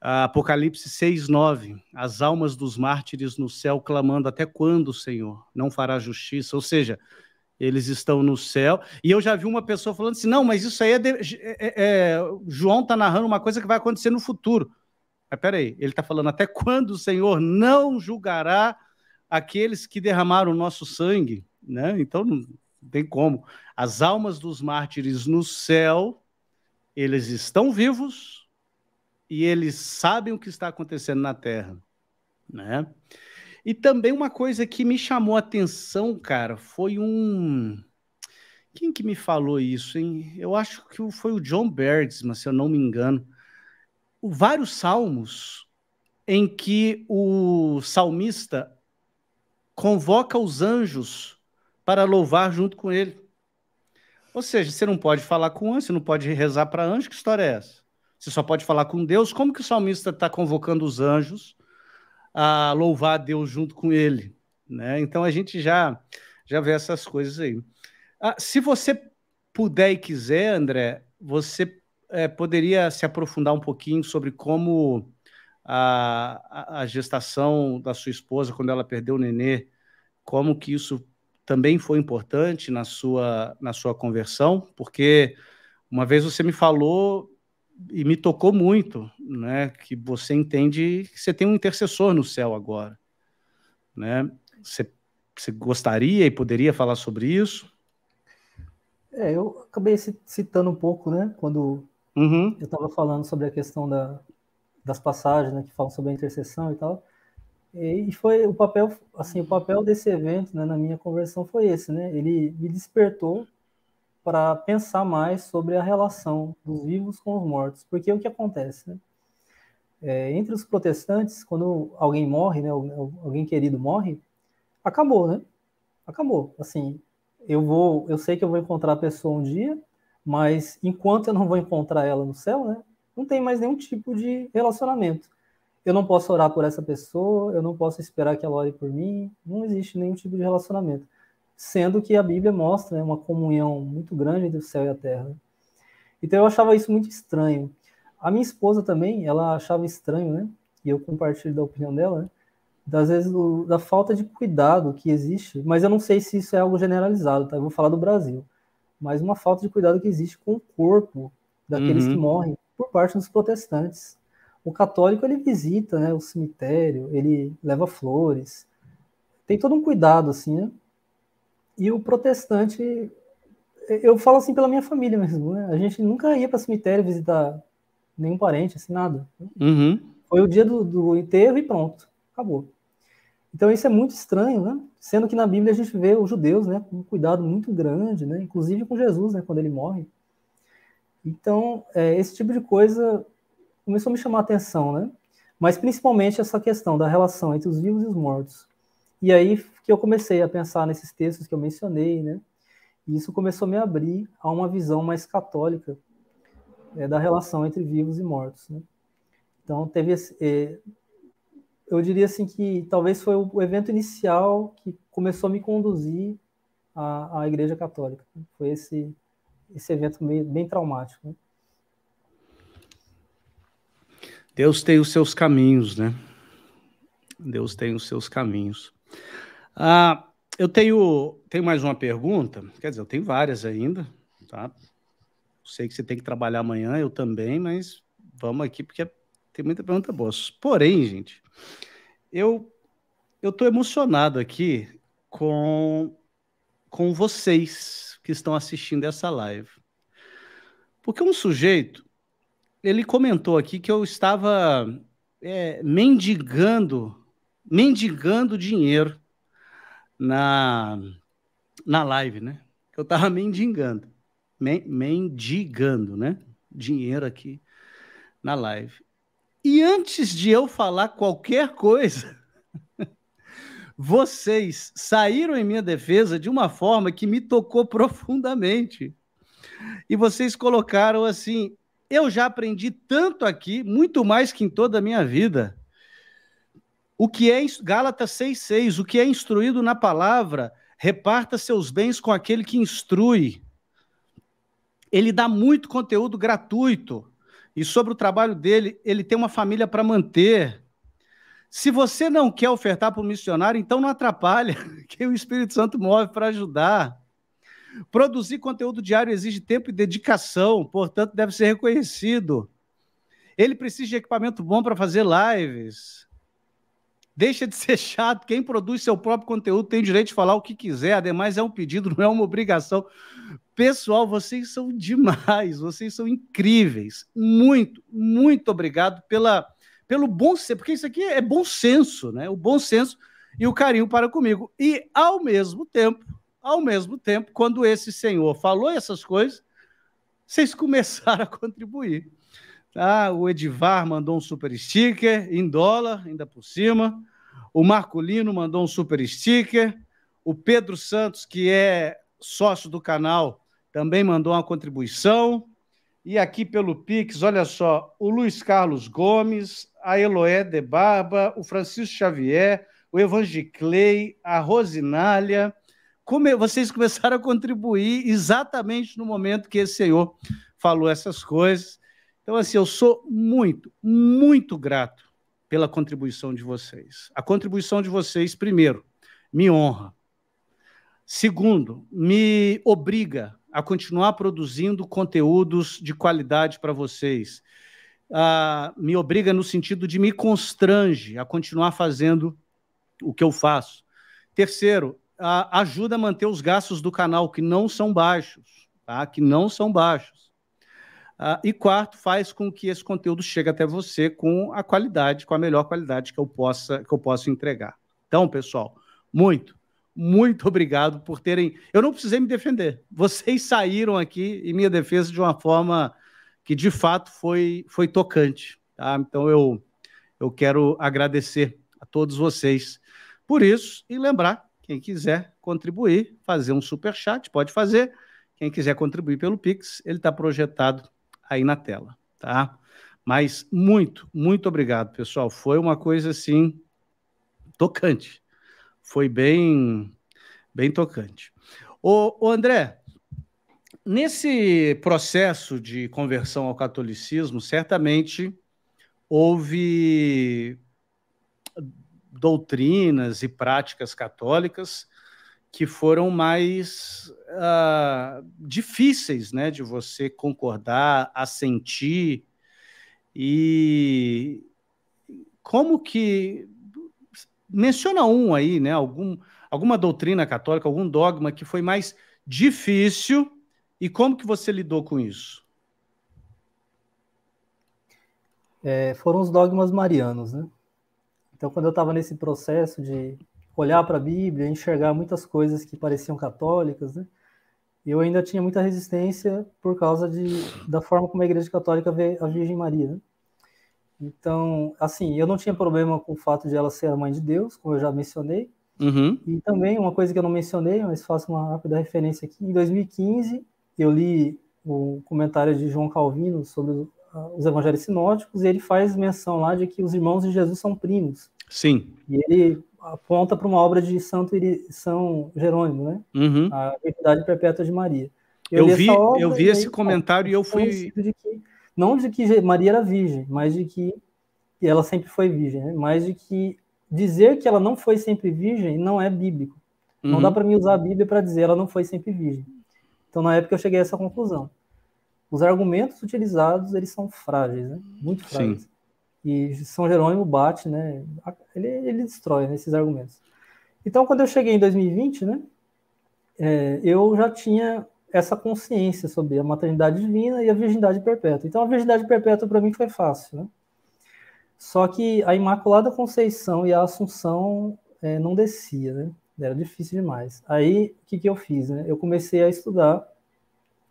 Apocalipse 6, 9, as almas dos mártires no céu clamando, até quando, Senhor, não fará justiça? Ou seja, eles estão no céu. E eu já vi uma pessoa falando assim: não, mas isso aí é. De... é, é... João está narrando uma coisa que vai acontecer no futuro. Mas peraí, ele está falando até quando o Senhor não julgará aqueles que derramaram o nosso sangue, né? Então não tem como. As almas dos mártires no céu, eles estão vivos e eles sabem o que está acontecendo na terra, né? E também uma coisa que me chamou a atenção, cara, foi um. Quem que me falou isso, hein? Eu acho que foi o John mas se eu não me engano. Vários salmos em que o salmista convoca os anjos para louvar junto com ele. Ou seja, você não pode falar com anjo, você não pode rezar para anjo, que história é essa? Você só pode falar com Deus. Como que o salmista está convocando os anjos a louvar a Deus junto com ele. Né? Então a gente já, já vê essas coisas aí. Ah, se você puder e quiser, André, você é, poderia se aprofundar um pouquinho sobre como a, a gestação da sua esposa, quando ela perdeu o nenê, como que isso também foi importante na sua, na sua conversão, porque uma vez você me falou e me tocou muito, né? Que você entende que você tem um intercessor no céu agora, né? Você, você gostaria e poderia falar sobre isso? É, eu acabei citando um pouco, né? Quando uhum. eu estava falando sobre a questão da, das passagens, né? Que falam sobre a intercessão e tal. E foi o papel, assim, o papel desse evento, né, na minha conversão foi esse, né? Ele me despertou para pensar mais sobre a relação dos vivos com os mortos, porque é o que acontece, né? É, entre os protestantes, quando alguém morre, né, alguém querido morre, acabou, né? Acabou. Assim, eu vou, eu sei que eu vou encontrar a pessoa um dia, mas enquanto eu não vou encontrar ela no céu, né, não tem mais nenhum tipo de relacionamento. Eu não posso orar por essa pessoa, eu não posso esperar que ela ore por mim, não existe nenhum tipo de relacionamento sendo que a Bíblia mostra né, uma comunhão muito grande entre o céu e a terra. Né? Então eu achava isso muito estranho. A minha esposa também, ela achava estranho, né? E eu compartilho da opinião dela, né? das vezes do, da falta de cuidado que existe, mas eu não sei se isso é algo generalizado, tá? Eu vou falar do Brasil, mas uma falta de cuidado que existe com o corpo daqueles uhum. que morrem por parte dos protestantes. O católico ele visita, né, o cemitério, ele leva flores, tem todo um cuidado assim, né? E o protestante, eu falo assim pela minha família mesmo, né? A gente nunca ia para cemitério visitar nenhum parente, assim, nada. Uhum. Foi o dia do, do enterro e pronto, acabou. Então isso é muito estranho, né? Sendo que na Bíblia a gente vê os judeus, né, com um cuidado muito grande, né, inclusive com Jesus, né, quando ele morre. Então é, esse tipo de coisa começou a me chamar a atenção, né? Mas principalmente essa questão da relação entre os vivos e os mortos. E aí que eu comecei a pensar nesses textos que eu mencionei, né? E isso começou a me abrir a uma visão mais católica é, da relação entre vivos e mortos. Né? Então, teve esse, é, eu diria assim que talvez foi o evento inicial que começou a me conduzir à, à Igreja Católica. Né? Foi esse, esse evento meio, bem traumático. Né? Deus tem os seus caminhos, né? Deus tem os seus caminhos. Ah, eu tenho, tenho mais uma pergunta, quer dizer, eu tenho várias ainda, tá? Sei que você tem que trabalhar amanhã, eu também, mas vamos aqui porque tem muita pergunta boa. Porém, gente, eu eu tô emocionado aqui com com vocês que estão assistindo essa live. Porque um sujeito, ele comentou aqui que eu estava é, mendigando mendigando dinheiro na, na live, né? Eu tava mendigando, mendigando, né? Dinheiro aqui na live. E antes de eu falar qualquer coisa, vocês saíram em minha defesa de uma forma que me tocou profundamente. E vocês colocaram assim: eu já aprendi tanto aqui, muito mais que em toda a minha vida. O que é Gálatas 6:6, o que é instruído na palavra, reparta seus bens com aquele que instrui. Ele dá muito conteúdo gratuito e sobre o trabalho dele, ele tem uma família para manter. Se você não quer ofertar para o missionário, então não atrapalha, que o Espírito Santo move para ajudar. Produzir conteúdo diário exige tempo e dedicação, portanto, deve ser reconhecido. Ele precisa de equipamento bom para fazer lives. Deixa de ser chato. Quem produz seu próprio conteúdo tem direito de falar o que quiser. Ademais, é um pedido, não é uma obrigação. Pessoal, vocês são demais. Vocês são incríveis. Muito, muito obrigado pela, pelo bom senso. Porque isso aqui é bom senso, né? O bom senso e o carinho para comigo. E, ao mesmo tempo, ao mesmo tempo, quando esse senhor falou essas coisas, vocês começaram a contribuir. Ah, o Edivar mandou um super sticker em dólar, ainda por cima. O Marcolino mandou um super sticker. O Pedro Santos, que é sócio do canal, também mandou uma contribuição. E aqui pelo Pix, olha só, o Luiz Carlos Gomes, a Eloé de Barba, o Francisco Xavier, o Evangiclei, a Rosinália. Come... Vocês começaram a contribuir exatamente no momento que esse senhor falou essas coisas. Então, assim, eu sou muito, muito grato pela contribuição de vocês. A contribuição de vocês, primeiro, me honra. Segundo, me obriga a continuar produzindo conteúdos de qualidade para vocês. Ah, me obriga no sentido de me constrange a continuar fazendo o que eu faço. Terceiro, ajuda a manter os gastos do canal, que não são baixos, tá? que não são baixos. Uh, e quarto, faz com que esse conteúdo chegue até você com a qualidade, com a melhor qualidade que eu possa que eu possa entregar. Então, pessoal, muito, muito obrigado por terem. Eu não precisei me defender. Vocês saíram aqui em minha defesa de uma forma que de fato foi foi tocante. Tá? Então eu eu quero agradecer a todos vocês por isso e lembrar quem quiser contribuir, fazer um super chat, pode fazer. Quem quiser contribuir pelo Pix, ele está projetado aí na tela, tá? Mas muito, muito obrigado, pessoal. Foi uma coisa assim tocante. Foi bem, bem tocante. O, André, nesse processo de conversão ao catolicismo, certamente houve doutrinas e práticas católicas que foram mais uh, difíceis né, de você concordar, assentir. E como que. Menciona um aí, né? Algum, alguma doutrina católica, algum dogma que foi mais difícil e como que você lidou com isso? É, foram os dogmas marianos, né? Então, quando eu estava nesse processo de olhar para a Bíblia, enxergar muitas coisas que pareciam católicas, né? Eu ainda tinha muita resistência por causa de, da forma como a Igreja Católica vê a Virgem Maria. Né? Então, assim, eu não tinha problema com o fato de ela ser a mãe de Deus, como eu já mencionei. Uhum. E também uma coisa que eu não mencionei, mas faço uma rápida referência aqui. Em 2015, eu li o comentário de João Calvino sobre os Evangelhos Sinóticos e ele faz menção lá de que os irmãos de Jesus são primos. Sim. E ele aponta para uma obra de Santo Iri, São Jerônimo, né? Uhum. A Verdade Perpétua de Maria. Eu, eu vi, obra, eu vi esse aí, comentário e eu fui. De que, não de que Maria era virgem, mas de que e ela sempre foi virgem, né? mas de que dizer que ela não foi sempre virgem não é bíblico. Uhum. Não dá uhum. para mim usar a Bíblia para dizer ela não foi sempre virgem. Então na época eu cheguei a essa conclusão. Os argumentos utilizados eles são frágeis, né? Muito frágeis. Sim. E São Jerônimo bate, né? Ele, ele destrói né, esses argumentos. Então, quando eu cheguei em 2020, né? É, eu já tinha essa consciência sobre a maternidade divina e a virgindade perpétua. Então, a virgindade perpétua para mim foi fácil, né? Só que a Imaculada Conceição e a Assunção é, não descia, né? Era difícil demais. Aí, o que, que eu fiz, né? Eu comecei a estudar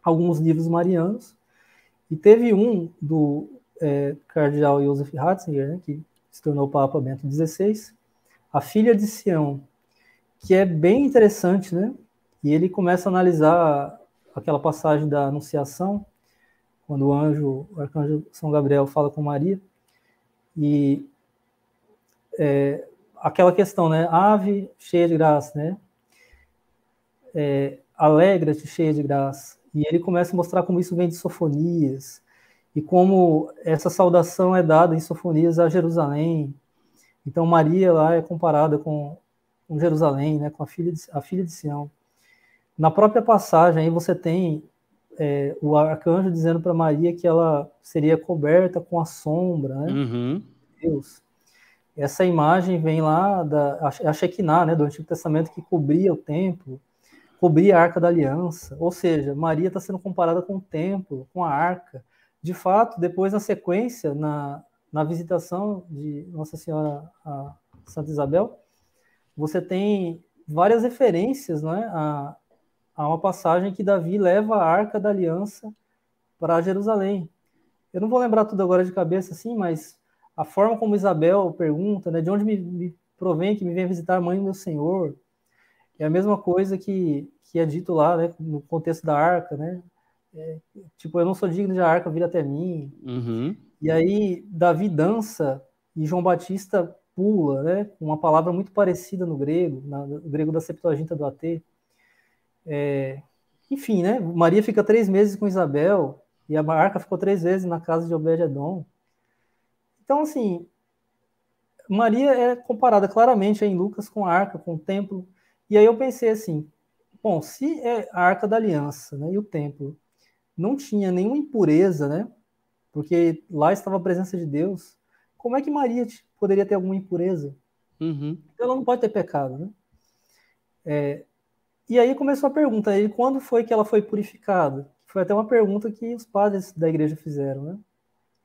alguns livros marianos e teve um do é, cardeal Josef Ratzinger, né, que se tornou Papa Bento XVI, a filha de Sião, que é bem interessante, né? E ele começa a analisar aquela passagem da Anunciação, quando o anjo, o arcanjo São Gabriel fala com Maria, e é, aquela questão, né? Ave cheia de graça, né? É, Alegra-te cheia de graça. E ele começa a mostrar como isso vem de sofonias, e como essa saudação é dada em sofonias a Jerusalém. Então Maria lá é comparada com, com Jerusalém, né, com a filha, de, a filha de Sião. Na própria passagem aí você tem é, o arcanjo dizendo para Maria que ela seria coberta com a sombra, né? Uhum. Deus. Essa imagem vem lá da a Shekinah, né, do Antigo Testamento que cobria o templo, cobria a Arca da Aliança. Ou seja, Maria está sendo comparada com o templo, com a Arca de fato, depois na sequência, na, na visitação de Nossa Senhora a Santa Isabel, você tem várias referências né, a, a uma passagem que Davi leva a Arca da Aliança para Jerusalém. Eu não vou lembrar tudo agora de cabeça, assim, mas a forma como Isabel pergunta, né, de onde me, me provém que me vem visitar a mãe do meu Senhor, é a mesma coisa que, que é dito lá, né, no contexto da Arca, né, é, tipo, eu não sou digno de arca, vir até mim. Uhum. E aí Davi dança e João Batista pula, né? Uma palavra muito parecida no grego, na, no grego da Septuaginta do AT. É, enfim, né? Maria fica três meses com Isabel e a arca ficou três vezes na casa de Obed-edom. Então, assim, Maria é comparada claramente em Lucas com a arca, com o templo. E aí eu pensei assim, bom, se é a arca da aliança né, e o templo, não tinha nenhuma impureza, né? Porque lá estava a presença de Deus. Como é que Maria poderia ter alguma impureza? Uhum. Ela não pode ter pecado, né? É, e aí começou a pergunta, aí quando foi que ela foi purificada? Foi até uma pergunta que os padres da igreja fizeram, né?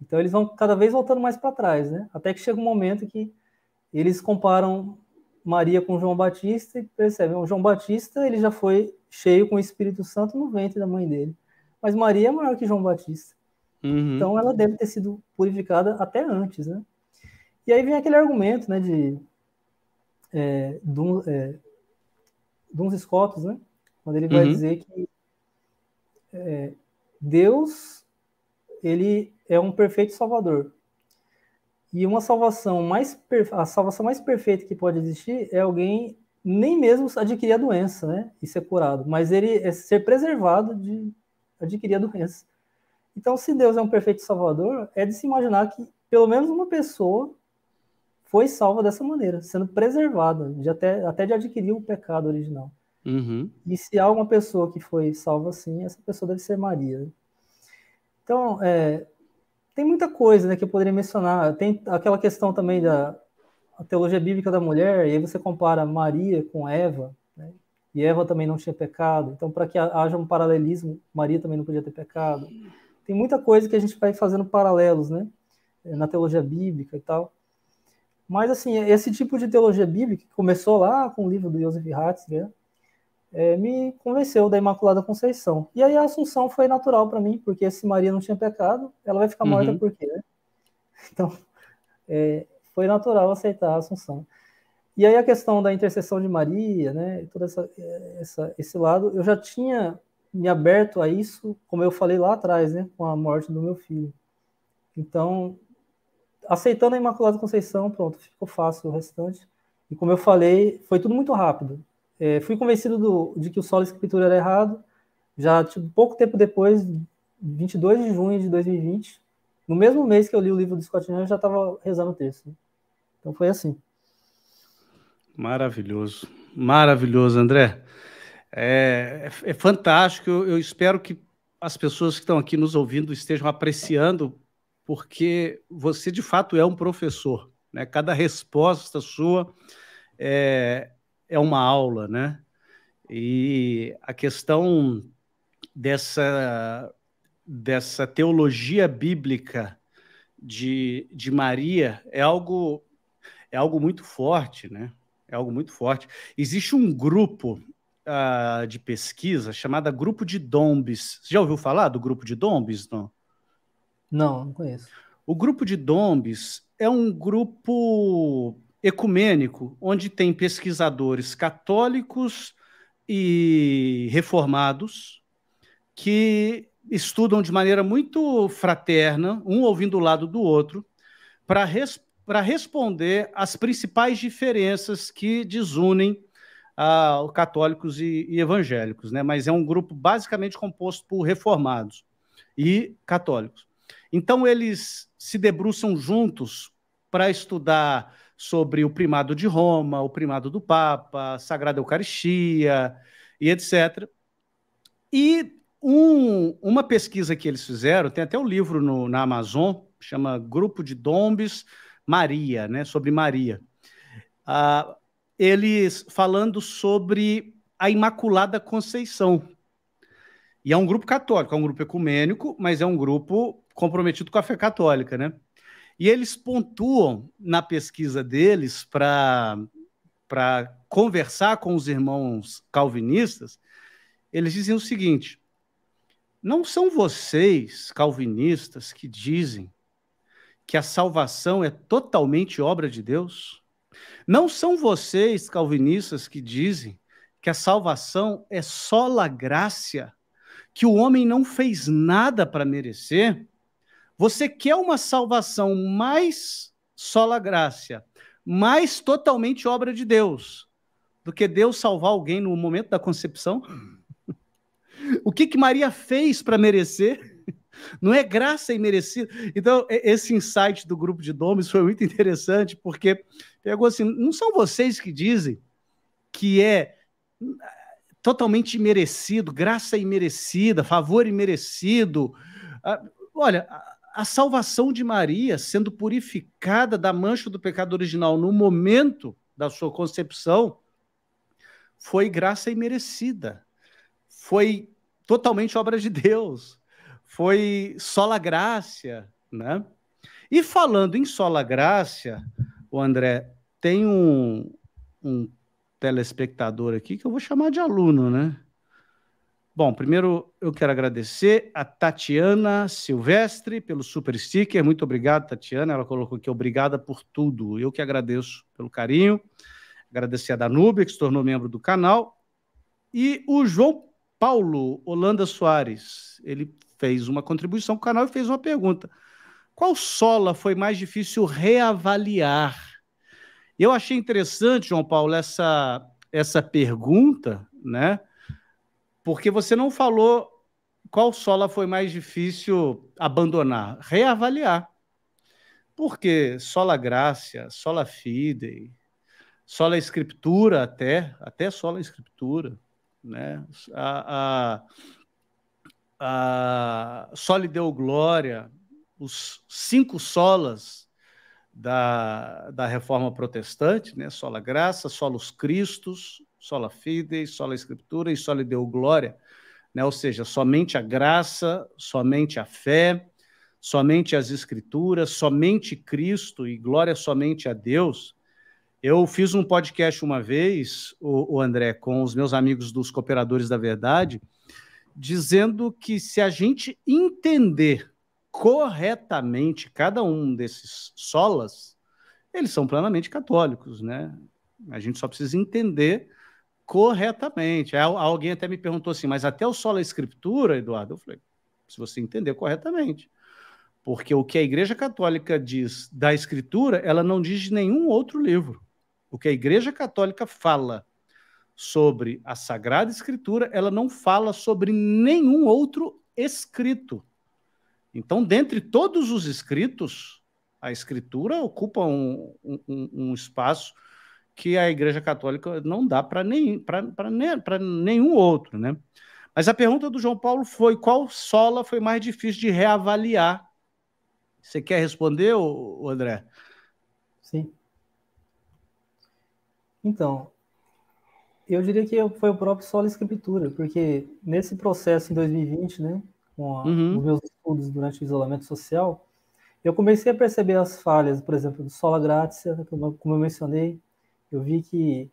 Então eles vão cada vez voltando mais para trás, né? Até que chega um momento que eles comparam Maria com João Batista e percebem, o João Batista ele já foi cheio com o Espírito Santo no ventre da mãe dele. Mas Maria é maior que João Batista. Uhum. Então ela deve ter sido purificada até antes, né? E aí vem aquele argumento, né, de, é, do, é, escotos, né? Quando ele vai uhum. dizer que é, Deus, ele é um perfeito salvador. E uma salvação mais a salvação mais perfeita que pode existir é alguém nem mesmo adquirir a doença, né? E ser curado, mas ele é ser preservado de adquirir a doença. Então, se Deus é um perfeito salvador, é de se imaginar que pelo menos uma pessoa foi salva dessa maneira, sendo preservada, de até, até de adquirir o pecado original. Uhum. E se há uma pessoa que foi salva assim, essa pessoa deve ser Maria. Então, é, tem muita coisa né, que eu poderia mencionar. Tem aquela questão também da teologia bíblica da mulher, e aí você compara Maria com Eva, e Eva também não tinha pecado. Então, para que haja um paralelismo, Maria também não podia ter pecado. Tem muita coisa que a gente vai fazendo paralelos, né? Na teologia bíblica e tal. Mas, assim, esse tipo de teologia bíblica, que começou lá com o livro do Joseph Ratzinger, né? é, me convenceu da Imaculada Conceição. E aí a Assunção foi natural para mim, porque se Maria não tinha pecado, ela vai ficar morta uhum. por quê, né? Então, é, foi natural aceitar a Assunção. E aí a questão da intercessão de Maria, né, todo essa, eh, essa, esse lado, eu já tinha me aberto a isso, como eu falei lá atrás, né, com a morte do meu filho. Então, aceitando a Imaculada Conceição, pronto, ficou fácil o restante. E como eu falei, foi tudo muito rápido. É, fui convencido do, de que o solo escritura era errado, já tipo, pouco tempo depois, 22 de junho de 2020, no mesmo mês que eu li o livro do Scott Young, eu já estava rezando o texto. Então foi assim. Maravilhoso, maravilhoso, André. É, é, é fantástico. Eu, eu, espero que as pessoas que estão aqui nos ouvindo estejam apreciando, porque você de fato é um professor. Né? Cada resposta sua é, é uma aula, né? E a questão dessa, dessa teologia bíblica de, de Maria é algo, é algo muito forte, né? É algo muito forte. Existe um grupo uh, de pesquisa chamado Grupo de Dombes. Você já ouviu falar do Grupo de Dombes? Não, não, não conheço. O Grupo de Dombes é um grupo ecumênico, onde tem pesquisadores católicos e reformados que estudam de maneira muito fraterna, um ouvindo o lado do outro, para res para responder às principais diferenças que desunem uh, católicos e, e, evangélicos, né? Mas é um grupo basicamente composto por reformados e católicos. Então eles se debruçam juntos para estudar sobre o primado de Roma, o primado do Papa, a Sagrada Eucaristia e etc. E um, uma pesquisa que eles fizeram, tem até o um livro no, na Amazon, chama Grupo de Dombes Maria, né, sobre Maria. Ah, eles falando sobre a Imaculada Conceição. E é um grupo católico, é um grupo ecumênico, mas é um grupo comprometido com a fé católica, né? E eles pontuam na pesquisa deles para conversar com os irmãos calvinistas, eles dizem o seguinte: não são vocês, calvinistas, que dizem que a salvação é totalmente obra de Deus? Não são vocês, calvinistas, que dizem que a salvação é só la graça, que o homem não fez nada para merecer? Você quer uma salvação mais só la graça, mais totalmente obra de Deus, do que Deus salvar alguém no momento da concepção? o que, que Maria fez para merecer? Não é graça é imerecida. Então, esse insight do grupo de Domes foi muito interessante, porque pegou assim: não são vocês que dizem que é ah, totalmente merecido, graça é imerecida, favor é imerecido. Ah, olha, a salvação de Maria sendo purificada da mancha do pecado original no momento da sua concepção foi graça imerecida, foi totalmente obra de Deus foi Sola Grácia, né? E falando em Sola Grácia, o André tem um, um telespectador aqui que eu vou chamar de aluno, né? Bom, primeiro eu quero agradecer a Tatiana Silvestre pelo super sticker. Muito obrigado, Tatiana. Ela colocou aqui obrigada por tudo. Eu que agradeço pelo carinho. Agradecer a Danube, que se tornou membro do canal. E o João Paulo Holanda Soares. Ele fez uma contribuição para o canal e fez uma pergunta. Qual sola foi mais difícil reavaliar? Eu achei interessante, João Paulo, essa, essa pergunta, né? Porque você não falou qual sola foi mais difícil abandonar, reavaliar. Porque sola graça, sola fidei, sola escritura até, até sola escritura, né? A, a, ah, só lhe deu glória, os cinco solas da, da reforma protestante, né? sola graça, solos cristos, sola Fides, sola escritura e só lhe deu glória, né? ou seja, somente a graça, somente a fé, somente as escrituras, somente Cristo e glória somente a Deus. Eu fiz um podcast uma vez, o, o André, com os meus amigos dos Cooperadores da Verdade, dizendo que se a gente entender corretamente cada um desses solas, eles são plenamente católicos, né? A gente só precisa entender corretamente. Alguém até me perguntou assim, mas até o solo é escritura, Eduardo? Eu falei, se você entender corretamente. Porque o que a Igreja Católica diz da escritura, ela não diz de nenhum outro livro. O que a Igreja Católica fala sobre a Sagrada Escritura, ela não fala sobre nenhum outro escrito. Então, dentre todos os escritos, a Escritura ocupa um, um, um espaço que a Igreja Católica não dá para nem, nenhum outro. Né? Mas a pergunta do João Paulo foi: qual sola foi mais difícil de reavaliar? Você quer responder, André? Sim. Então, eu diria que foi o próprio solo escritura, porque nesse processo em 2020, né, com, a, uhum. os meus estudos durante o isolamento social, eu comecei a perceber as falhas, por exemplo, do sola gratia, como eu mencionei, eu vi que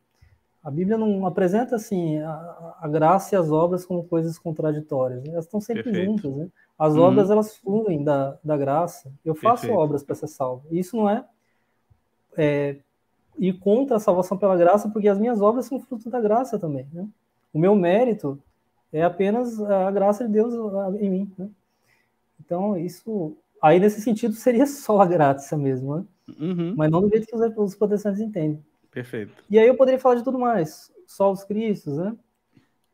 a Bíblia não apresenta assim a, a graça e as obras como coisas contraditórias, né? elas estão sempre Perfeito. juntas, né? As uhum. obras elas fluem da, da graça. Eu faço Perfeito. obras para ser salvo. Isso não é, é e contra a salvação pela graça, porque as minhas obras são fruto da graça também. Né? O meu mérito é apenas a graça de Deus em mim. Né? Então, isso. Aí, nesse sentido, seria só a graça mesmo, né? Uhum. Mas não do jeito que os, os, protestantes entendem. Perfeito. E aí eu poderia falar de tudo mais. Só os cristos, né?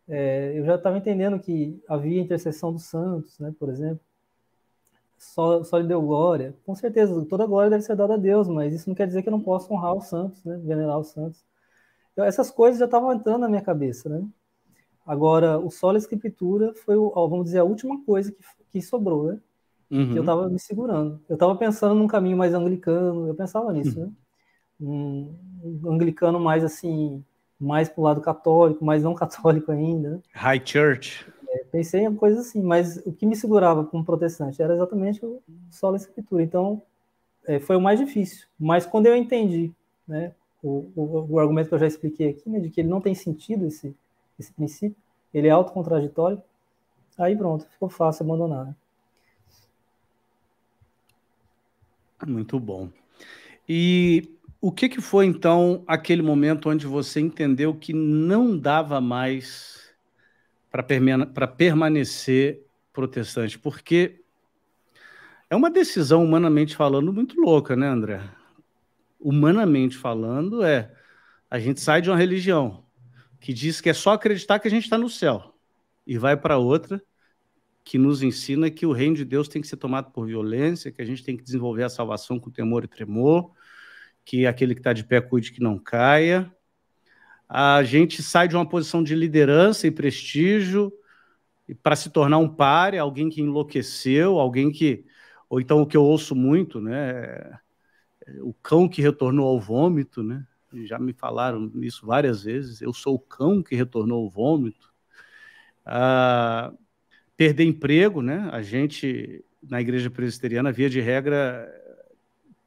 É, eu já estava entendendo que havia intercessão dos santos, né? Por exemplo só, só lhe deu glória. Com certeza, toda glória deve ser dada a Deus, mas isso não quer dizer que eu não possa honrar os santos, né? venerar os santos. Então, essas coisas já estavam entrando na minha cabeça, né? Agora, o solo escritura foi, vamos dizer, a última coisa que, que sobrou, né? Uhum. Que eu estava me segurando. Eu estava pensando num caminho mais anglicano, eu pensava nisso, uhum. né? Um, um anglicano mais assim, mais pro lado católico, mas não católico ainda. Né? High church pensei em coisas assim, mas o que me segurava como protestante era exatamente o solo escritura. Então, é, foi o mais difícil. Mas quando eu entendi, né, o, o, o, argumento que eu já expliquei aqui, né, de que ele não tem sentido esse, esse princípio, ele é autocontraditório, aí pronto, ficou fácil abandonar. Né? Muito bom. E o que, que foi, então, aquele momento onde você entendeu que não dava mais para permanecer protestante, porque é uma decisão, humanamente falando, muito louca, né, André? Humanamente falando, é a gente sai de uma religião que diz que é só acreditar que a gente está no céu e vai para outra que nos ensina que o reino de Deus tem que ser tomado por violência, que a gente tem que desenvolver a salvação com temor e tremor, que aquele que está de pé cuide que não caia, a gente sai de uma posição de liderança e prestígio para se tornar um pare, é alguém que enlouqueceu, alguém que. Ou então o que eu ouço muito, né? É o cão que retornou ao vômito, né? Já me falaram isso várias vezes. Eu sou o cão que retornou ao vômito. Ah, perder emprego, né? A gente, na igreja presbiteriana, via de regra,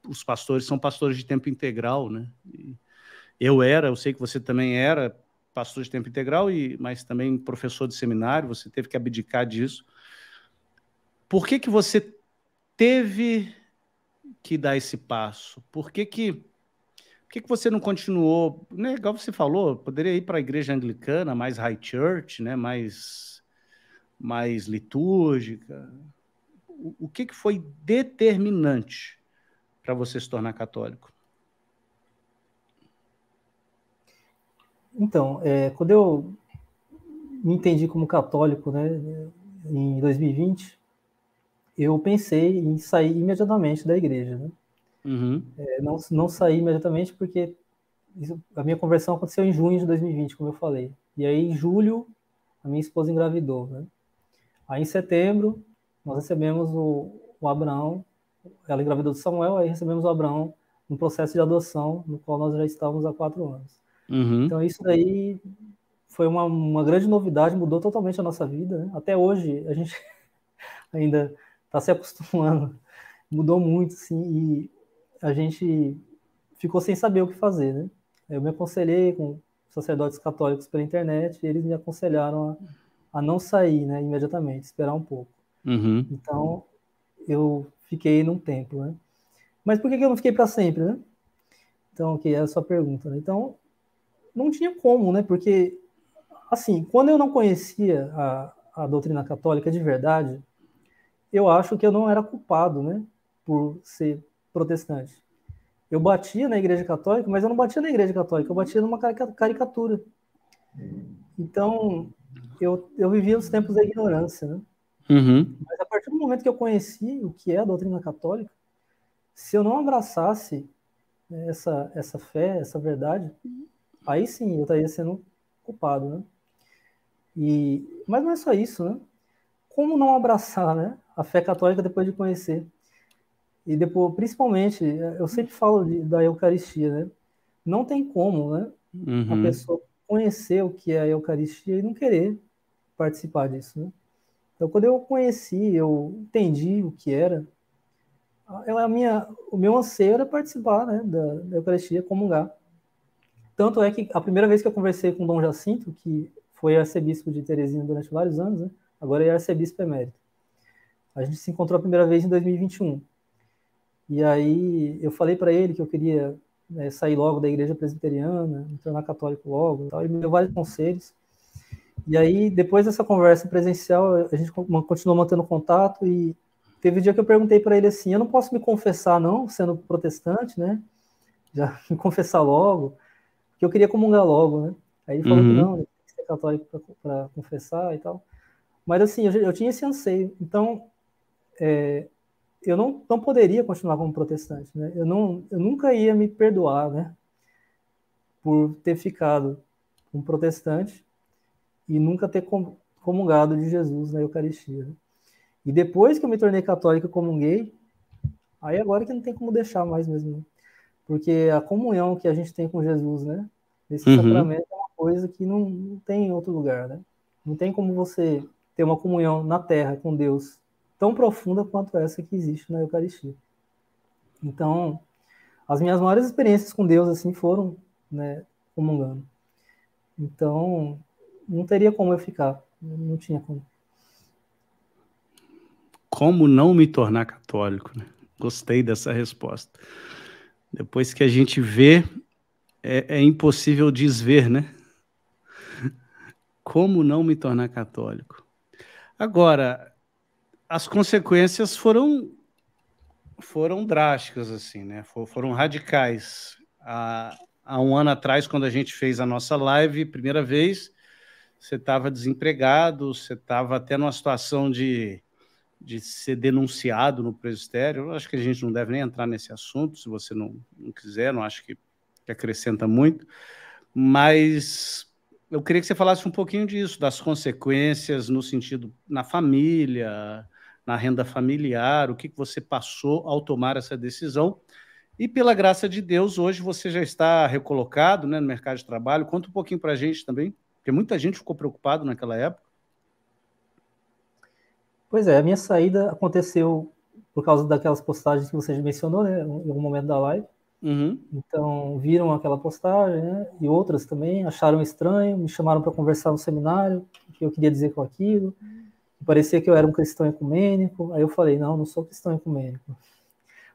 os pastores são pastores de tempo integral, né? E, eu era, eu sei que você também era pastor de tempo integral, e, mas também professor de seminário, você teve que abdicar disso. Por que, que você teve que dar esse passo? Por que, que, por que, que você não continuou? Né, igual você falou, poderia ir para a igreja anglicana, mais high church, né, mais, mais litúrgica. O, o que, que foi determinante para você se tornar católico? Então, é, quando eu me entendi como católico, né, em 2020, eu pensei em sair imediatamente da igreja, né? Uhum. É, não, não saí imediatamente porque a minha conversão aconteceu em junho de 2020, como eu falei. E aí, em julho, a minha esposa engravidou, né? Aí, em setembro, nós recebemos o, o Abraão, ela engravidou do Samuel, aí recebemos o Abraão no processo de adoção, no qual nós já estávamos há quatro anos. Uhum. Então isso daí foi uma, uma grande novidade, mudou totalmente a nossa vida. Né? Até hoje a gente ainda está se acostumando. Mudou muito, sim, e a gente ficou sem saber o que fazer, né? Eu me aconselhei com sacerdotes católicos pela internet e eles me aconselharam a, a não sair, né, imediatamente, esperar um pouco. Uhum. Então, eu fiquei num templo, né? Mas por que, que eu não fiquei para sempre, né? Então, que okay, é a sua pergunta, né? Então, não tinha como, né? Porque, assim, quando eu não conhecia a, a doutrina católica de verdade, eu acho que eu não era culpado, né? Por ser protestante. Eu batia na igreja católica, mas eu não batia na igreja católica, eu batia numa caricatura. Então, eu, eu vivia os tempos da ignorância, né? Uhum. Mas a partir do momento que eu conheci o que é a doutrina católica, se eu não abraçasse né, essa, essa fé, essa verdade, aí sim eu estaria sendo culpado, né? E, mas não é só isso, né? Como não abraçar né, a fé católica depois de conhecer? E depois, principalmente, eu sempre falo de, da Eucaristia, né? Não tem como, né? Uhum. A pessoa conhecer o que é a Eucaristia e não querer participar disso, né? Então, quando eu conheci, eu entendi o que era, a minha, o meu anseio era participar né, da, da Eucaristia, comungar. Tanto é que a primeira vez que eu conversei com Dom Jacinto, que foi arcebispo de Teresina durante vários anos, né? agora ele é arcebispo emérito. A gente se encontrou a primeira vez em 2021. E aí eu falei para ele que eu queria né, sair logo da igreja presbiteriana, tornar católico logo. Tal. Ele me deu vários conselhos. E aí, depois dessa conversa presencial, a gente continuou mantendo contato e teve um dia que eu perguntei para ele assim, eu não posso me confessar não, sendo protestante, né? Já me confessar logo que eu queria comungar logo, né? Aí ele falou uhum. que não, tem que ser católico para confessar e tal. Mas assim, eu, eu tinha esse anseio. Então, é, eu não, não poderia continuar como protestante, né? Eu, não, eu nunca ia me perdoar, né? Por ter ficado um protestante e nunca ter comungado de Jesus na Eucaristia. Né? E depois que eu me tornei católico e comunguei, aí agora que não tem como deixar mais mesmo. Né? Porque a comunhão que a gente tem com Jesus, né? Esse uhum. sacramento é uma coisa que não, não tem em outro lugar, né? Não tem como você ter uma comunhão na terra com Deus tão profunda quanto essa que existe na Eucaristia. Então, as minhas maiores experiências com Deus assim foram, né, comungando. Então, não teria como eu ficar, não tinha como. Como não me tornar católico? Né? Gostei dessa resposta. Depois que a gente vê, é, é impossível desver, né? Como não me tornar católico? Agora, as consequências foram foram drásticas, assim, né? Foram radicais. Há, há, um ano atrás, quando a gente fez a nossa live, primeira vez, você estava desempregado, você estava até numa situação de de ser denunciado no presbitério. Eu acho que a gente não deve nem entrar nesse assunto, se você não, não quiser, não acho que, que acrescenta muito. Mas eu queria que você falasse um pouquinho disso, das consequências no sentido na família, na renda familiar, o que, que você passou ao tomar essa decisão. E pela graça de Deus, hoje você já está recolocado né, no mercado de trabalho. Conta um pouquinho para a gente também, porque muita gente ficou preocupado naquela época. Pois é, a minha saída aconteceu por causa daquelas postagens que você mencionou, né, em algum momento da live. Uhum. Então, viram aquela postagem, né, e outras também, acharam estranho, me chamaram para conversar no seminário, o que eu queria dizer com aquilo. Parecia que eu era um cristão ecumênico, aí eu falei, não, não sou cristão ecumênico.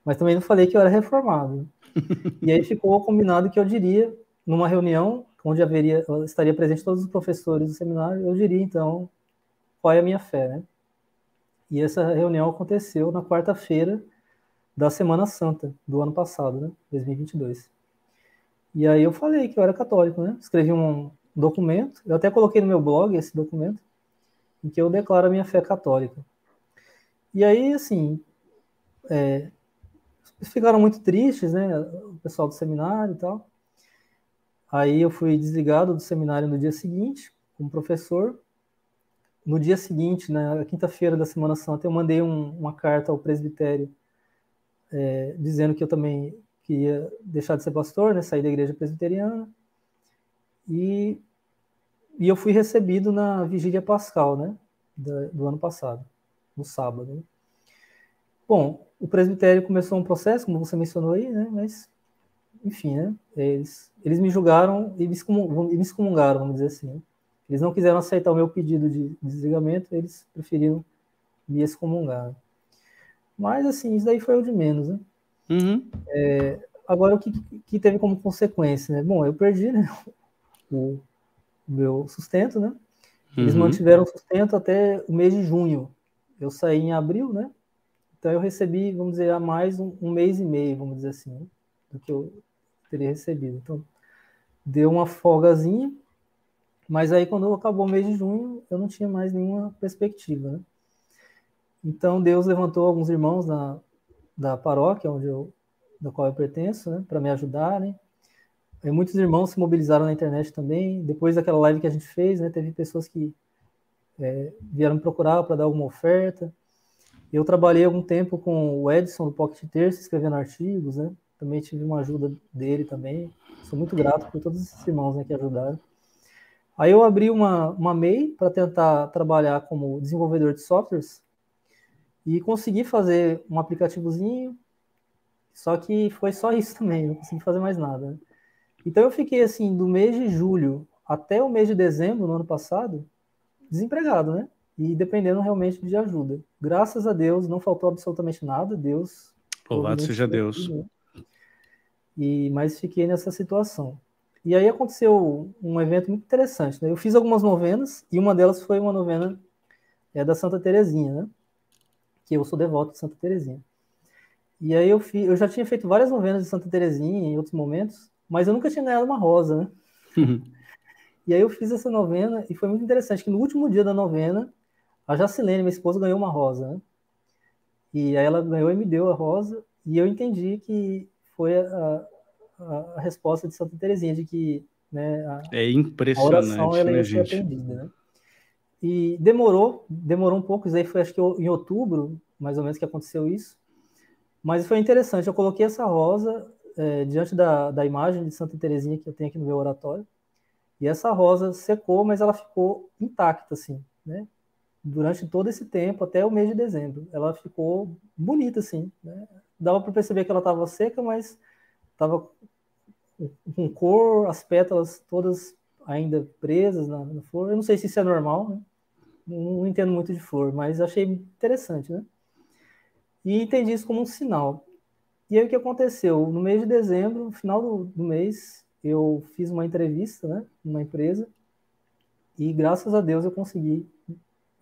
Mas também não falei que eu era reformado. e aí ficou combinado que eu diria, numa reunião, onde haveria, estaria presente todos os professores do seminário, eu diria, então, qual é a minha fé, né? E essa reunião aconteceu na quarta-feira da Semana Santa do ano passado, né, 2022. E aí eu falei que eu era católico, né? Escrevi um documento, eu até coloquei no meu blog esse documento, em que eu declaro a minha fé católica. E aí, assim, é, ficaram muito tristes, né? O pessoal do seminário e tal. Aí eu fui desligado do seminário no dia seguinte, como professor, no dia seguinte, né, na quinta-feira da Semana Santa, eu mandei um, uma carta ao presbitério é, dizendo que eu também queria deixar de ser pastor, né, sair da igreja presbiteriana. E, e eu fui recebido na vigília pascal, né, da, do ano passado, no sábado. Né? Bom, o presbitério começou um processo, como você mencionou aí, né, mas enfim, né, eles, eles me julgaram e me, me excomungaram, vamos dizer assim. Né. Eles não quiseram aceitar o meu pedido de desligamento, eles preferiram me excomungar. Mas, assim, isso daí foi o de menos, né? Uhum. É, agora, o que, que teve como consequência, né? Bom, eu perdi né, o meu sustento, né? Eles uhum. mantiveram sustento até o mês de junho. Eu saí em abril, né? Então eu recebi, vamos dizer, a mais um, um mês e meio, vamos dizer assim, né? do que eu teria recebido. Então, deu uma folgazinha, mas aí, quando acabou o mês de junho, eu não tinha mais nenhuma perspectiva. Né? Então, Deus levantou alguns irmãos da, da paróquia, onde eu, da qual eu pertenço, né, para me ajudarem. E né? é, muitos irmãos se mobilizaram na internet também. Depois daquela live que a gente fez, né, teve pessoas que é, vieram me procurar para dar alguma oferta. Eu trabalhei algum tempo com o Edson do Pocket Terça, escrevendo artigos, né? Também tive uma ajuda dele também. Sou muito grato por todos esses irmãos né, que ajudaram. Aí eu abri uma, uma MEI para tentar trabalhar como desenvolvedor de softwares e consegui fazer um aplicativozinho, só que foi só isso também, não consegui fazer mais nada. Então eu fiquei assim, do mês de julho até o mês de dezembro no ano passado, desempregado, né? E dependendo realmente de ajuda. Graças a Deus, não faltou absolutamente nada, Deus. Louvado seja Deus. Né? E, mas fiquei nessa situação. E aí aconteceu um evento muito interessante. Né? Eu fiz algumas novenas e uma delas foi uma novena é, da Santa Terezinha, né? que eu sou devoto de Santa Terezinha. E aí eu, fiz, eu já tinha feito várias novenas de Santa Terezinha em outros momentos, mas eu nunca tinha ganhado uma rosa, né? E aí eu fiz essa novena e foi muito interessante que no último dia da novena, a Jacilene, minha esposa, ganhou uma rosa, né? E aí ela ganhou e me deu a rosa, e eu entendi que foi a, a resposta de Santa Teresinha de que né, a, é impressionante, a oração ela né, ia ser atendida, né? E demorou, demorou um pouco, isso aí foi acho que em outubro, mais ou menos, que aconteceu isso. Mas foi interessante, eu coloquei essa rosa é, diante da, da imagem de Santa Teresinha que eu tenho aqui no meu oratório, e essa rosa secou, mas ela ficou intacta, assim, né? Durante todo esse tempo, até o mês de dezembro, ela ficou bonita, assim, né? Dava para perceber que ela estava seca, mas Tava com cor, as pétalas todas ainda presas na, na flor. Eu não sei se isso é normal, né? não entendo muito de flor, mas achei interessante, né? E entendi isso como um sinal. E aí o que aconteceu? No mês de dezembro, no final do, do mês, eu fiz uma entrevista, né, numa empresa, e graças a Deus eu consegui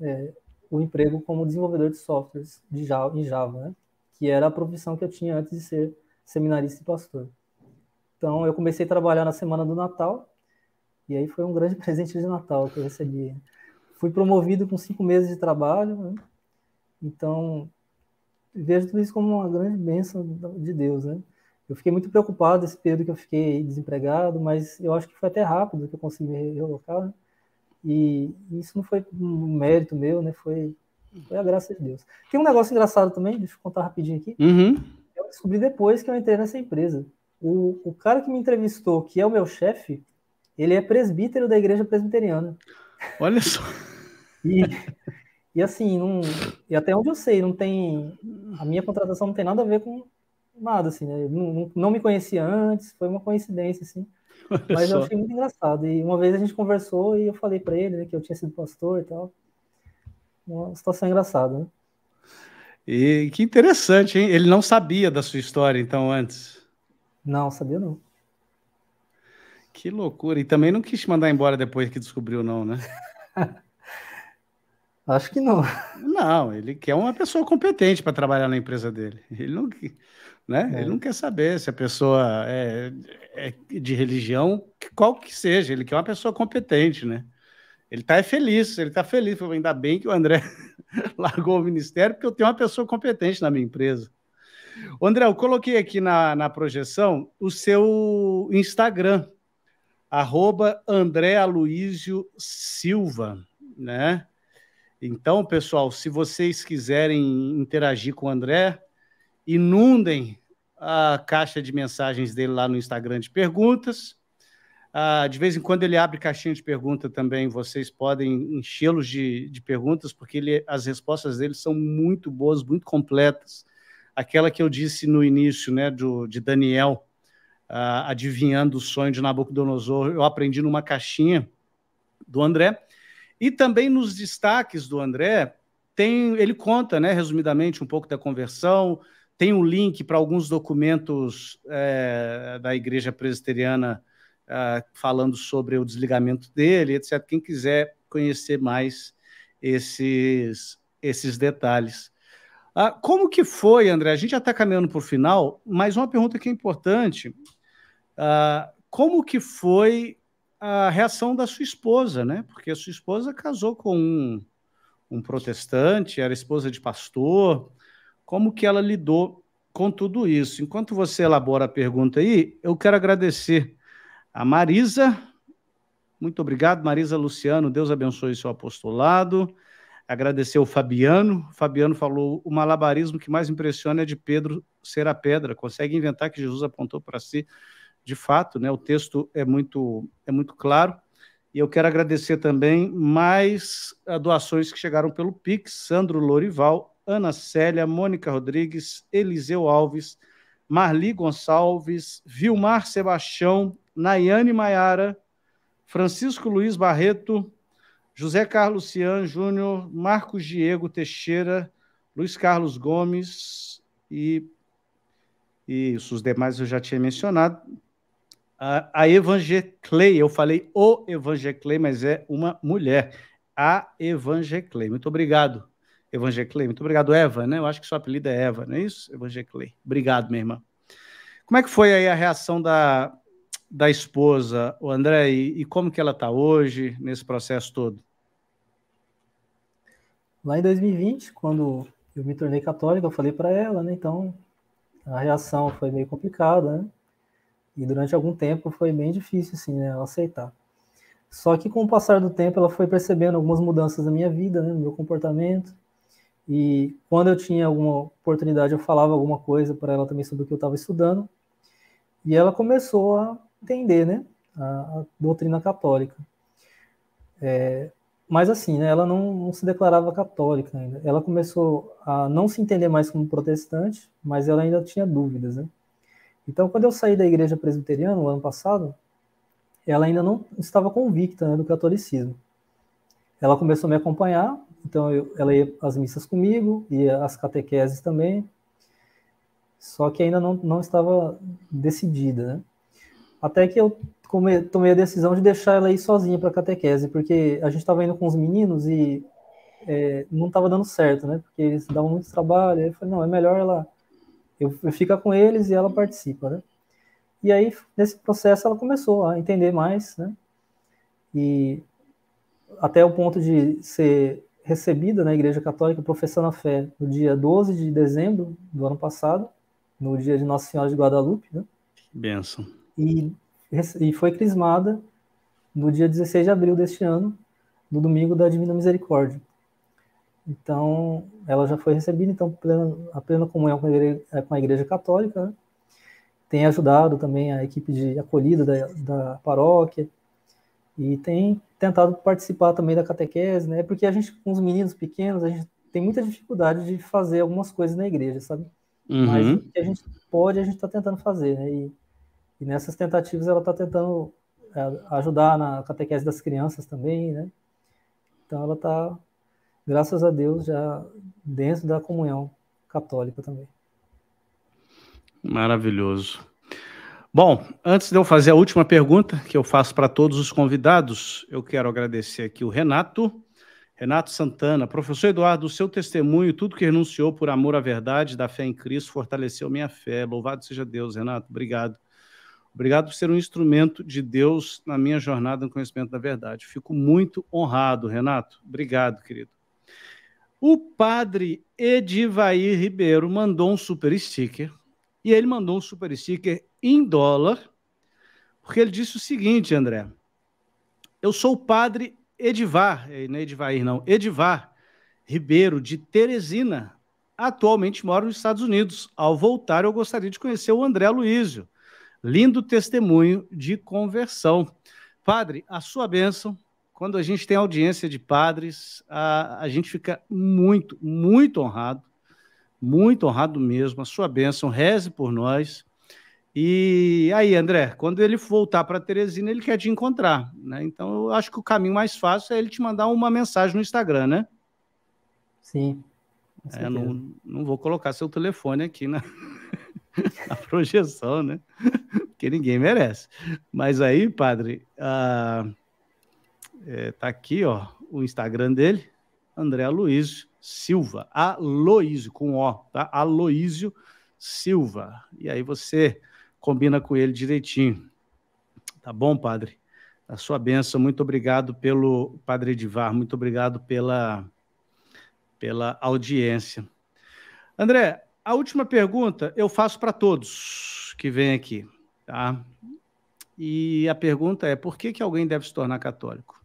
é, o emprego como desenvolvedor de softwares de Java, em Java, né, que era a profissão que eu tinha antes de ser seminarista e pastor. Então, eu comecei a trabalhar na semana do Natal, e aí foi um grande presente de Natal que eu recebi. Fui promovido com cinco meses de trabalho, né? então vejo tudo isso como uma grande bênção de Deus, né? Eu fiquei muito preocupado esse período que eu fiquei desempregado, mas eu acho que foi até rápido que eu consegui me relocar, né? e isso não foi um mérito meu, né? Foi, foi a graça de Deus. Tem um negócio engraçado também, deixa eu contar rapidinho aqui. Uhum descobri depois que eu entrei nessa empresa. O, o cara que me entrevistou, que é o meu chefe, ele é presbítero da igreja presbiteriana. Olha só. E, e assim, não, e até onde eu sei, não tem. A minha contratação não tem nada a ver com nada, assim, né? Não, não me conhecia antes, foi uma coincidência, assim. Olha mas só. eu achei muito engraçado. E uma vez a gente conversou e eu falei para ele né, que eu tinha sido pastor e tal. Uma situação engraçada, né? E que interessante, hein? Ele não sabia da sua história, então, antes. Não, sabia não. Que loucura. E também não quis te mandar embora depois que descobriu, não, né? Acho que não. Não, ele quer uma pessoa competente para trabalhar na empresa dele. Ele não, né? É. ele não quer saber se a pessoa é, é de religião, qual que seja. Ele quer uma pessoa competente, né? Ele está feliz, ele está feliz. Falou, ainda bem que o André largou o ministério, porque eu tenho uma pessoa competente na minha empresa. O André, eu coloquei aqui na, na projeção o seu Instagram, arroba André Aloysio Silva, né? Então, pessoal, se vocês quiserem interagir com o André, inundem a caixa de mensagens dele lá no Instagram de perguntas. Uh, de vez em quando ele abre caixinha de pergunta também, vocês podem enchê-los de, de, perguntas, porque ele, as respostas dele são muito boas, muito completas. Aquela que eu disse no início, né, do, de Daniel, uh, adivinhando o sonho de Nabucodonosor, eu aprendi numa caixinha do André. E também nos destaques do André, tem, ele conta, né, resumidamente, um pouco da conversão, tem um link para alguns documentos é, da Igreja Presbiteriana uh, falando sobre o desligamento dele, etc. Quem quiser conhecer mais esses, esses detalhes. Uh, como que foi, André? A gente já está caminhando para o final, mas uma pergunta que é importante. Uh, como que foi a reação da sua esposa, né? Porque a sua esposa casou com um, um protestante, era esposa de pastor. Como que ela lidou com tudo isso? Enquanto você elabora a pergunta aí, eu quero agradecer a Marisa, muito obrigado, Marisa Luciano, Deus abençoe seu apostolado. Agradecer o Fabiano. O Fabiano falou: o malabarismo que mais impressiona é de Pedro ser a pedra. Consegue inventar que Jesus apontou para si. De fato, né? O texto é muito, é muito claro. E eu quero agradecer também mais ah, doações que chegaram pelo Pix: Sandro Lorival, Ana Célia, Mônica Rodrigues, Eliseu Alves, Marli Gonçalves, Vilmar Sebastião, Nayane Maiara, Francisco Luiz Barreto, José Carlos Cian Júnior, Marcos Diego Teixeira, Luiz Carlos Gomes e, e isso, os demais eu já tinha mencionado. A, a Evangeclei, eu falei o Evangeclei, mas é uma mulher. A Evangeclei. Muito obrigado, Evangeclei. Muito obrigado, Eva, né? Eu acho que seu apelido é Eva, não é isso? Evangeclei. Obrigado, minha irmã. Como é que foi aí a reação da, da esposa, o André, e, e como que ela está hoje nesse processo todo? Lá em 2020, quando eu me tornei católico, eu falei para ela, né? Então a reação foi meio complicada, né? E durante algum tempo foi bem difícil, assim, né? Ela aceitar. Só que com o passar do tempo ela foi percebendo algumas mudanças na minha vida, né? No meu comportamento. E quando eu tinha alguma oportunidade, eu falava alguma coisa para ela também sobre o que eu estava estudando. E ela começou a entender né, a, a doutrina católica. É, mas assim, né, ela não, não, se declarava católica ainda. Ela começou a não se entender mais como protestante, mas ela ainda tinha dúvidas. Né? Então, quando eu saí da igreja presbiteriana, no ano passado, ela ainda não estava convicta né, do catolicismo. Ela começou a me acompanhar, então eu, ela ia às missas comigo, ia às catequeses também, só que ainda não, não estava decidida, né? Até que eu tomei a decisão de deixar ela aí sozinha para catequese, porque a gente estava indo com os meninos e é, não estava dando certo, né? Porque eles davam muito trabalho. Aí eu falei, não, é melhor ela. Eu, eu ficar com eles e ela participa, né? E aí, nesse processo, ela começou a entender mais, né? E até o ponto de ser recebida na Igreja Católica, professando a fé, no dia 12 de dezembro do ano passado, no dia de Nossa Senhora de Guadalupe, né? benção e, e foi crismada no dia 16 de abril deste ano, no domingo da Divina Misericórdia. Então, ela já foi recebida, então, plena, a plena comunhão com a Igreja, eh, com a igreja Católica, né? tem ajudado também a equipe de acolhida da, da, paróquia, e tem tentado participar também da catequese, né? Porque a gente, com os meninos pequenos, a gente tem muita dificuldade de fazer algumas coisas na igreja, sabe? Uhum. Mas o que a gente pode, a gente está tentando fazer, né? E e nessas tentativas ela está tentando é, ajudar na catequese das crianças também, né? Então ela está, graças a Deus, já dentro da comunhão católica também. Maravilhoso. Bom, antes de eu fazer a última pergunta que eu faço para todos os convidados, eu quero agradecer aqui o Renato, Renato Santana. Professor Eduardo, o seu testemunho, tudo que renunciou por amor à verdade da fé em Cristo, fortaleceu minha fé. Louvado seja Deus, Renato. Obrigado. Obrigado por ser um instrumento de Deus na minha jornada no conhecimento da verdade. Fico muito honrado, Renato. Obrigado, querido. O padre Edivair Ribeiro mandou um super sticker. E ele mandou um super sticker em dólar, porque ele disse o seguinte, André. Eu sou o padre Edivar, eh, não é Edivair, não, Edivar Ribeiro, de Teresina. Atualmente moro nos Estados Unidos. Ao voltar, eu gostaria de conhecer o André Luísio lindo testemunho de conversão. Padre, a sua bênção. Quando a gente tem audiência de padres, a, a gente fica muito, muito honrado, muito honrado mesmo. A sua bênção, reze por nós. E aí, André, quando ele voltar para Teresina, ele quer te encontrar, né? Então, eu acho que o caminho mais fácil é ele te mandar uma mensagem no Instagram, né? Sim. É, não, não vou colocar seu telefone aqui, né? a projeção, né? Porque ninguém merece. Mas aí, padre, é, tá aqui, ó, o Instagram dele, André Luiz Silva. Aloísio, com O, tá? Aloísio Silva. E aí você combina com ele direitinho. Tá bom, padre? A sua benção, muito obrigado pelo Padre Edivar, muito obrigado pela, pela audiência. André, a última pergunta eu faço para todos que vêm aqui, tá? E a pergunta é: por que, que alguém deve se tornar católico?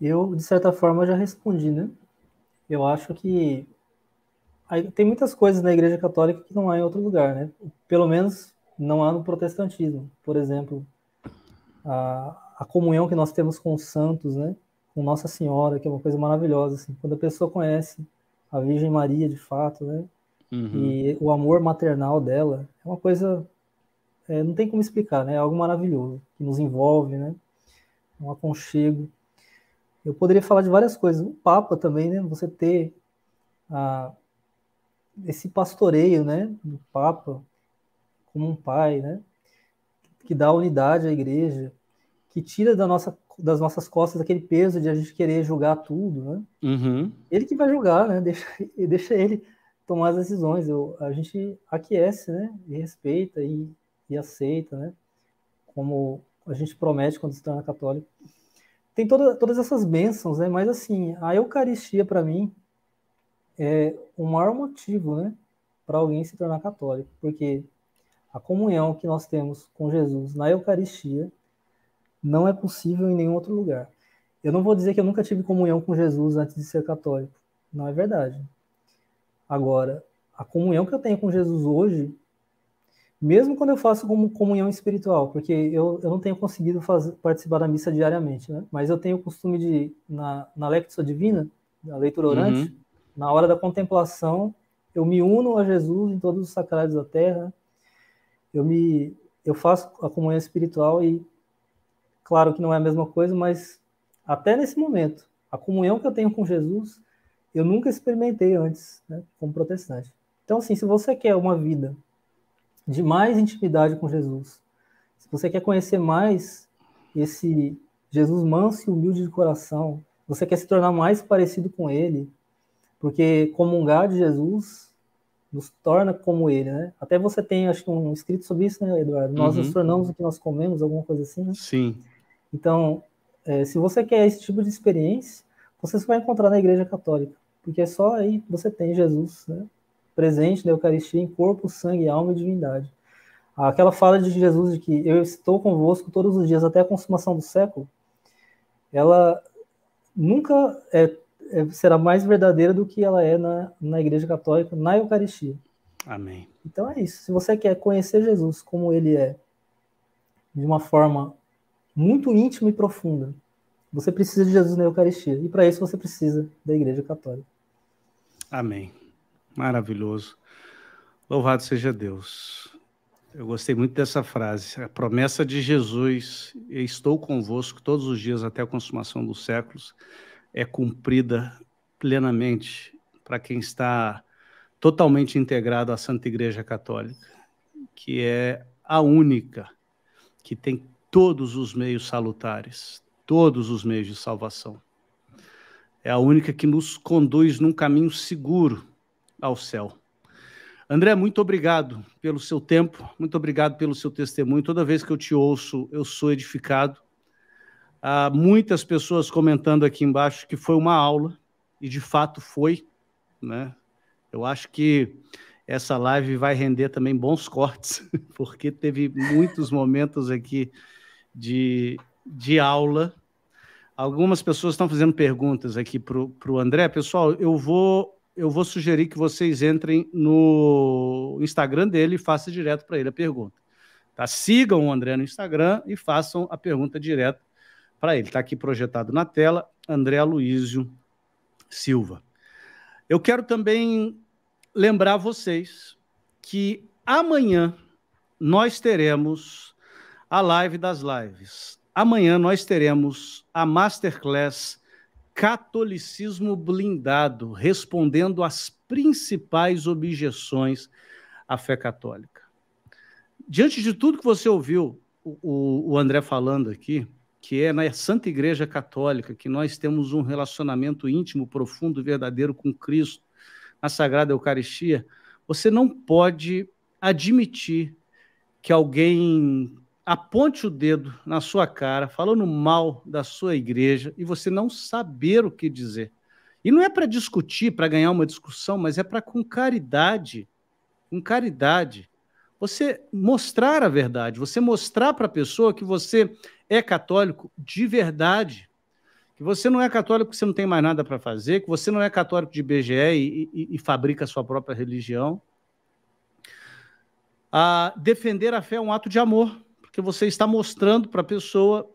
Eu, de certa forma, já respondi, né? Eu acho que tem muitas coisas na Igreja Católica que não há em outro lugar, né? Pelo menos não há no protestantismo. Por exemplo, a, a comunhão que nós temos com os santos, né? com Nossa Senhora, que é uma coisa maravilhosa, assim, quando a pessoa conhece a Virgem Maria de fato, né? Uhum. E o amor maternal dela é uma coisa, é, não tem como explicar, né? É algo maravilhoso que nos envolve, né? É um aconchego. Eu poderia falar de várias coisas. O Papa também, né? Você ter a, esse pastoreio, né? Do Papa como um pai, né? Que dá unidade à Igreja, que tira da nossa das nossas costas aquele peso de a gente querer julgar tudo, né? Uhum. Ele que vai julgar, né? Deixa, deixa ele tomar as decisões. Eu, a gente aquece, né? E respeita e, e aceita, né? Como a gente promete quando se torna católico. Tem toda, todas essas bênçãos, né? Mas assim, a Eucaristia para mim é o maior motivo, né? Para alguém se tornar católico, porque a comunhão que nós temos com Jesus na Eucaristia não é possível em nenhum outro lugar. Eu não vou dizer que eu nunca tive comunhão com Jesus antes de ser católico. Não é verdade. Agora, a comunhão que eu tenho com Jesus hoje, mesmo quando eu faço como comunhão espiritual, porque eu, eu não tenho conseguido fazer, participar da missa diariamente, né? mas eu tenho o costume de, na, na Lectio Divina, na leitura uhum. orante, uhum. na hora da contemplação, eu me uno a Jesus em todos os sacrários da terra, eu, me, eu faço a comunhão espiritual e Claro que não é a mesma coisa, mas até nesse momento, a comunhão que eu tenho com Jesus, eu nunca experimentei antes, né, como protestante. Então, assim, se você quer uma vida de mais intimidade com Jesus, se você quer conhecer mais esse Jesus manso e humilde de coração, você quer se tornar mais parecido com ele, porque comungar de Jesus nos torna como ele, né? Até você tem, acho que, um escrito sobre isso, né, Eduardo? Nós uhum. nos tornamos o que nós comemos, alguma coisa assim, né? Sim. Então, é, se você quer esse tipo de experiência, você só vai encontrar na Igreja Católica, porque é só aí que você tem Jesus né, presente na Eucaristia em corpo, sangue, alma e divindade. Aquela fala de Jesus de que eu estou convosco todos os dias até a consumação do século, ela nunca é, é, será mais verdadeira do que ela é na, na Igreja Católica, na Eucaristia. Amém. Então é isso. Se você quer conhecer Jesus como ele é, de uma forma muito íntima e profunda. Você precisa de Jesus na Eucaristia. E para isso você precisa da Igreja Católica. Amém. Maravilhoso. Louvado seja Deus. Eu gostei muito dessa frase. A promessa de Jesus, estou convosco todos os dias até a consumação dos séculos, é cumprida plenamente para quem está totalmente integrado à Santa Igreja Católica, que é a única que tem todos os meios salutares, todos os meios de salvação. É a única que nos conduz num caminho seguro ao céu. André, muito obrigado pelo seu tempo, muito obrigado pelo seu testemunho. Toda vez que eu te ouço, eu sou edificado. Há muitas pessoas comentando aqui embaixo que foi uma aula, e de fato foi. Né? Eu acho que essa live vai render também bons cortes, porque teve muitos momentos aqui de, de aula. Algumas pessoas estão fazendo perguntas aqui para o André. Pessoal, eu vou eu vou sugerir que vocês entrem no Instagram dele e façam direto para ele a pergunta. Tá? Sigam o André no Instagram e façam a pergunta direto para ele. Está aqui projetado na tela, André Luísio Silva. Eu quero também lembrar vocês que amanhã nós teremos a live das lives. Amanhã nós teremos a Masterclass Catolicismo Blindado, respondendo às principais objeções à fé católica. Diante de tudo que você ouviu o, o André falando aqui, que é na Santa Igreja Católica que nós temos um relacionamento íntimo, profundo, verdadeiro com Cristo, na Sagrada Eucaristia, você não pode admitir que alguém aponte o dedo na sua cara, falando mal da sua igreja, e você não saber o que dizer. E não é para discutir, para ganhar uma discussão, mas é para com caridade, com caridade, você mostrar a verdade, você mostrar para a pessoa que você é católico de verdade, que você não é católico porque você não tem mais nada para fazer, que você não é católico de BGE e, e, e fabrica a sua própria religião. Ah, defender a fé é um ato de amor que você está mostrando para a pessoa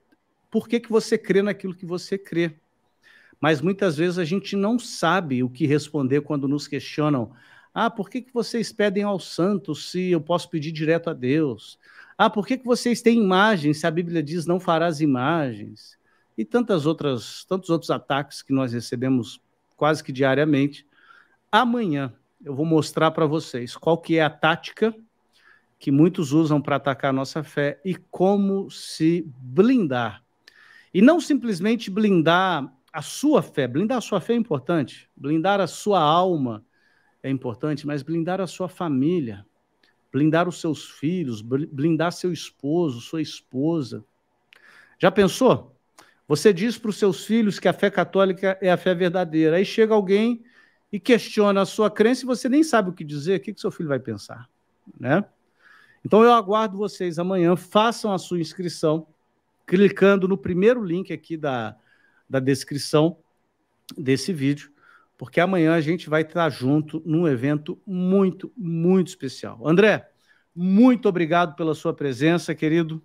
por que, que você crê naquilo que você crê. Mas muitas vezes a gente não sabe o que responder quando nos questionam. Ah, por que, que vocês pedem ao santo se eu posso pedir direto a Deus? Ah, por que, que vocês têm imagens se a Bíblia diz não farás imagens? E tantas outras, tantos outros ataques que nós recebemos quase que diariamente. Amanhã eu vou mostrar para vocês qual que é a tática que muitos usam para atacar a nossa fé e como se blindar. E não simplesmente blindar a sua fé, blindar a sua fé é importante, blindar a sua alma é importante, mas blindar a sua família, blindar os seus filhos, blindar seu esposo, sua esposa. Já pensou? Você diz para os seus filhos que a fé católica é a fé verdadeira. Aí chega alguém e questiona a sua crença e você nem sabe o que dizer, o que, que seu filho vai pensar, né? Então eu aguardo vocês amanhã, façam a sua inscrição clicando no primeiro link aqui da, da descrição desse vídeo, porque amanhã a gente vai estar junto num evento muito, muito especial. André, muito obrigado pela sua presença, querido.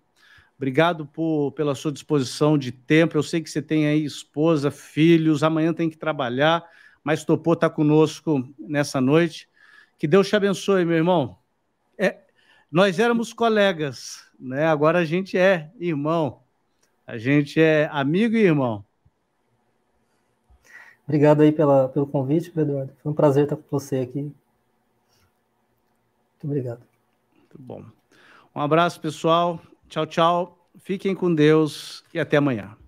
Obrigado por, pela sua disposição de tempo. Eu sei que você tem aí esposa, filhos, amanhã tem que trabalhar, mas topou estar tá conosco nessa noite. Que Deus te abençoe, meu irmão. Nós éramos colegas, né? Agora a gente é irmão. A gente é amigo e irmão. Obrigado aí pela, pelo convite, Eduardo. Foi um prazer estar com você aqui. Muito obrigado. Muito bom. Um abraço, pessoal. Tchau, tchau. Fiquem com Deus e até amanhã.